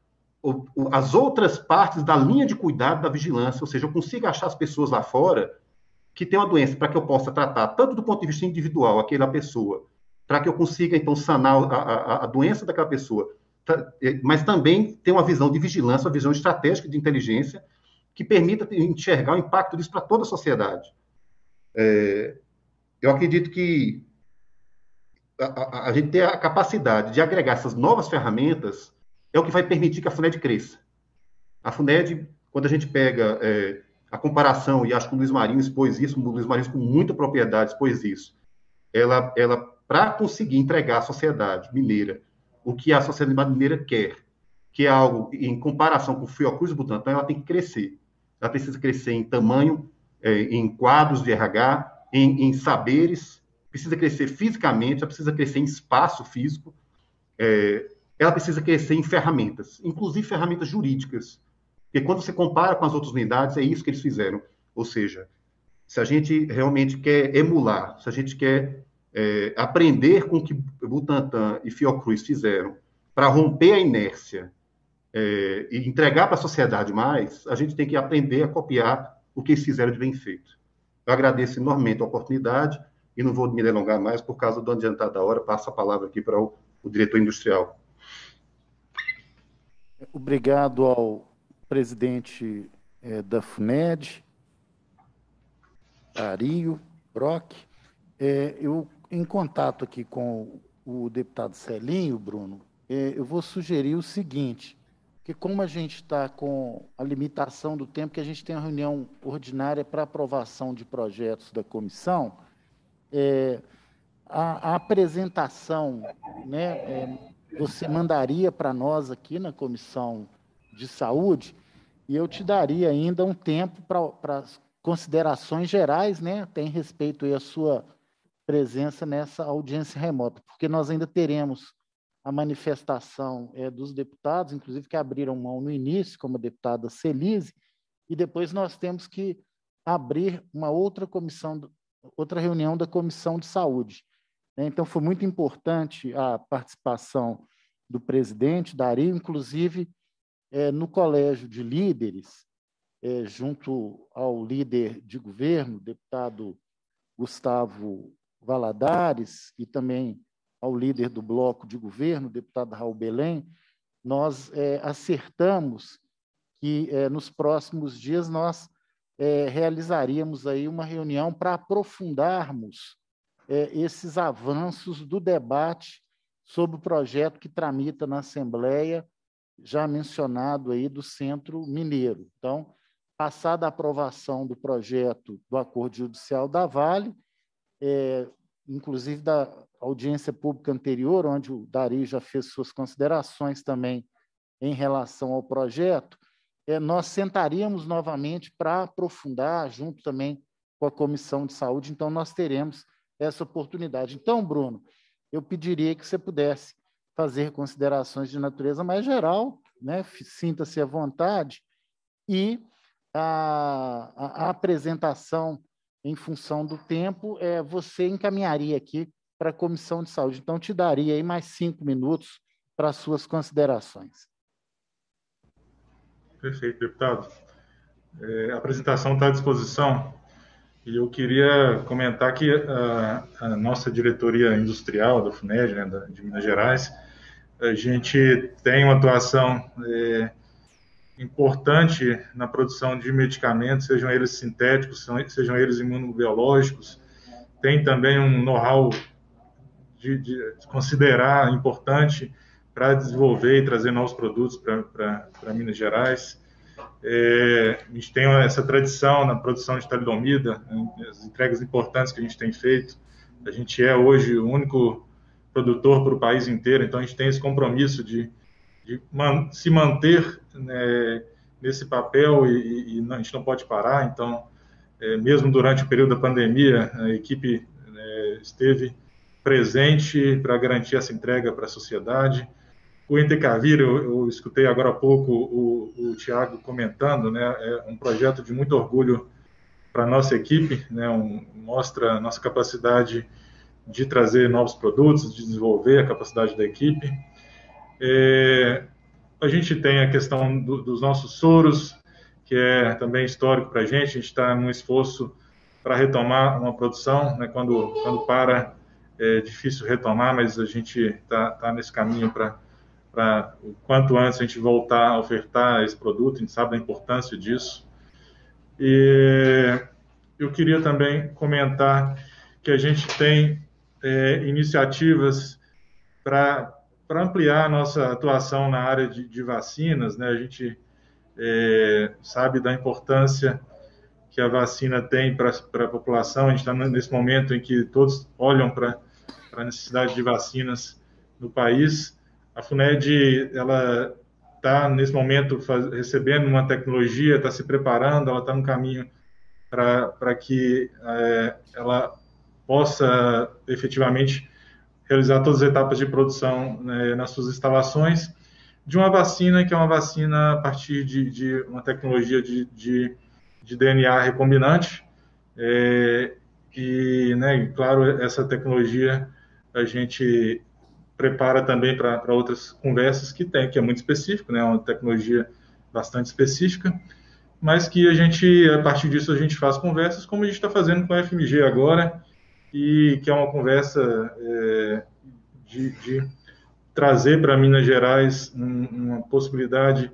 as outras partes da linha de cuidado da vigilância, ou seja, eu consigo achar as pessoas lá fora que têm uma doença para que eu possa tratar, tanto do ponto de vista individual, aquela pessoa, para que eu consiga, então, sanar a, a, a doença daquela pessoa, tá, mas também tem uma visão de vigilância, uma visão estratégica de inteligência que permita enxergar o impacto disso para toda a sociedade. É, eu acredito que a, a, a, gente tem a capacidade de agregar essas novas ferramentas é o que vai permitir que a FUNED cresça. A FUNED, quando a gente pega é, a comparação, e acho que o Luiz Marinho expôs isso, o Luiz Marinho com muita propriedade expôs isso, ela, ela para conseguir entregar à sociedade mineira o que a sociedade mineira quer, que é algo em comparação com o Fiocruz e Butantan, então ela tem que crescer. Ela precisa crescer em tamanho, é, em quadros de RH, em, em, saberes, precisa crescer fisicamente, ela precisa crescer em espaço físico, é, ela precisa crescer em ferramentas, inclusive ferramentas jurídicas. Porque quando você compara com as outras unidades, é isso que eles fizeram. Ou seja, se a gente realmente quer emular, se a gente quer é, aprender com o que Butantan e Fiocruz fizeram para romper a inércia é, e entregar para a sociedade mais, a gente tem que aprender a copiar o que eles fizeram de bem feito. Eu agradeço enormemente a oportunidade e não vou me delongar mais por causa do adiantado da hora, passo a palavra aqui para o, o diretor industrial. Obrigado ao presidente é, da FUNED, Ario Brock. É, eu, em contato aqui com o deputado Celinho, Bruno, é, eu vou sugerir o seguinte, que como a gente está com a limitação do tempo, que a gente tem a reunião ordinária para aprovação de projetos da comissão, a, a, apresentação né, você mandaria para nós aqui na comissão de saúde e eu te daria ainda um tempo para as considerações gerais, né? Tem respeito aí à sua presença nessa audiência remota, porque nós ainda teremos a manifestação é, dos deputados, inclusive que abriram mão no início, como a deputada Celise, e depois nós temos que abrir uma outra comissão, outra reunião da comissão de saúde. Né? Então, foi muito importante a participação do presidente Dario, inclusive é, no colégio de líderes, é, junto ao líder de governo, deputado Gustavo Valadares, e também ao líder do bloco de governo, deputado Raul Belém, nós é, acertamos que nos próximos dias nós realizaríamos aí uma reunião para aprofundarmos é, esses avanços do debate sobre o projeto que tramita na Assembleia, já mencionado aí do Centro Mineiro. Então, passada a aprovação do projeto do acordo judicial da Vale, é, inclusive da audiência pública anterior, onde o Dari já fez suas considerações também em relação ao projeto, é, nós sentaríamos novamente para aprofundar, junto também com a Comissão de Saúde, então nós teremos essa oportunidade. Então, Bruno, eu pediria que você pudesse fazer considerações de natureza mais geral, né? sinta-se à vontade, e a, a, a apresentação em função do tempo, é, você encaminharia aqui para a Comissão de Saúde. Então, te daria aí mais cinco minutos para suas considerações. Perfeito, deputado. É, a apresentação está à disposição. E eu queria comentar que a, ah, a nossa diretoria industrial da FUNED, né, da, de Minas Gerais, a gente tem uma atuação é, importante na produção de medicamentos, sejam eles sintéticos, sejam eles imunobiológicos. Tem também um know-how de, de, considerar importante para desenvolver e trazer novos produtos para Minas Gerais. É, a gente tem essa tradição na produção de talidomida, né, as entregas importantes que a gente tem feito. A gente é hoje o único produtor para o país inteiro, então a gente tem esse compromisso de, de man, se manter né, nesse papel e, e não, a gente não pode parar. Então, é, mesmo durante o período da pandemia, a equipe né, esteve presente para garantir essa entrega para a sociedade o Entecavira, eu, eu escutei agora há pouco o, o Tiago comentando, né, é um projeto de muito orgulho para a nossa equipe, né, um, mostra a nossa capacidade de trazer novos produtos, de desenvolver a capacidade da equipe. É, a gente tem a questão do, dos nossos soros, que é também histórico para a gente, a gente está num esforço para retomar uma produção, né, quando, quando para é difícil retomar, mas a gente está tá nesse caminho para para o quanto antes a gente voltar a ofertar esse produto, a gente sabe da importância disso. E eu queria também comentar que a gente tem é, iniciativas para ampliar a nossa atuação na área de, de vacinas. Né? A gente é, sabe da importância que a vacina tem para a população. A gente está nesse momento em que todos olham para a necessidade de vacinas no país. A FUNED, ela está, nesse momento, faz, recebendo uma tecnologia, está se preparando, ela está no caminho para que é, ela possa efetivamente realizar todas as etapas de produção né, nas suas instalações de uma vacina que é uma vacina a partir de, de uma tecnologia de, de, de DNA recombinante é, e, né, claro, essa tecnologia a gente prepara também para outras conversas que tem, que é muito específico, né? É uma tecnologia bastante específica, mas que a gente, a partir disso, a gente faz conversas, como a gente está fazendo com a FMG agora, e que é uma conversa é, de, de, trazer para Minas Gerais um, uma possibilidade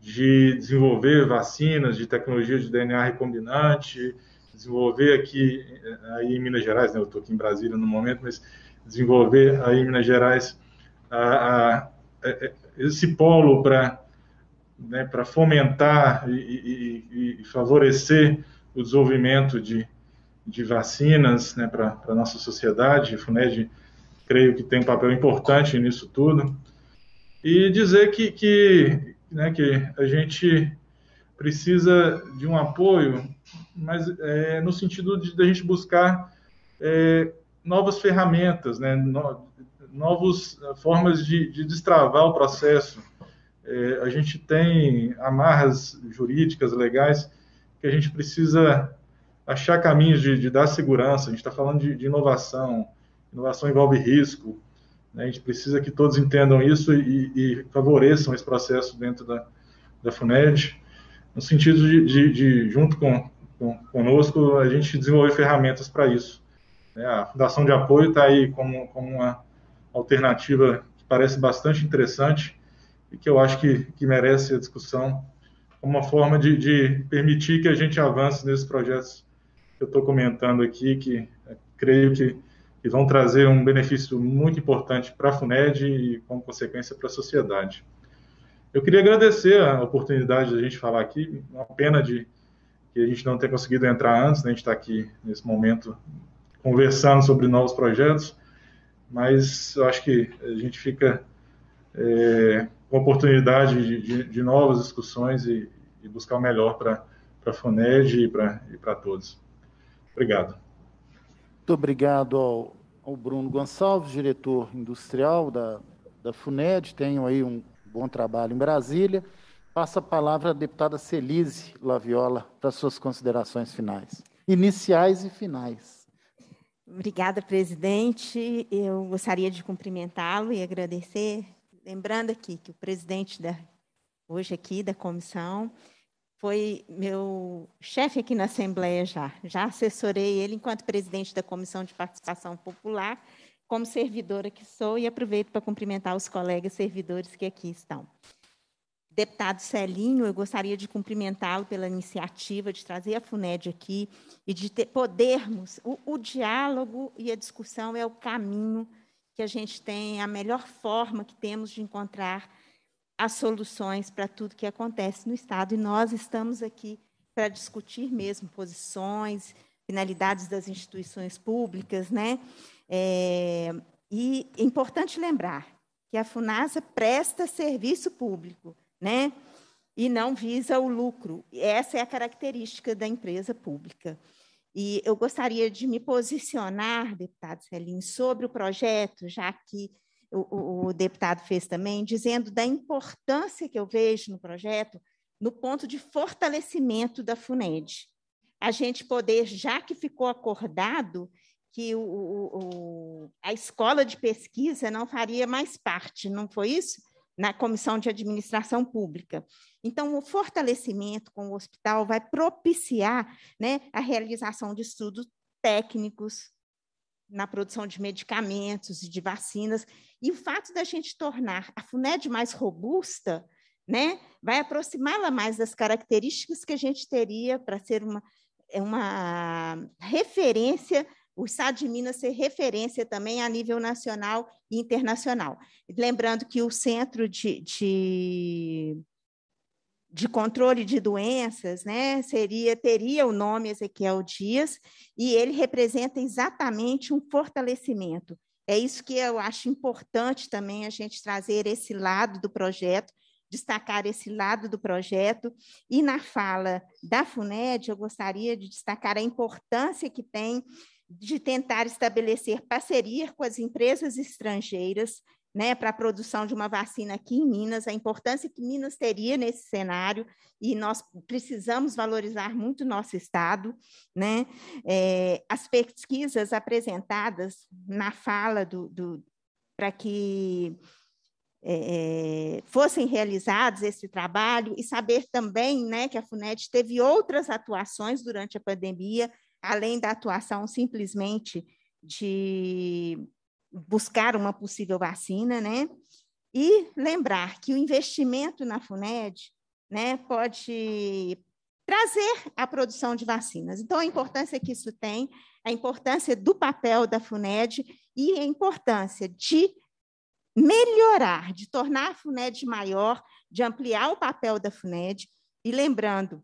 de desenvolver vacinas, de tecnologia de DNA recombinante, desenvolver aqui é, aí em Minas Gerais, né? Eu estou aqui em Brasília no momento, mas desenvolver aí em Minas Gerais a, a, a, é, é, esse polo para né, para fomentar e, e, e, favorecer o desenvolvimento de, de vacinas né, para a nossa sociedade. A FUNED, creio que tem um papel importante nisso tudo. E dizer que, que, né, que a gente precisa de um apoio, mas é, no sentido de, de a gente buscar é, novas ferramentas, né? No, novas eh, formas de, de, destravar o processo. É, a gente tem amarras jurídicas, legais, que a gente precisa achar caminhos de, de dar segurança. A gente está falando de, de, inovação, inovação envolve risco. Né? A gente precisa que todos entendam isso e, e favoreçam esse processo dentro da, da FUNED, no sentido de, junto com, com, conosco, a gente desenvolver ferramentas para isso. É, a Fundação de Apoio está aí como, como uma alternativa que parece bastante interessante e que eu acho que, que merece a discussão como uma forma de, de, permitir que a gente avance nesses projetos que eu estou comentando aqui, que é, creio que, que, vão trazer um benefício muito importante para a FUNED e, como consequência, para a sociedade. Eu queria agradecer a oportunidade de a gente falar aqui, uma pena de que a gente não tenha conseguido entrar antes, né? a gente está aqui nesse momento conversando sobre novos projetos, mas eu acho que a gente fica é, com oportunidade de, de, de, novas discussões e, e buscar o melhor para a FUNED e para todos. Obrigado. Muito obrigado ao, ao Bruno Gonçalves, diretor industrial da, da FUNED, tenho aí um bom trabalho em Brasília. Passa a palavra à deputada Celise Laviola para suas considerações finais, iniciais e finais. Obrigada, presidente. Eu gostaria de cumprimentá-lo e agradecer, lembrando aqui que o presidente da hoje aqui da comissão foi meu chefe aqui na Assembleia já. Já assessorei ele enquanto presidente da Comissão de Participação Popular, como servidora que sou, e aproveito para cumprimentar os colegas servidores que aqui estão deputado Celinho, eu gostaria de cumprimentá-lo pela iniciativa de trazer a FUNED aqui e de ter, podermos. O, o, diálogo e a discussão é o caminho que a gente tem, é a melhor forma que temos de encontrar as soluções para tudo que acontece no Estado. E nós estamos aqui para discutir mesmo posições, finalidades das instituições públicas, né? É, e é importante lembrar que a FUNASA presta serviço público né? E não visa o lucro. Essa é a característica da empresa pública. E eu gostaria de me posicionar, deputado Celim, sobre o projeto, já que o, o, deputado fez também, dizendo da importância que eu vejo no projeto no ponto de fortalecimento da FUNED. A gente poder, já que ficou acordado que o, o, a escola de pesquisa não faria mais parte, não foi isso? na Comissão de Administração Pública. Então, o fortalecimento com o hospital vai propiciar né, a realização de estudos técnicos na produção de medicamentos e de vacinas. E o fato da gente tornar a FUNED mais robusta né, vai aproximá-la mais das características que a gente teria para ser uma, é uma referência o Estado de Minas ser referência também a nível nacional e internacional. Lembrando que o Centro de, de, de Controle de Doenças né, seria, teria o nome Ezequiel Dias, e ele representa exatamente um fortalecimento. É isso que eu acho importante também a gente trazer esse lado do projeto, destacar esse lado do projeto. E na fala da FUNED, eu gostaria de destacar a importância que tem de tentar estabelecer parceria com as empresas estrangeiras né, para a produção de uma vacina aqui em Minas, a importância que Minas teria nesse cenário, e nós precisamos valorizar muito nosso Estado. Né? É, as pesquisas apresentadas na fala do, do para que é, é fossem realizados esse trabalho, e saber também né, que a FUNED teve outras atuações durante a pandemia, além da atuação simplesmente de buscar uma possível vacina, né? E lembrar que o investimento na FUNED né, pode trazer a produção de vacinas. Então, a importância que isso tem, a importância do papel da FUNED e a importância de melhorar, de tornar a FUNED maior, de ampliar o papel da FUNED. E lembrando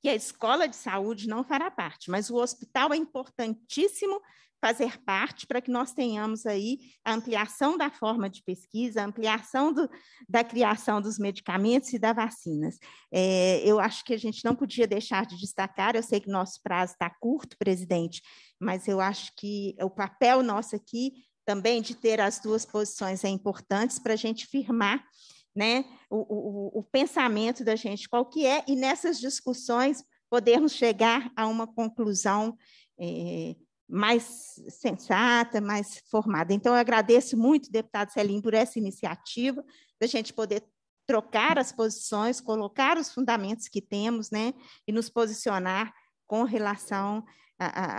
que a escola de saúde não fará parte, mas o hospital é importantíssimo fazer parte para que nós tenhamos aí a ampliação da forma de pesquisa, a ampliação do, da criação dos medicamentos e das vacinas. É, eu acho que a gente não podia deixar de destacar, eu sei que nosso prazo está curto, presidente, mas eu acho que o papel nosso aqui também de ter as duas posições é importante para a gente firmar né, o, o, o pensamento da gente, qual que é, e nessas discussões podermos chegar a uma conclusão é, mais sensata, mais formada. Então, eu agradeço muito, deputado Celim, por essa iniciativa, da gente poder trocar as posições, colocar os fundamentos que temos, né, e nos posicionar com relação a, a,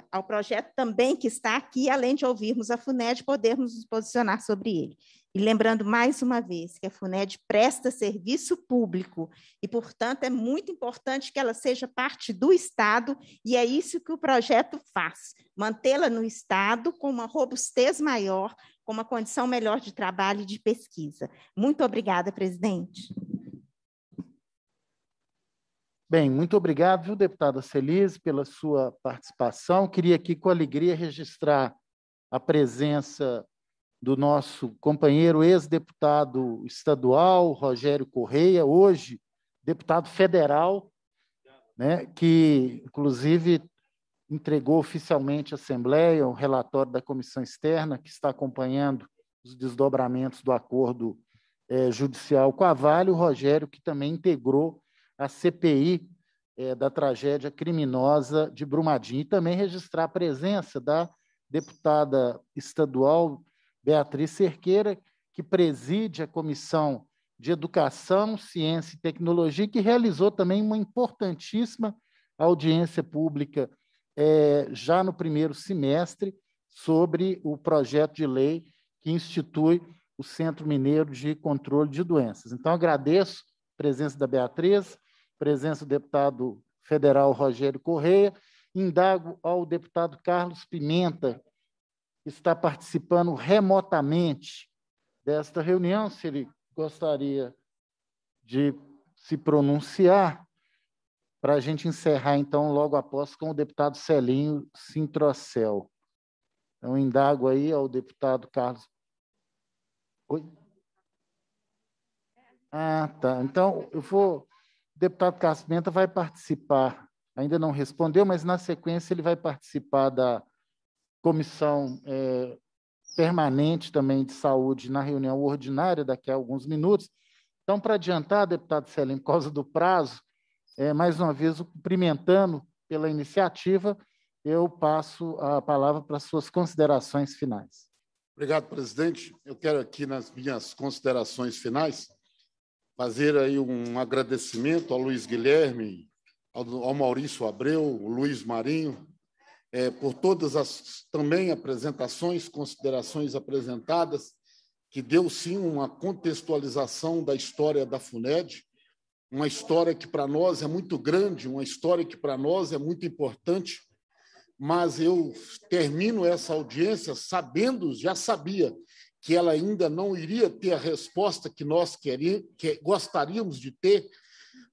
a, ao projeto também que está aqui, além de ouvirmos a FUNED, podermos nos posicionar sobre ele. E lembrando mais uma vez que a FUNED presta serviço público e, portanto, é muito importante que ela seja parte do Estado, e é isso que o projeto faz: mantê-la no Estado com uma robustez maior, com uma condição melhor de trabalho e de pesquisa. Muito obrigada, presidente. Bem, muito obrigado, viu, deputada Celise, pela sua participação. Queria aqui, com alegria, registrar a presença do nosso companheiro ex-deputado estadual, Rogério Correia, hoje deputado federal, né, que inclusive entregou oficialmente à Assembleia o um relatório da comissão externa, que está acompanhando os desdobramentos do acordo eh, judicial com a Vale, o Rogério, que também integrou a CPI eh, da tragédia criminosa de Brumadinho, e também registrar a presença da deputada estadual Beatriz Cerqueira, que preside a Comissão de Educação, Ciência e Tecnologia, que realizou também uma importantíssima audiência pública é, já no primeiro semestre sobre o projeto de lei que institui o Centro Mineiro de Controle de Doenças. Então, agradeço a presença da Beatriz, presença do deputado federal Rogério Correia, indago ao deputado Carlos Pimenta, está participando remotamente desta reunião, se ele gostaria de se pronunciar, para a gente encerrar, então, logo após, com o deputado Celinho Sintrocel. Então, indago aí ao deputado Carlos. Oi? Ah, tá. Então, eu vou. O deputado Carlos Pimenta vai participar, ainda não respondeu, mas na sequência ele vai participar da comissão é, permanente também de saúde na reunião ordinária daqui a alguns minutos. Então, para adiantar, deputado Celim, por causa do prazo, é, mais uma vez o cumprimentando pela iniciativa, eu passo a palavra para suas considerações finais. Obrigado, presidente. Eu quero aqui, nas minhas considerações finais, fazer aí um agradecimento ao Luiz Guilherme, ao Maurício Abreu, ao Luiz Marinho, é, por todas as também apresentações, considerações apresentadas, que deu sim uma contextualização da história da FUNED, uma história que para nós é muito grande, uma história que para nós é muito importante, mas eu termino essa audiência sabendo, já sabia, que ela ainda não iria ter a resposta que nós queríamos, que gostaríamos de ter,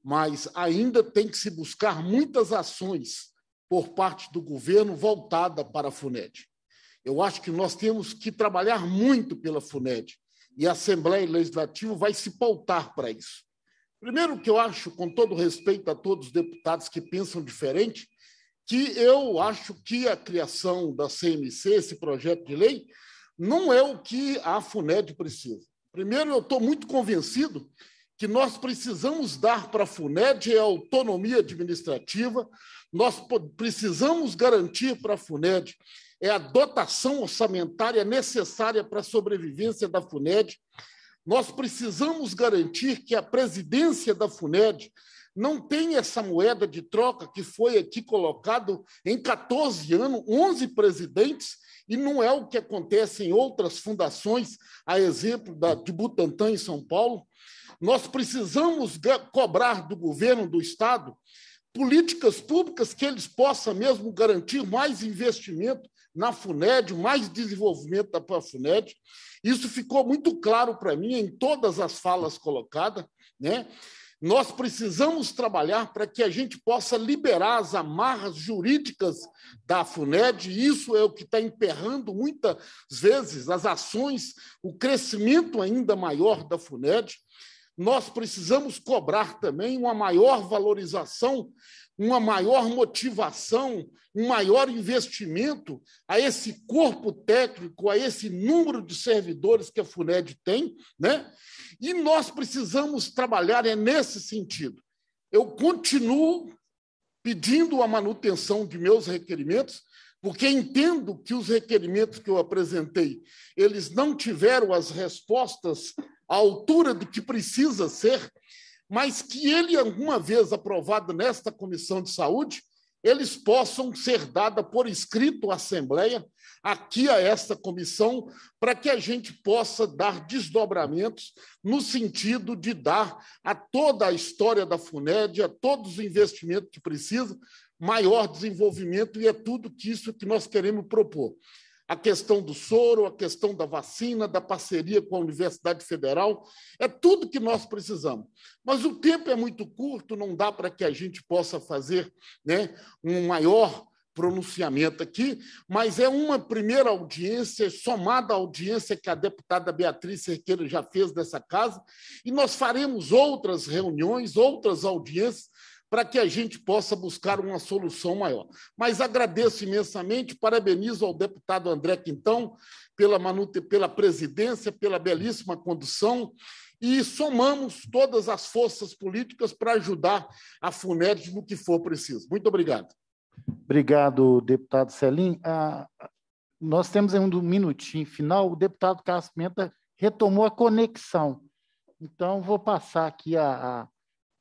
mas ainda tem que se buscar muitas ações por parte do governo voltada para a FUNED. Eu acho que nós temos que trabalhar muito pela FUNED e a Assembleia Legislativa vai se pautar para isso. Primeiro, que eu acho, com todo respeito a todos os deputados que pensam diferente, que eu acho que a criação da CMC, esse projeto de lei, não é o que a FUNED precisa. Primeiro, eu estou muito convencido que nós precisamos dar para a FUNED é autonomia administrativa, nós precisamos garantir para a FUNED é a dotação orçamentária necessária para a sobrevivência da FUNED. Nós precisamos garantir que a presidência da FUNED não tem essa moeda de troca que foi aqui colocado em 14 anos, 11 presidentes, e não é o que acontece em outras fundações, a exemplo da, de Butantã em São Paulo. Nós precisamos cobrar do governo, do Estado, políticas públicas que eles possam mesmo garantir mais investimento na FUNED, mais desenvolvimento da FUNED. Isso ficou muito claro para mim em todas as falas colocadas. Né? Nós precisamos trabalhar para que a gente possa liberar as amarras jurídicas da FUNED, e isso é o que está emperrando muitas vezes as ações, o crescimento ainda maior da FUNED nós precisamos cobrar também uma maior valorização, uma maior motivação, um maior investimento a esse corpo técnico, a esse número de servidores que a FUNED tem, né? E nós precisamos trabalhar é nesse sentido. Eu continuo pedindo a manutenção de meus requerimentos, porque entendo que os requerimentos que eu apresentei, eles não tiveram as respostas à altura do que precisa ser, mas que ele, alguma vez aprovado nesta comissão de saúde, eles possam ser dados por escrito à Assembleia, aqui a esta comissão, para que a gente possa dar desdobramentos no sentido de dar a toda a história da FUNED, a todos os investimentos que precisa, maior desenvolvimento, e é tudo que isso que nós queremos propor. A questão do soro, a questão da vacina, da parceria com a Universidade Federal, é tudo que nós precisamos. Mas o tempo é muito curto, não dá para que a gente possa fazer né, um maior pronunciamento aqui, mas é uma primeira audiência, somada à audiência que a deputada Beatriz Cerqueira já fez dessa casa, e nós faremos outras reuniões, outras audiências, para que a gente possa buscar uma solução maior. Mas agradeço imensamente, parabenizo ao deputado André Quintão pela, pela presidência, pela belíssima condução e somamos todas as forças políticas para ajudar a FUNED no que for preciso. Muito obrigado. Obrigado, deputado Celim. Ah, nós temos um minutinho final. O deputado Cássio Pimenta retomou a conexão. Então, vou passar aqui a, a,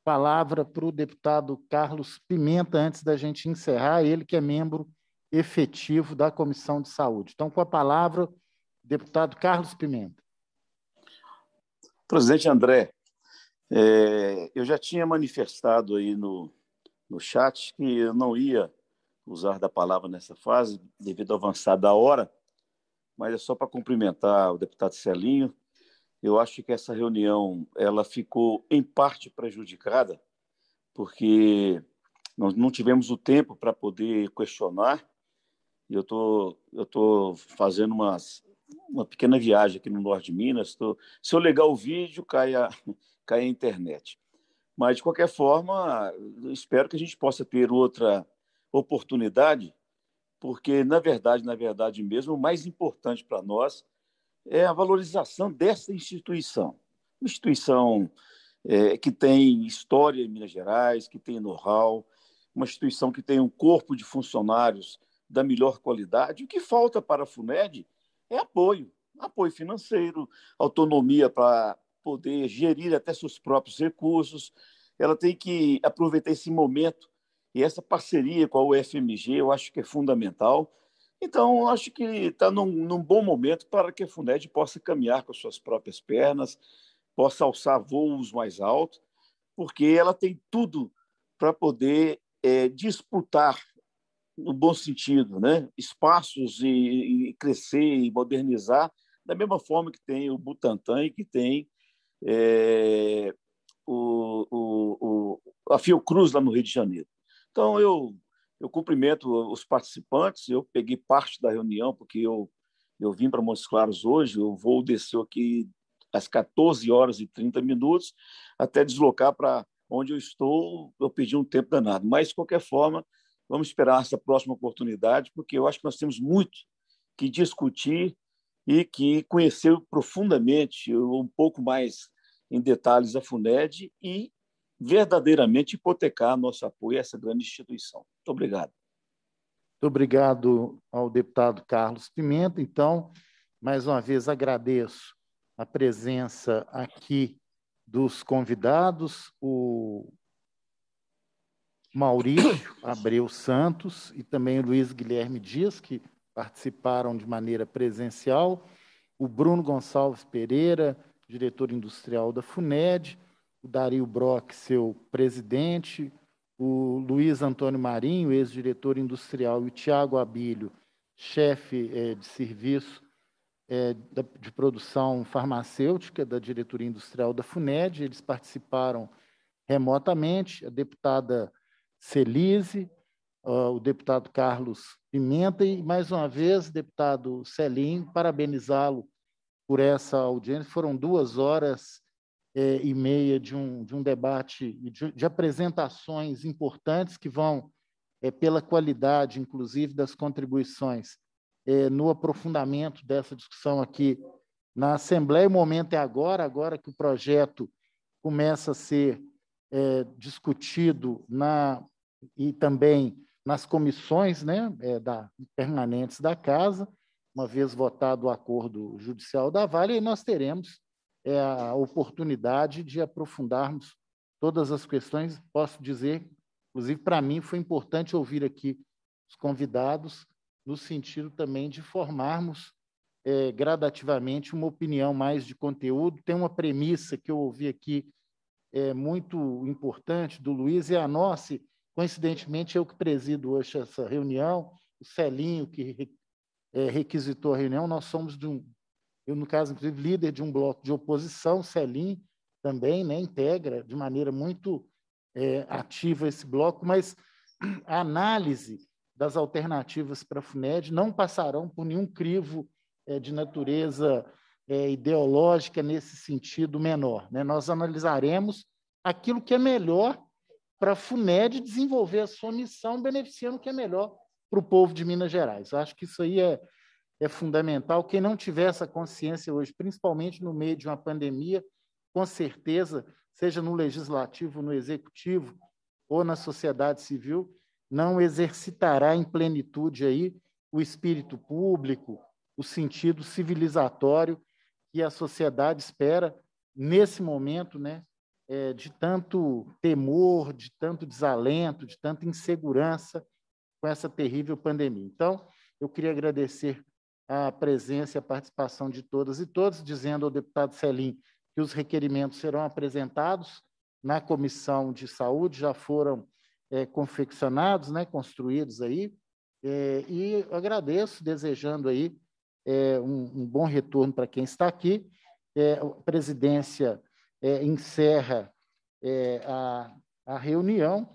palavra para o deputado Carlos Pimenta, antes da gente encerrar, ele que é membro efetivo da Comissão de Saúde. Então, com a palavra, deputado Carlos Pimenta. Presidente André, é, eu já tinha manifestado aí no, no chat que eu não ia usar da palavra nessa fase, devido ao avançar da hora, mas é só para cumprimentar o deputado Celinho, eu acho que essa reunião ela ficou em parte prejudicada, porque nós não tivemos o tempo para poder questionar. E eu tô eu tô fazendo umas uma pequena viagem aqui no norte de Minas. Tô, se eu ligar o vídeo, cai a, [laughs] cai a internet. Mas, de qualquer forma, espero que a gente possa ter outra oportunidade, porque, na verdade, na verdade mesmo, o mais importante para nós é a valorização dessa instituição. Uma instituição é, que tem história em Minas Gerais, que tem know-how, uma instituição que tem um corpo de funcionários da melhor qualidade. O que falta para a FUNED é apoio, apoio financeiro, autonomia para poder gerir até seus próprios recursos. Ela tem que aproveitar esse momento e essa parceria com a UFMG, eu acho que é fundamental. Então, acho que está num, num, bom momento para que a FUNED possa caminhar com suas próprias pernas, possa alçar voos mais altos, porque ela tem tudo para poder é, disputar, no bom sentido, né? espaços e, e, crescer e modernizar, da mesma forma que tem o Butantan e que tem é, o, o, o, a Fiocruz lá no Rio de Janeiro. Então, eu eu cumprimento os participantes, eu peguei parte da reunião, porque eu, eu vim para Montes Claros hoje, o voo desceu aqui às 14 horas e 30 minutos, até deslocar para onde eu estou, eu pedi um tempo danado. Mas, de qualquer forma, vamos esperar essa próxima oportunidade, porque eu acho que nós temos muito que discutir e que conhecer profundamente, um pouco mais em detalhes, a FUNED e verdadeiramente hipotecar nosso apoio a essa grande instituição. Muito obrigado. Muito obrigado ao deputado Carlos Pimenta. Então, mais uma vez agradeço a presença aqui dos convidados, o Maurício [coughs] Abreu Santos e também o Luiz Guilherme Dias, que participaram de maneira presencial, o Bruno Gonçalves Pereira, diretor industrial da FUNED, o Dario Brock, seu presidente, o Luiz Antônio Marinho, ex-diretor industrial, e o Tiago Abilho, chefe é, de serviço é, da, de produção farmacêutica da diretoria industrial da FUNED. Eles participaram remotamente, a deputada Celise, uh, o deputado Carlos Pimenta e, mais uma vez, deputado Celim, parabenizá-lo por essa audiência. Foram duas horas é, e meia de um, de um debate e de, de, apresentações importantes que vão, é, pela qualidade, inclusive, das contribuições, é, no aprofundamento dessa discussão aqui na Assembleia. O momento é agora, agora que o projeto começa a ser é, discutido na, e também nas comissões né, é, da, permanentes da Casa, uma vez votado o acordo judicial da Vale, e nós teremos é a oportunidade de aprofundarmos todas as questões. Posso dizer, inclusive, para mim foi importante ouvir aqui os convidados, no sentido também de formarmos é, gradativamente uma opinião mais de conteúdo. Tem uma premissa que eu ouvi aqui é, muito importante do Luiz e a nossa, coincidentemente, eu que presido hoje essa reunião, o Celinho, que é, requisitou a reunião, nós somos de um eu, no caso, inclusive, líder de um bloco de oposição, Celim também né, integra de maneira muito é, ativa esse bloco, mas a análise das alternativas para a FUNED não passarão por nenhum crivo é, de natureza é, ideológica nesse sentido menor. Né? Nós analisaremos aquilo que é melhor para a FUNED desenvolver a sua missão, beneficiando o que é melhor para o povo de Minas Gerais. Eu acho que isso aí é, é fundamental. Quem não tiver essa consciência hoje, principalmente no meio de uma pandemia, com certeza, seja no legislativo, no executivo ou na sociedade civil, não exercitará em plenitude aí o espírito público, o sentido civilizatório que a sociedade espera nesse momento, né, é, de tanto temor, de tanto desalento, de tanta insegurança com essa terrível pandemia. Então, eu queria agradecer a presença e a participação de todas e todos, dizendo ao deputado Celim que os requerimentos serão apresentados na Comissão de Saúde, já foram é, confeccionados, né, construídos aí, é, e agradeço, desejando aí é, um, um, bom retorno para quem está aqui. a é, presidência é, encerra é, a, a reunião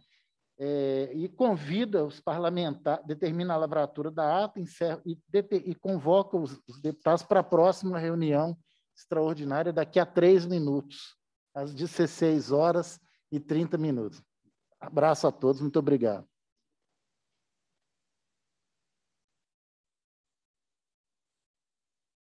é, e convida os parlamentares, determina a lavratura da ata encerra, e, e convoca os, os deputados para a próxima reunião extraordinária daqui a três minutos, às 16 horas e 30 minutos. Abraço a todos, muito obrigado.